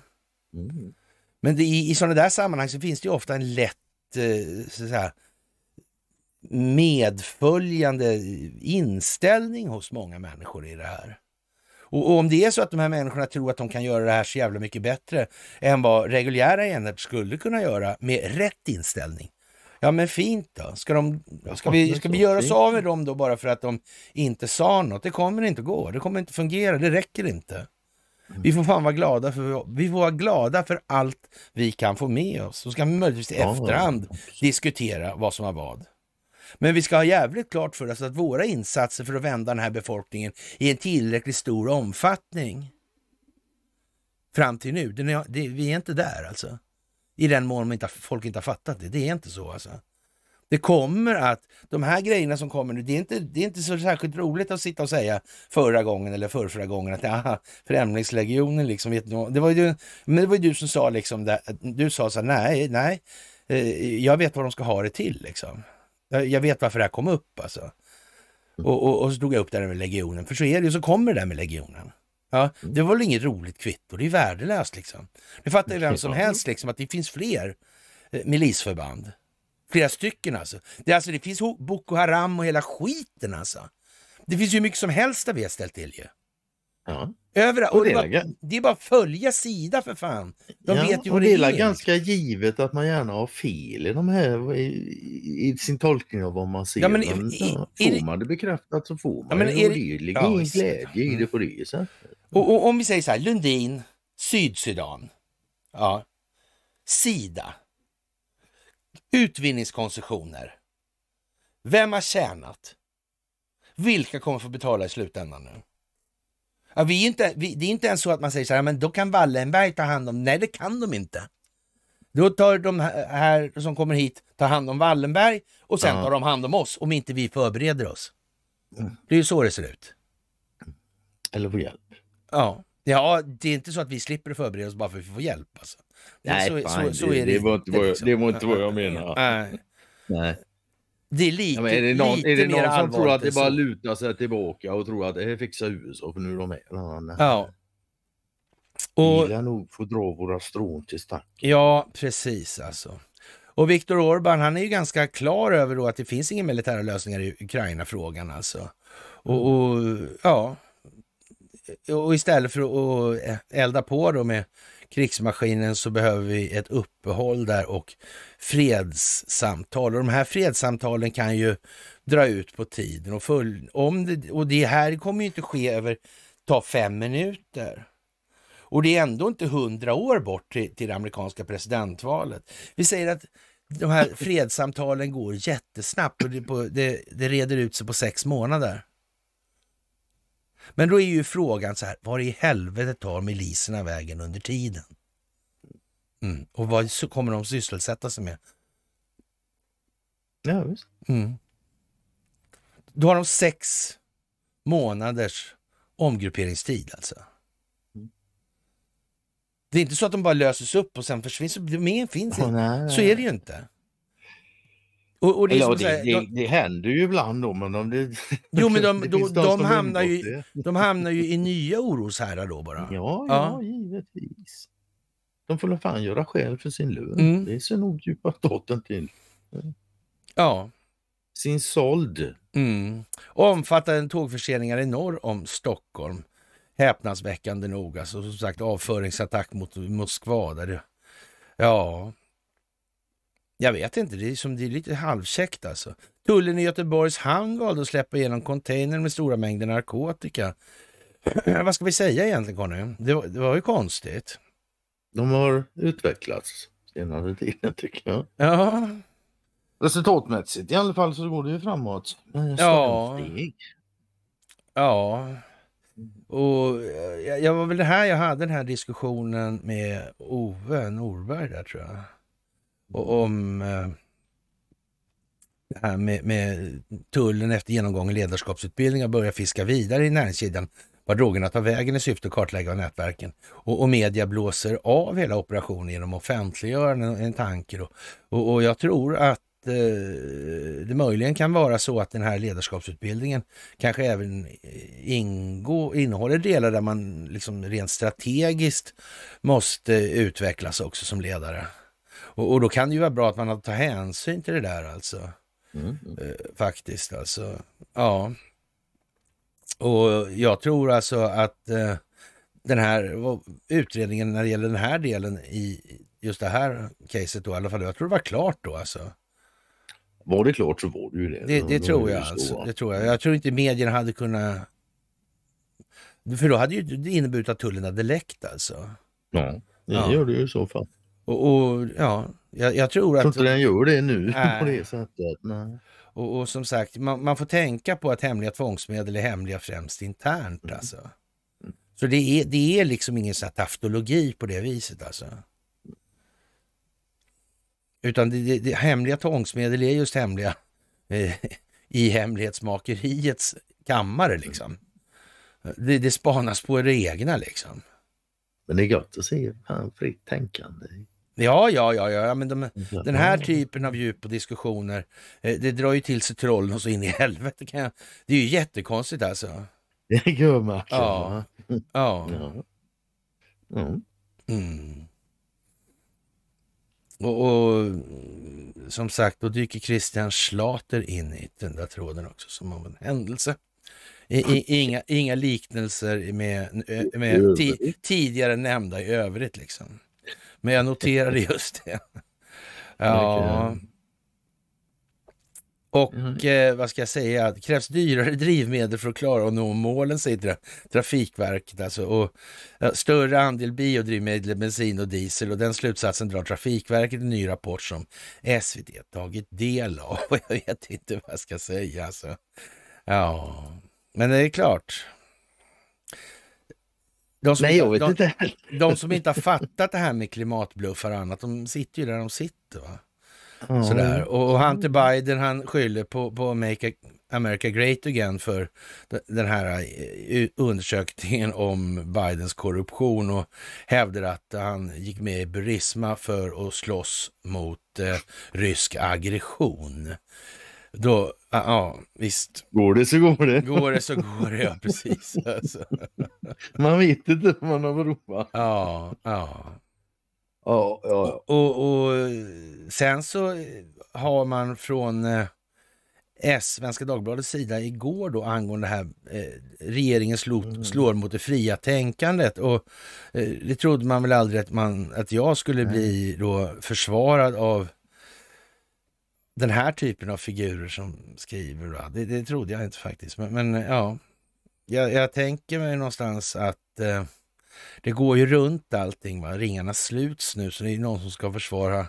Mm. Men det, i, i sådana där sammanhang så finns det ofta en lätt eh, säga, medföljande inställning hos många människor i det här. Och, och, om det är så att de här människorna tror att de kan göra det här så jävla mycket bättre än vad reguljära enheter skulle kunna göra med rätt inställning. Ja men fint då. Ska, de, ska, vi, ska vi göra oss av med dem då bara för att de inte sa något? Det kommer inte gå. Det kommer inte fungera. Det räcker inte. Vi får fan vara glada för, vi får vara glada för allt vi kan få med oss. Och så kan vi möjligtvis i efterhand diskutera vad som var vad. Men vi ska ha jävligt klart för oss att våra insatser för att vända den här befolkningen i en tillräckligt stor omfattning fram till nu, är, det, vi är inte där alltså. I den mån inte, folk inte har fattat det. Det är inte så alltså. Det kommer att, de här grejerna som kommer nu, det är inte, det är inte så särskilt roligt att sitta och säga förra gången eller förrförra gången att aha, Främlingslegionen liksom, vet du, det var ju, men det var ju du som sa liksom, det, du sa så här, nej, nej, eh, jag vet vad de ska ha det till liksom. Jag, jag vet varför det här kom upp alltså. Och, och, och så drog jag upp det där med legionen, för så är det ju, så kommer det där med legionen. Ja, mm. det var väl inget roligt kvitto, det är värdelöst liksom. Det fattar ju vem som helst liksom att det finns fler eh, milisförband Flera stycken alltså. Det, alltså, det finns Boko Haram och hela skiten alltså. Det finns ju mycket som helst där vi har ställt till ju. Ja. Överallt. Och, och det, är bara, det är bara följa sida för fan. De ja, vet ju och det är Det är ganska givet att man gärna har fel i, de här, i, i sin tolkning av vad man ser. Ja, men, i, i, får man det bekräftat så får man ja, men, är det. Det ligger ju ingen glädje i det mm. på det sättet. Och, och, om vi säger så här, Lundin, Sydsudan, ja, Sida. Utvinningskoncessioner. Vem har tjänat? Vilka kommer få betala i slutändan nu? Ja, vi inte, vi, det är inte ens så att man säger så här, men då kan Wallenberg ta hand om, nej det kan de inte. Då tar de här som kommer hit, tar hand om Wallenberg och sen ja. tar de hand om oss om inte vi förbereder oss. Mm. Det är ju så det ser ut. Eller får hjälp. Ja. ja, det är inte så att vi slipper förbereda oss bara för att vi får hjälp. Alltså. Nej, så, fan, så, så det, är det, det, var inte vad jag, liksom. det var inte vad jag menar. Nej. Nej. Det är lite, ja, är det någon, lite är det någon mer som tror att det bara lutar sig tillbaka och tror att det här fixar USA för nu är de med? Nej. Ja. Och, vi lär nog få dra våra strån till stacken. Ja, precis alltså. Och Viktor Orbán, han är ju ganska klar över då att det finns inga militära lösningar i Ukraina-frågan alltså. Och, mm. och, ja, och istället för att elda på då med krigsmaskinen så behöver vi ett uppehåll där och fredssamtal. Och de här fredssamtalen kan ju dra ut på tiden och, full, om det, och det här kommer ju inte ske över, ta fem minuter. Och det är ändå inte hundra år bort till, till det amerikanska presidentvalet. Vi säger att de här fredssamtalen går jättesnabbt och det, på, det, det reder ut sig på sex månader. Men då är ju frågan så här, var i helvete tar miliserna vägen under tiden? Mm. Och vad så kommer de sysselsätta sig med? Ja, visst. Mm. Då har de sex månaders omgrupperingstid alltså. Mm. Det är inte så att de bara löses upp och sen försvinner. De finns Oh, nej, nej. Så är det ju inte. Och, och det, ja, det, här, det, de, det, händer ju ibland då, men de, jo, men de, de, de hamnar ju, de hamnar ju i nya oroshärdar då bara. Ja, ja, ja, givetvis. De får fan göra skäl för sin lön. Mm. Det ser nog djupa staten till. Ja. Sin såld. Mm. Omfattande tågförseningar i norr om Stockholm. Häpnadsväckande nog alltså. Som sagt avföringsattack mot Moskva. Där det, ja, jag vet inte, det är, som, det är lite halvkäckt alltså. Tullen i Göteborgs hamn valde att släppa igenom containern med stora mängder narkotika. Vad ska vi säga egentligen Conny? Det, var, det var ju konstigt. De har utvecklats senaste tiden tycker jag. Ja. Resultatmässigt i alla fall så går det ju framåt. Ja. Steg. Ja. Och eh, jag, jag var väl det här jag hade den här diskussionen med Ove Norberg där tror jag om eh, det här med, med, tullen efter genomgången ledarskapsutbildning och börja fiska vidare i näringskedjan var drogerna tar vägen i syfte att kartlägga nätverken. Och, och media blåser av hela operationen genom offentliggörande en tanke. Och, och, och jag tror att eh, det möjligen kan vara så att den här ledarskapsutbildningen kanske även eh, ingå, innehåller delar där man liksom rent strategiskt måste utvecklas också som ledare. Och, och då kan det ju vara bra att man tar hänsyn till det där alltså. Mm, mm. Eh, faktiskt alltså. Ja. Och jag tror alltså att eh, den här utredningen när det gäller den här delen i just det här caset då i alla fall, jag tror det var klart då alltså. Var det klart så var det ju det. Det, det tror jag det alltså. Det tror jag. jag tror inte medierna hade kunnat... För då hade ju det inneburit att tullen hade läckt alltså. Ja, det ja. gör det ju i så fall. Och, och ja, jag, jag, tror att... Jag tror inte den gör det nu nej. på det sättet. Nej. Och, och som sagt, man, man, får tänka på att hemliga tvångsmedel är hemliga främst internt mm. Alltså. Så det är, det är liksom ingen sån här taftologi på det viset alltså. Utan det, det, det hemliga tvångsmedel är just hemliga eh, i hemlighetsmakeriets kammare mm. liksom. Det, det spanas på det egna liksom. Men det är gott att se fan fritt tänkande Ja, ja, ja, ja. men de, den här typen av djup och diskussioner, eh, det drar ju till sig trollen och så in i helvete. Kan jag, det är ju jättekonstigt alltså. Det är man. Ja. ja. ja. Mm. Och, och, som sagt, då dyker Christian Schlater in i den där tråden också som av en händelse. I, i, inga, inga liknelser med, eh, med ti, tidigare nämnda i övrigt liksom. Men jag noterade just det. Ja. Och eh, vad ska jag säga, det krävs dyrare drivmedel för att klara att nå målen, säger Trafikverket. Alltså, och, ja, större andel biodrivmedel, bensin och diesel och den slutsatsen drar Trafikverket i en ny rapport som SVT tagit del av. Jag vet inte vad jag ska säga. Alltså. Ja, men det är klart. De som, Nej, jag vet de, inte. De, som inte har fattat det här med klimatbluffar och annat, de sitter ju där de sitter. Va? Mm. Sådär. Och, och Hunter Biden han skyller på, på Make America Great Again för den här eh, undersökningen om Bidens korruption och hävdar att han gick med i Burisma för att slåss mot eh, rysk aggression då, ja visst. Går det så går det. Går det så går det, ja precis. Alltså. Man vet inte om man har provat. Ja, ja. Ja, ja, Och, och, sen så har man från eh, Svenska Dagbladets sida igår då angående det här eh, regeringen slår, mm. slår mot det fria tänkandet och eh, det trodde man väl aldrig att, man, att jag skulle bli då försvarad av den här typen av figurer som skriver. Det, det trodde jag inte faktiskt. Men, men ja, jag, jag, tänker mig någonstans att eh, det går ju runt allting. Va? Ringarna sluts nu, så det är någon som ska försvara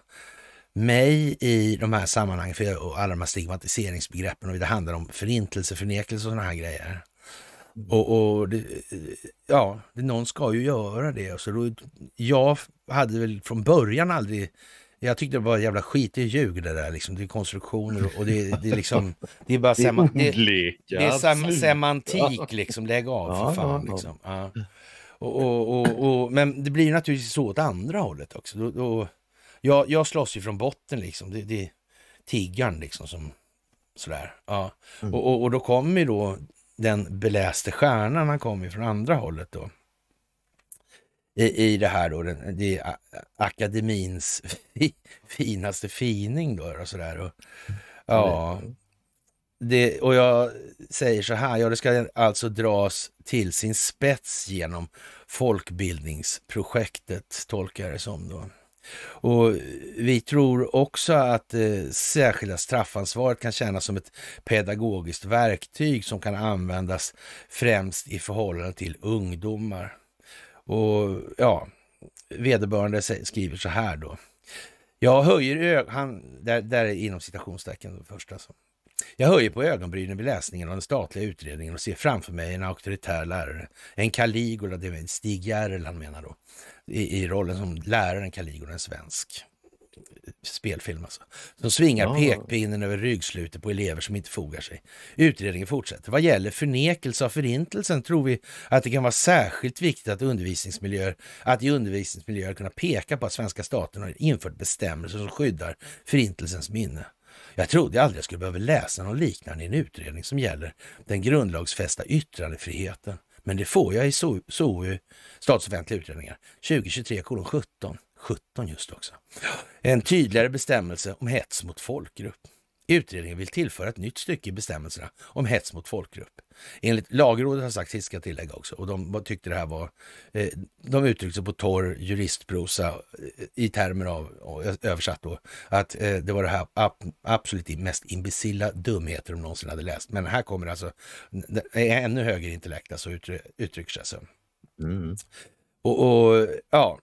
mig i de här sammanhangen, för jag, alla de här stigmatiseringsbegreppen och det handlar om förintelse, förnekelse och sådana här grejer. Och, och det, eh, ja, någon ska ju göra det. Så då, jag hade väl från början aldrig jag tyckte det var jävla skit det är ljug det där liksom. Det är konstruktioner och det, det är liksom... Det är bara sema, det, det är sem, semantik liksom. Lägg av för fan liksom. Ja. Och, och, och, och, men det blir naturligtvis så åt andra hållet också. Då, då, jag, jag slåss ju från botten liksom. Det, det är tiggaren liksom som sådär. Ja. Mm. Och, och, och, då kommer ju då den beläste stjärnan, han kommer ju från andra hållet då i, i det här då, den, det är akademins finaste fining då och sådär. Och, ja, mm. det, och jag säger så här, ja det ska alltså dras till sin spets genom folkbildningsprojektet, tolkar jag det som då. Och Vi tror också att eh, särskilda straffansvaret kan tjäna som ett pedagogiskt verktyg som kan användas främst i förhållande till ungdomar. Och ja, vederbörande skriver så här då. Jag höjer ögonen, där, där är inom citationstecken först alltså. Jag höjer på ögonbrynen vid läsningen av den statliga utredningen och ser framför mig en auktoritär lärare. En Caligula, det är Stig Järrel han menar då, i, i rollen som läraren Caligula, en svensk spelfilm alltså, som svingar ja. pekpinnen över ryggslutet på elever som inte fogar sig. Utredningen fortsätter. Vad gäller förnekelse av förintelsen tror vi att det kan vara särskilt viktigt att, undervisningsmiljöer, att i undervisningsmiljöer kunna peka på att svenska staten har infört bestämmelser som skyddar förintelsens minne. Jag trodde aldrig jag skulle behöva läsa någon liknande i en utredning som gäller den grundlagsfästa yttrandefriheten. Men det får jag i SOU, SOU Statsoffentliga utredningar 2023 17. 17 just också. En tydligare bestämmelse om hets mot folkgrupp. Utredningen vill tillföra ett nytt stycke i bestämmelserna om hets mot folkgrupp. Enligt Lagrådet har sagt, ska tillägga också, och de tyckte det här var, eh, de uttryckte sig på torr juristprosa eh, i termer av, översatt då, att eh, det var det här absolut mest imbecilla dumheter de någonsin hade läst. Men här kommer alltså ännu högre intellekt, alltså uttrycker sig så. Mm. Och, och, ja,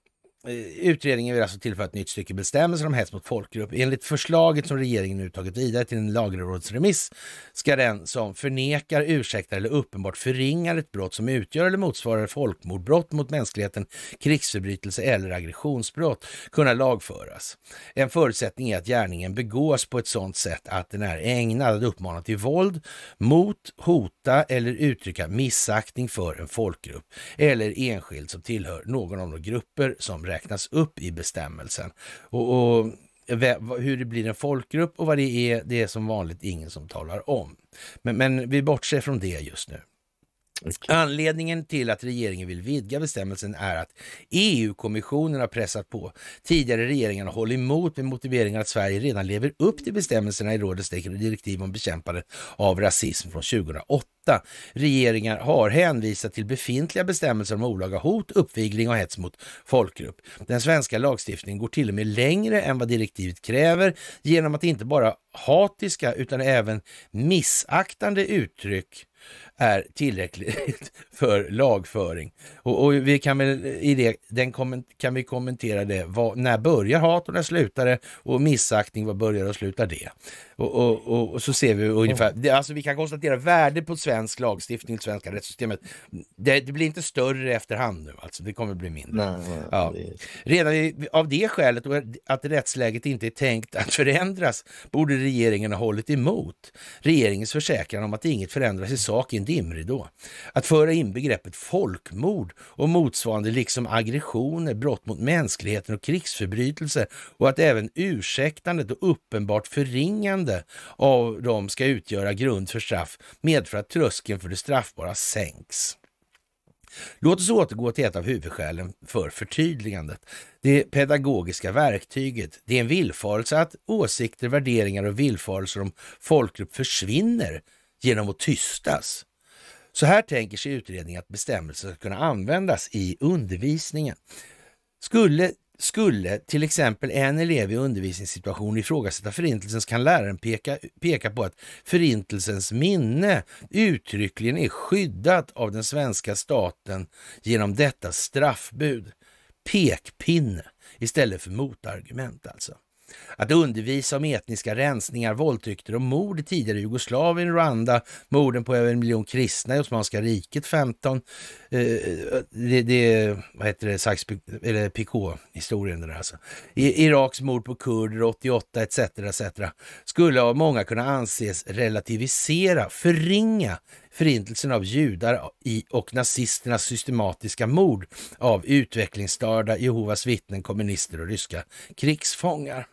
Eh, utredningen vill alltså tillföra ett nytt stycke bestämmelser om hets mot folkgrupp. Enligt förslaget som regeringen nu tagit vidare till en lagrådsremiss ska den som förnekar, ursäktar eller uppenbart förringar ett brott som utgör eller motsvarar folkmord, brott mot mänskligheten, krigsförbrytelse eller aggressionsbrott kunna lagföras. En förutsättning är att gärningen begås på ett sådant sätt att den är ägnad att uppmana till våld mot, hota eller uttrycka missaktning för en folkgrupp eller enskild som tillhör någon av de grupper som räknas upp i bestämmelsen. Och, och hur det blir en folkgrupp och vad det är, det är som vanligt ingen som talar om. Men, men vi bortser från det just nu. Okay. Anledningen till att regeringen vill vidga bestämmelsen är att EU-kommissionen har pressat på. Tidigare regeringar har hållit emot med motiveringen att Sverige redan lever upp till bestämmelserna i rådets direktiv om bekämpande av rasism från 2008. Regeringar har hänvisat till befintliga bestämmelser om olaga hot, uppvigling och hets mot folkgrupp. Den svenska lagstiftningen går till och med längre än vad direktivet kräver genom att inte bara hatiska utan även missaktande uttryck är tillräckligt för lagföring. Och, och vi kan väl i det, den komment, kan vi kommentera det, vad, när börjar hat och när slutar det? Och missaktning, vad börjar och slutar det? Och, och, och, och så ser vi ungefär, det, alltså vi kan konstatera värde på svensk lagstiftning, svenska rättssystemet. Det, det, blir inte större efterhand nu alltså, det kommer bli mindre. Nej, nej, ja. Redan i, av det skälet att rättsläget inte är tänkt att förändras borde regeringen ha hållit emot. Regeringens försäkran om att inget förändras i sak en dimridå. Att föra in begreppet folkmord och motsvarande liksom aggressioner, brott mot mänskligheten och krigsförbrytelser och att även ursäktandet och uppenbart förringande av dem ska utgöra grund för straff medför att tröskeln för det straffbara sänks. Låt oss återgå till ett av huvudskälen för förtydligandet. Det pedagogiska verktyget. Det är en villfarelse att åsikter, värderingar och villfarelser om folkgrupp försvinner genom att tystas. Så här tänker sig utredningen att bestämmelser ska kunna användas i undervisningen. Skulle, skulle till exempel en elev i undervisningssituation ifrågasätta förintelsen kan läraren peka, peka på att förintelsens minne uttryckligen är skyddat av den svenska staten genom detta straffbud. Pekpinne istället för motargument alltså att undervisa om etniska rensningar, våldtäkter och mord i tidigare Jugoslavien, Rwanda, morden på över en miljon kristna i Osmanska riket 15. Eh, det, det, vad heter det, Sachs, eller PK-historien där alltså. I, Iraks mord på kurder 88 etc. etc. skulle av många kunna anses relativisera, förringa förintelsen av judar och nazisternas systematiska mord av utvecklingsstörda Jehovas vittnen, kommunister och ryska krigsfångar.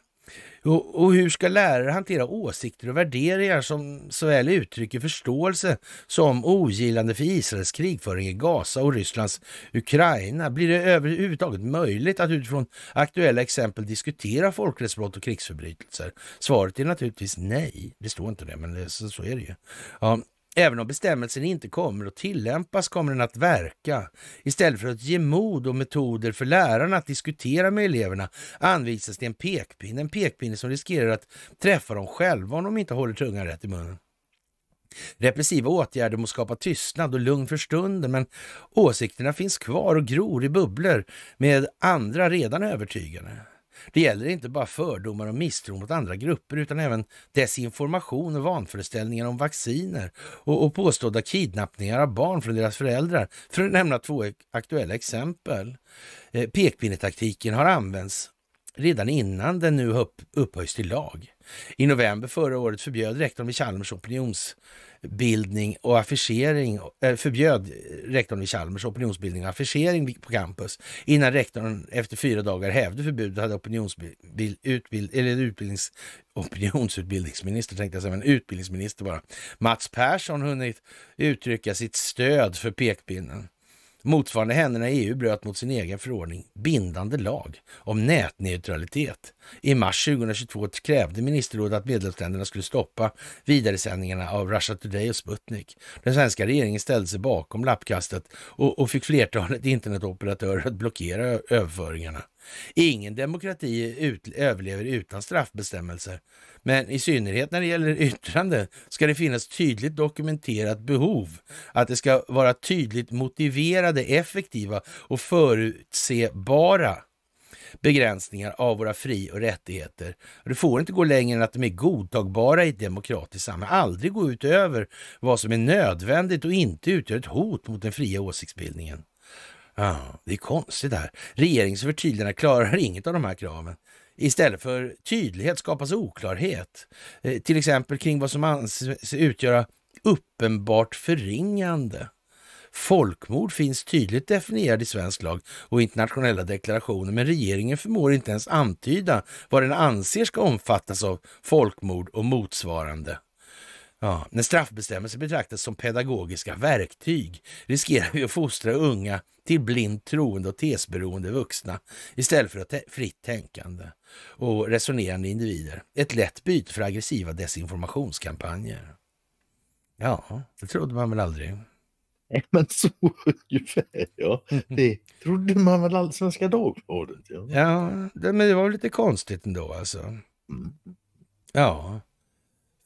Och, och, hur ska lärare hantera åsikter och värderingar som såväl uttrycker förståelse som ogillande för Israels krigföring i Gaza och Rysslands Ukraina? Blir det överhuvudtaget möjligt att utifrån aktuella exempel diskutera folkrättsbrott och krigsförbrytelser? Svaret är naturligtvis nej. Det står inte det, men det, så, så är det ju. Ja, Även om bestämmelsen inte kommer att tillämpas kommer den att verka. Istället för att ge mod och metoder för lärarna att diskutera med eleverna anvisas det en pekpinne, en pekpinne som riskerar att träffa dem själva om de inte håller tungan rätt i munnen. Repressiva åtgärder må skapa tystnad och lugn för stunden, men åsikterna finns kvar och gror i bubblor med andra redan övertygade. Det gäller inte bara fördomar och misstro mot andra grupper utan även desinformation och vanföreställningar om vacciner och, och påstådda kidnappningar av barn från deras föräldrar, för att nämna två aktuella exempel. Eh, pekpinnetaktiken har använts redan innan den nu upp, upphöjs till lag. I november förra året förbjöd rektorn vid Chalmers opinionsbildning och affischering, eh, förbjöd rektorn vid Chalmers opinionsbildning och affischering på campus innan rektorn efter fyra dagar hävde förbudet hade opinionsbild, opinionsutbildningsminister, tänkte jag säga, men utbildningsminister bara, Mats Persson hunnit uttrycka sitt stöd för pekpinnen motsvarande händerna i EU bröt mot sin egen förordning bindande lag om nätneutralitet i mars 2022 krävde ministerrådet att medlemsländerna skulle stoppa vidaresändningarna av Russia Today och Sputnik. Den svenska regeringen ställde sig bakom lappkastet och, och fick flertalet internetoperatörer att blockera överföringarna. Ingen demokrati ut, överlever utan straffbestämmelser, men i synnerhet när det gäller yttrande ska det finnas tydligt dokumenterat behov, att det ska vara tydligt motiverade, effektiva och förutsebara begränsningar av våra fri och rättigheter. det får inte gå längre än att de är godtagbara i ett demokratiskt samhälle. Aldrig gå utöver vad som är nödvändigt och inte utgör ett hot mot den fria åsiktsbildningen. Ah, det är konstigt det Regeringens förtydligande klarar inget av de här kraven. Istället för tydlighet skapas oklarhet, eh, till exempel kring vad som anses utgöra uppenbart förringande. Folkmord finns tydligt definierad i svensk lag och internationella deklarationer, men regeringen förmår inte ens antyda vad den anser ska omfattas av folkmord och motsvarande. Ja, när straffbestämmelser betraktas som pedagogiska verktyg riskerar vi att fostra unga till blint troende och tesberoende vuxna istället för att fritt tänkande och resonerande individer. Ett lätt byte för aggressiva desinformationskampanjer. Ja, det trodde man väl aldrig. Nej, men så ungefär, ja. Det trodde man väl Allsvenska Dagbladet? Ja. ja, men det var lite konstigt ändå alltså. Mm. Ja,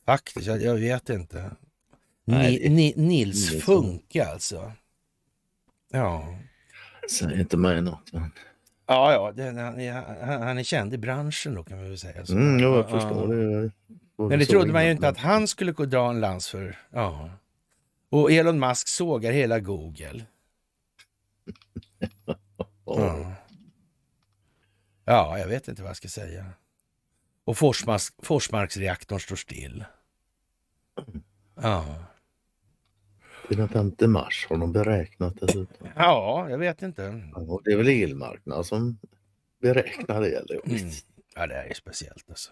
faktiskt. Jag, jag vet inte. Nej, Ni, Ni, Nils det Funke alltså. Ja. Säg inte mig något. Men... Ja, ja, det, han, han, han, är känd i branschen då kan man väl säga. Så. Mm, jag förstår ja. det. Men det trodde man ju inte att han skulle gå dra en lans för. Ja. Och Elon Musk sågar hela Google. Ja. ja, jag vet inte vad jag ska säga. Och Forsmarks, Forsmarksreaktorn står still. Ja. Till den 5 mars har de beräknat det. Ja, jag vet inte. det är väl elmarknaden som beräknar det. Eller? Mm. Ja, det är speciellt alltså.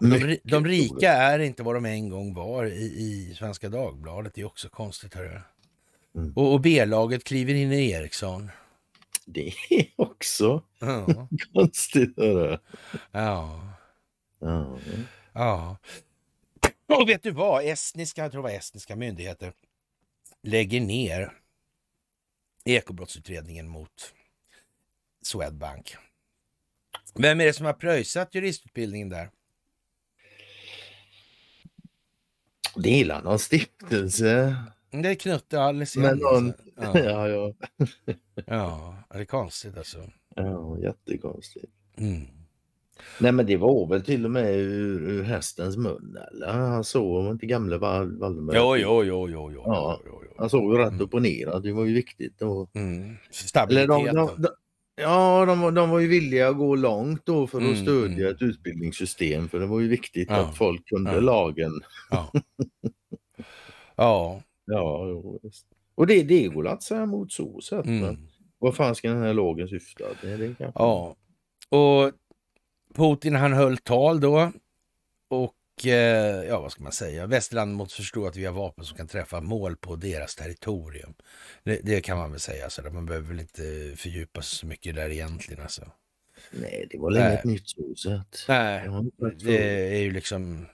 De, de, rika är inte vad de en gång var i, i Svenska Dagbladet. Det är också konstigt. Hörru. Mm. Och, och B-laget kliver in i Eriksson. Det är också ja. konstigt. Hörru. Ja. ja. Ja. Och vet du vad? Estniska, jag tror det var estniska myndigheter lägger ner ekobrottsutredningen mot Swedbank. Vem är det som har pröjsat juristutbildningen där? Det är någon stiftelse. Det är Knutte Alice. Men någon... ja. ja, ja. ja, det är konstigt alltså. Ja, jättekonstigt. Mm. Nej men det var väl till och med ur, ur hästens mun eller? Han såg inte gamle Wallenberg? Jo, jo, jo, jo, jo. Ja, Han såg ju rätt mm. upp och ner det var ju viktigt. Och... Mm. Stabiliteten. Eller de, de, de, Ja, de var, de var ju villiga att gå långt då för att mm, stödja mm. ett utbildningssystem för det var ju viktigt ja, att folk kunde ja. lagen. Ja. ja. ja och det är Legolas att säga emot så sätt. Mm. Men vad fan ska den här lagen syfta till? Ja. Och Putin han höll tal då och Eh, ja, vad ska man säga? Västerlandet måste förstå att vi har vapen som kan träffa mål på deras territorium. Det, det kan man väl säga, så man behöver väl inte fördjupa sig så mycket där egentligen. Alltså. Nej, det var länge ett nytt så Nej, det är ju liksom,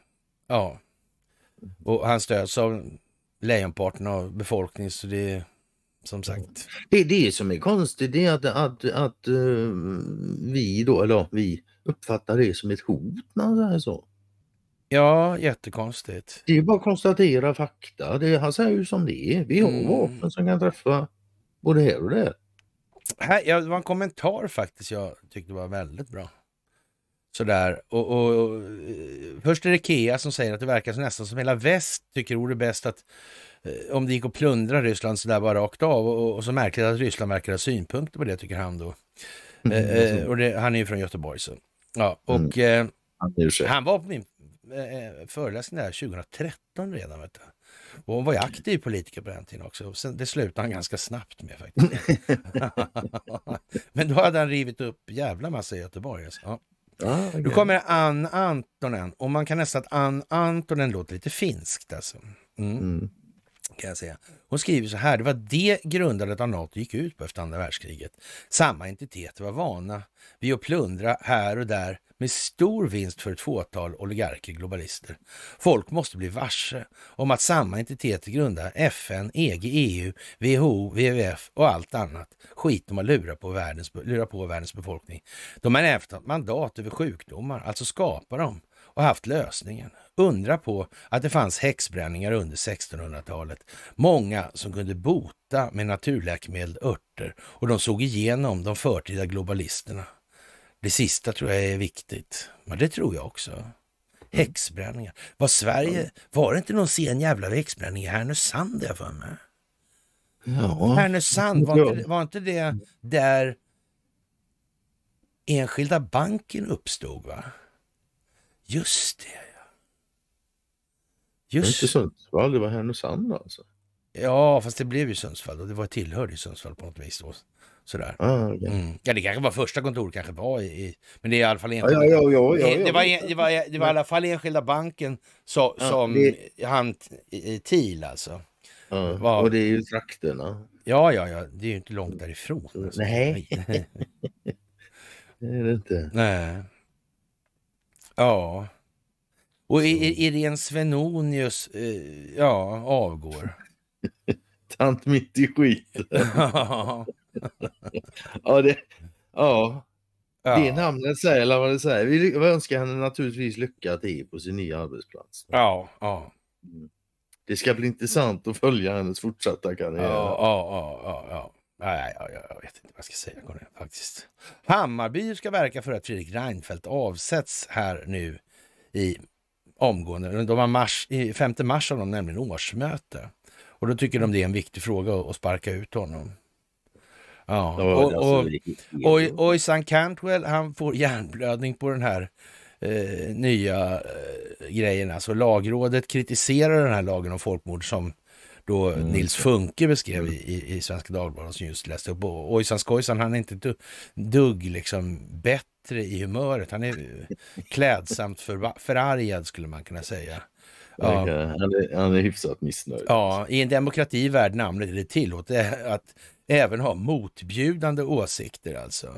ja. Och han stöds av lejonparten av befolkningen, så det som sagt. Det är det som är konstigt, det är att, att, att eh, vi då, eller vi uppfattar det som ett hot när han säger så. Ja, jättekonstigt. Det är bara att konstatera fakta. Det, han säger ju som det är. Vi har mm. vapen som kan träffa både här och där. Här, ja, det var en kommentar faktiskt jag tyckte var väldigt bra. Sådär. Och, och, och, eh, först är det Ikea som säger att det verkar som nästan som hela väst tycker vore bäst att eh, om det gick att plundra Ryssland sådär bara rakt av. Och, och så märkligt att Ryssland verkar ha synpunkter på det tycker han då. Mm, eh, eh och det, han är ju från Göteborg så. Ja, mm. och mm. eh, han var på min Eh, eh, föreläsning där 2013 redan. Vet du. Och hon var ju aktiv politiker på den tiden också. Sen, det slutade han ganska snabbt med faktiskt. Men då hade han rivit upp jävla massa i Göteborg. Alltså. Ja. Ah, okay. Nu kommer Ann Antonen och man kan nästan att Ann Antonen låter lite finskt alltså. Mm. Mm kan jag säga. Hon skriver så här, det var det grundandet av NATO gick ut på efter andra världskriget. Samma entiteter var vana vid att plundra här och där med stor vinst för ett fåtal oligarker, globalister. Folk måste bli varse om att samma entiteter grundar FN, EG, EU, WHO, WWF och allt annat skit de har lurat på världens, lurat på världens befolkning. De har även tagit mandat över sjukdomar, alltså skapar de och haft lösningen. Undra på att det fanns häxbränningar under 1600-talet. Många som kunde bota med naturläkemedel, örter och de såg igenom de förtida globalisterna. Det sista tror jag är viktigt. Men det tror jag också. Mm. Häxbränningar. Var Sverige, var det inte någon sen jävla häxbränning i Härnösand jag för mig? Ja. Härnösand, var inte, var inte det där Enskilda banken uppstod va? Just det ja. Just. Det är inte Sundsvall, det var Härnösand alltså. Ja, fast det blev ju Sundsvall och det var tillhörde ju Sundsvall på något vis. Då. Sådär. Ah, okay. mm. Ja, det kanske var första kontoret kanske var i, i men det är i alla fall enskilda. det, var, i alla fall enskilda banken så, ja, som det... han i TIL alltså. Ja, var... Och det är ju trakterna. Ja, ja, ja, det är ju inte långt därifrån. Alltså. Nej. det är det inte. Nej. Ja. Och Irene Svenonius, eh, ja, avgår. Tant mitt i skiten. ja. det, ja. Ja. Det namnet säger eller vad det säger. Vi önskar henne naturligtvis lycka till på sin nya arbetsplats. Ja, ja. Mm. Det ska bli intressant att följa hennes fortsatta karriär. Ja, ja, ja, ja, Nej, jag, jag, vet inte vad jag ska säga Cornel, faktiskt. Hammarby ska verka för att Fredrik Reinfeldt avsätts här nu i omgående. De har mars, i 5 mars har de nämligen årsmöte. Och då tycker de det är en viktig fråga att sparka ut honom. Ja, och, alltså, och, och, och San Cantwell han får hjärnblödning på den här eh, nya eh, grejen. Alltså lagrådet kritiserar den här lagen om folkmord som då mm. Nils Funke beskrev i, i Svenska Dagbladet som just läste upp. ojsan skojsan, han är inte du, dugg liksom bättre i humöret. Han är klädsamt för, förargad skulle man kunna säga. Ja. Han, är, han är hyfsat missnöjd. Ja, i en demokrati värd namnet är det tillåtet att även ha motbjudande åsikter alltså.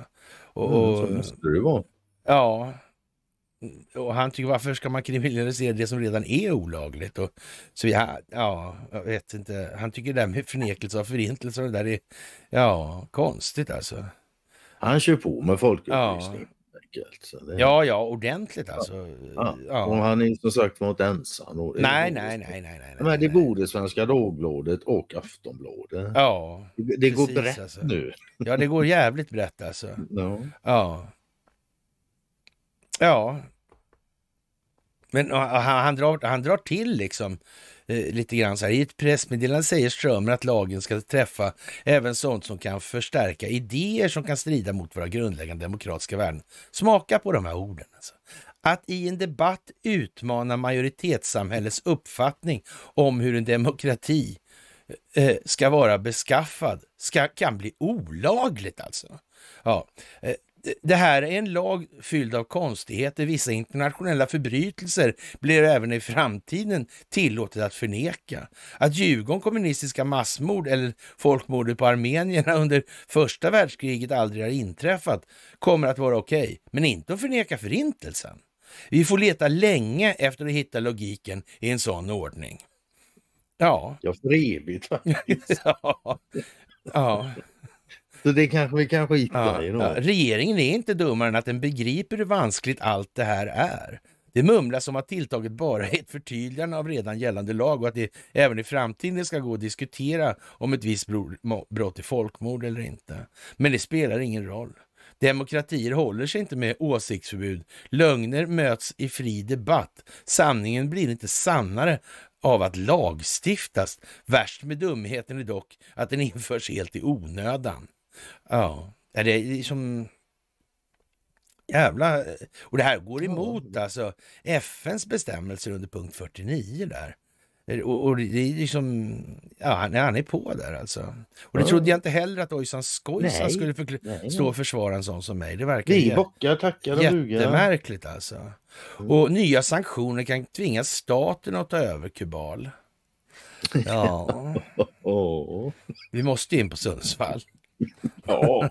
Och, mm, så måste det vara. Ja, Mm, och han tycker varför ska man kriminalisera det som redan är olagligt? Och, så vi, ja, jag vet inte. Han tycker det där med förnekelse av förintelse och det där är ja, konstigt alltså. Han kör på med folkupplysning. Ja. det... Ja, ja, ordentligt alltså. Ja. Ja. Och han är som sagt var inte ensam. Nej, nej, nej, nej, nej, Men det borde Svenska Dagbladet och Aftonbladet. Ja, det, det precis, går brett alltså. nu. Ja, det går jävligt brett alltså. No. Ja. Ja. Men han, han, drar, han drar till liksom eh, lite grann så här. I ett pressmeddelande säger Strömmer att lagen ska träffa även sånt som kan förstärka idéer som kan strida mot våra grundläggande demokratiska värden. Smaka på de här orden. Alltså. Att i en debatt utmana majoritetssamhällets uppfattning om hur en demokrati eh, eh ska vara beskaffad ska, kan bli olagligt alltså. Ja, eh, det här är en lag fylld av konstigheter. Vissa internationella förbrytelser blir även i framtiden tillåtet att förneka. Att ljuga om kommunistiska massmord eller folkmordet på armenierna under första världskriget aldrig har inträffat kommer att vara okej, okay, men inte att förneka förintelsen. Vi får leta länge efter att hitta logiken i en sån ordning. Ja. Ja, för evigt faktiskt. ja. ja. Så det kanske vi kan skita ja, ja, Regeringen är inte dummare än att den begriper hur vanskligt allt det här är. Det mumlas om att tilltaget bara är ett förtydligande av redan gällande lag och att det även i framtiden ska gå att diskutera om ett visst brott är folkmord eller inte. Men det spelar ingen roll. Demokratier håller sig inte med åsiktsförbud. Lögner möts i fri debatt. Sanningen blir inte sannare av att lagstiftas. Värst med dumheten är dock att den införs helt i onödan. Ja, det är liksom Jävla... Och det här går emot ja. alltså FNs bestämmelser under punkt 49 där. Eh, och, och, det är liksom, ja han, är på där alltså. Och det ja. trodde jag inte heller att Ojsan Skojsan skulle förkl- nej. stå och försvara en sån som mig. Det verkar Vi bockar, tackar och bugar. Jättemärkligt alltså. Mm. Och nya sanktioner kan tvinga staten att ta över Kubal. Ja. oh. Vi måste in på Sundsvall. Ja.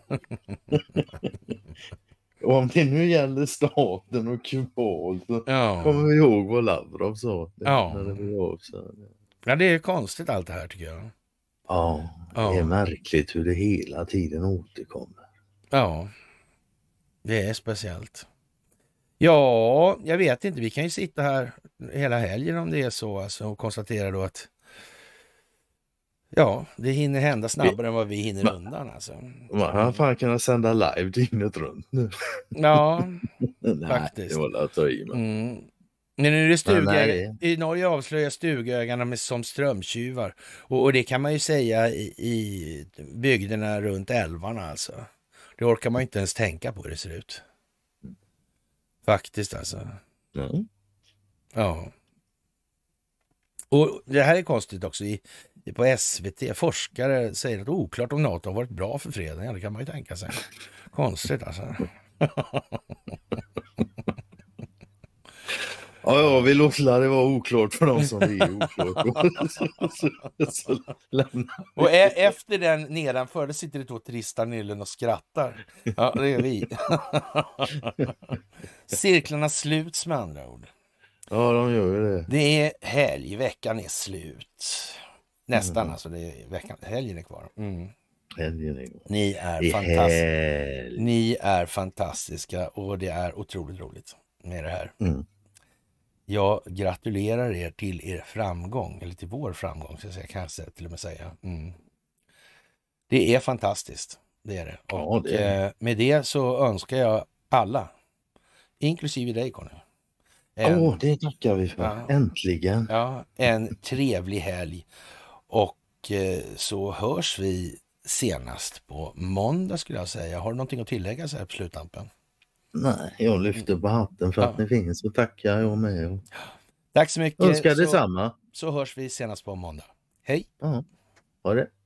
och om det nu gäller staten och kval så ja. kommer vi ihåg vad Lavrov sa. Ja. ja, det är konstigt allt det här tycker jag. Ja, ja. det är märkligt hur det hela tiden återkommer. Ja, det är speciellt. Ja, jag vet inte. Vi kan ju sitta här hela helgen om det är så alltså, och konstatera då att Ja, det hinner hända snabbare vi... än vad vi hinner Ma... undan. Alltså. Man har fan kunnat sända live dygnet runt nu. Ja, nej, faktiskt. Det var att ta i, men. Mm. Men nu är det stugö... I Norge avslöjar stugögarna som strömtjuvar. Och, och, det kan man ju säga i, i bygderna runt älvarna alltså. Det orkar man ju inte ens tänka på hur det ser ut. Faktiskt alltså. Mm. Ja. Och det här är konstigt också. I på SVT. Forskare säger att oklart om NATO har varit bra för freden. Ja, det kan man ju tänka sig. Konstigt alltså. Ja, ja, vi låter det vara oklart för dem som det är oklart. så, och e efter den nedanför, där sitter det då trista nyllen och skrattar. Ja, det är vi. Cirklarna sluts med andra ord. Ja, de gör ju det. Det är helg, veckan är slut. Nästan mm. alltså, det är veckan, helgen är kvar. Mm. Ni är, fantastiska. Ni är fantastiska och det är otroligt roligt med det här. Mm. Jag gratulerar er till er framgång, eller till vår framgång kan jag säga, till och med säga. Mm. Det är fantastiskt, det är det. Och ja, det är. Eh, med det så önskar jag alla, inklusive dig Conny. Åh, oh, det tackar vi för. Ja, Äntligen! Ja, en trevlig helg. Och eh, så hörs vi senast på måndag skulle jag säga. Har du någonting att tillägga så här på sluttampen? Nej, jag lyfter på hatten för ja. att ni finns och tackar jag med. Och... Tack så mycket. Önskar så, detsamma. Så hörs vi senast på måndag. Hej! Ja, ha det.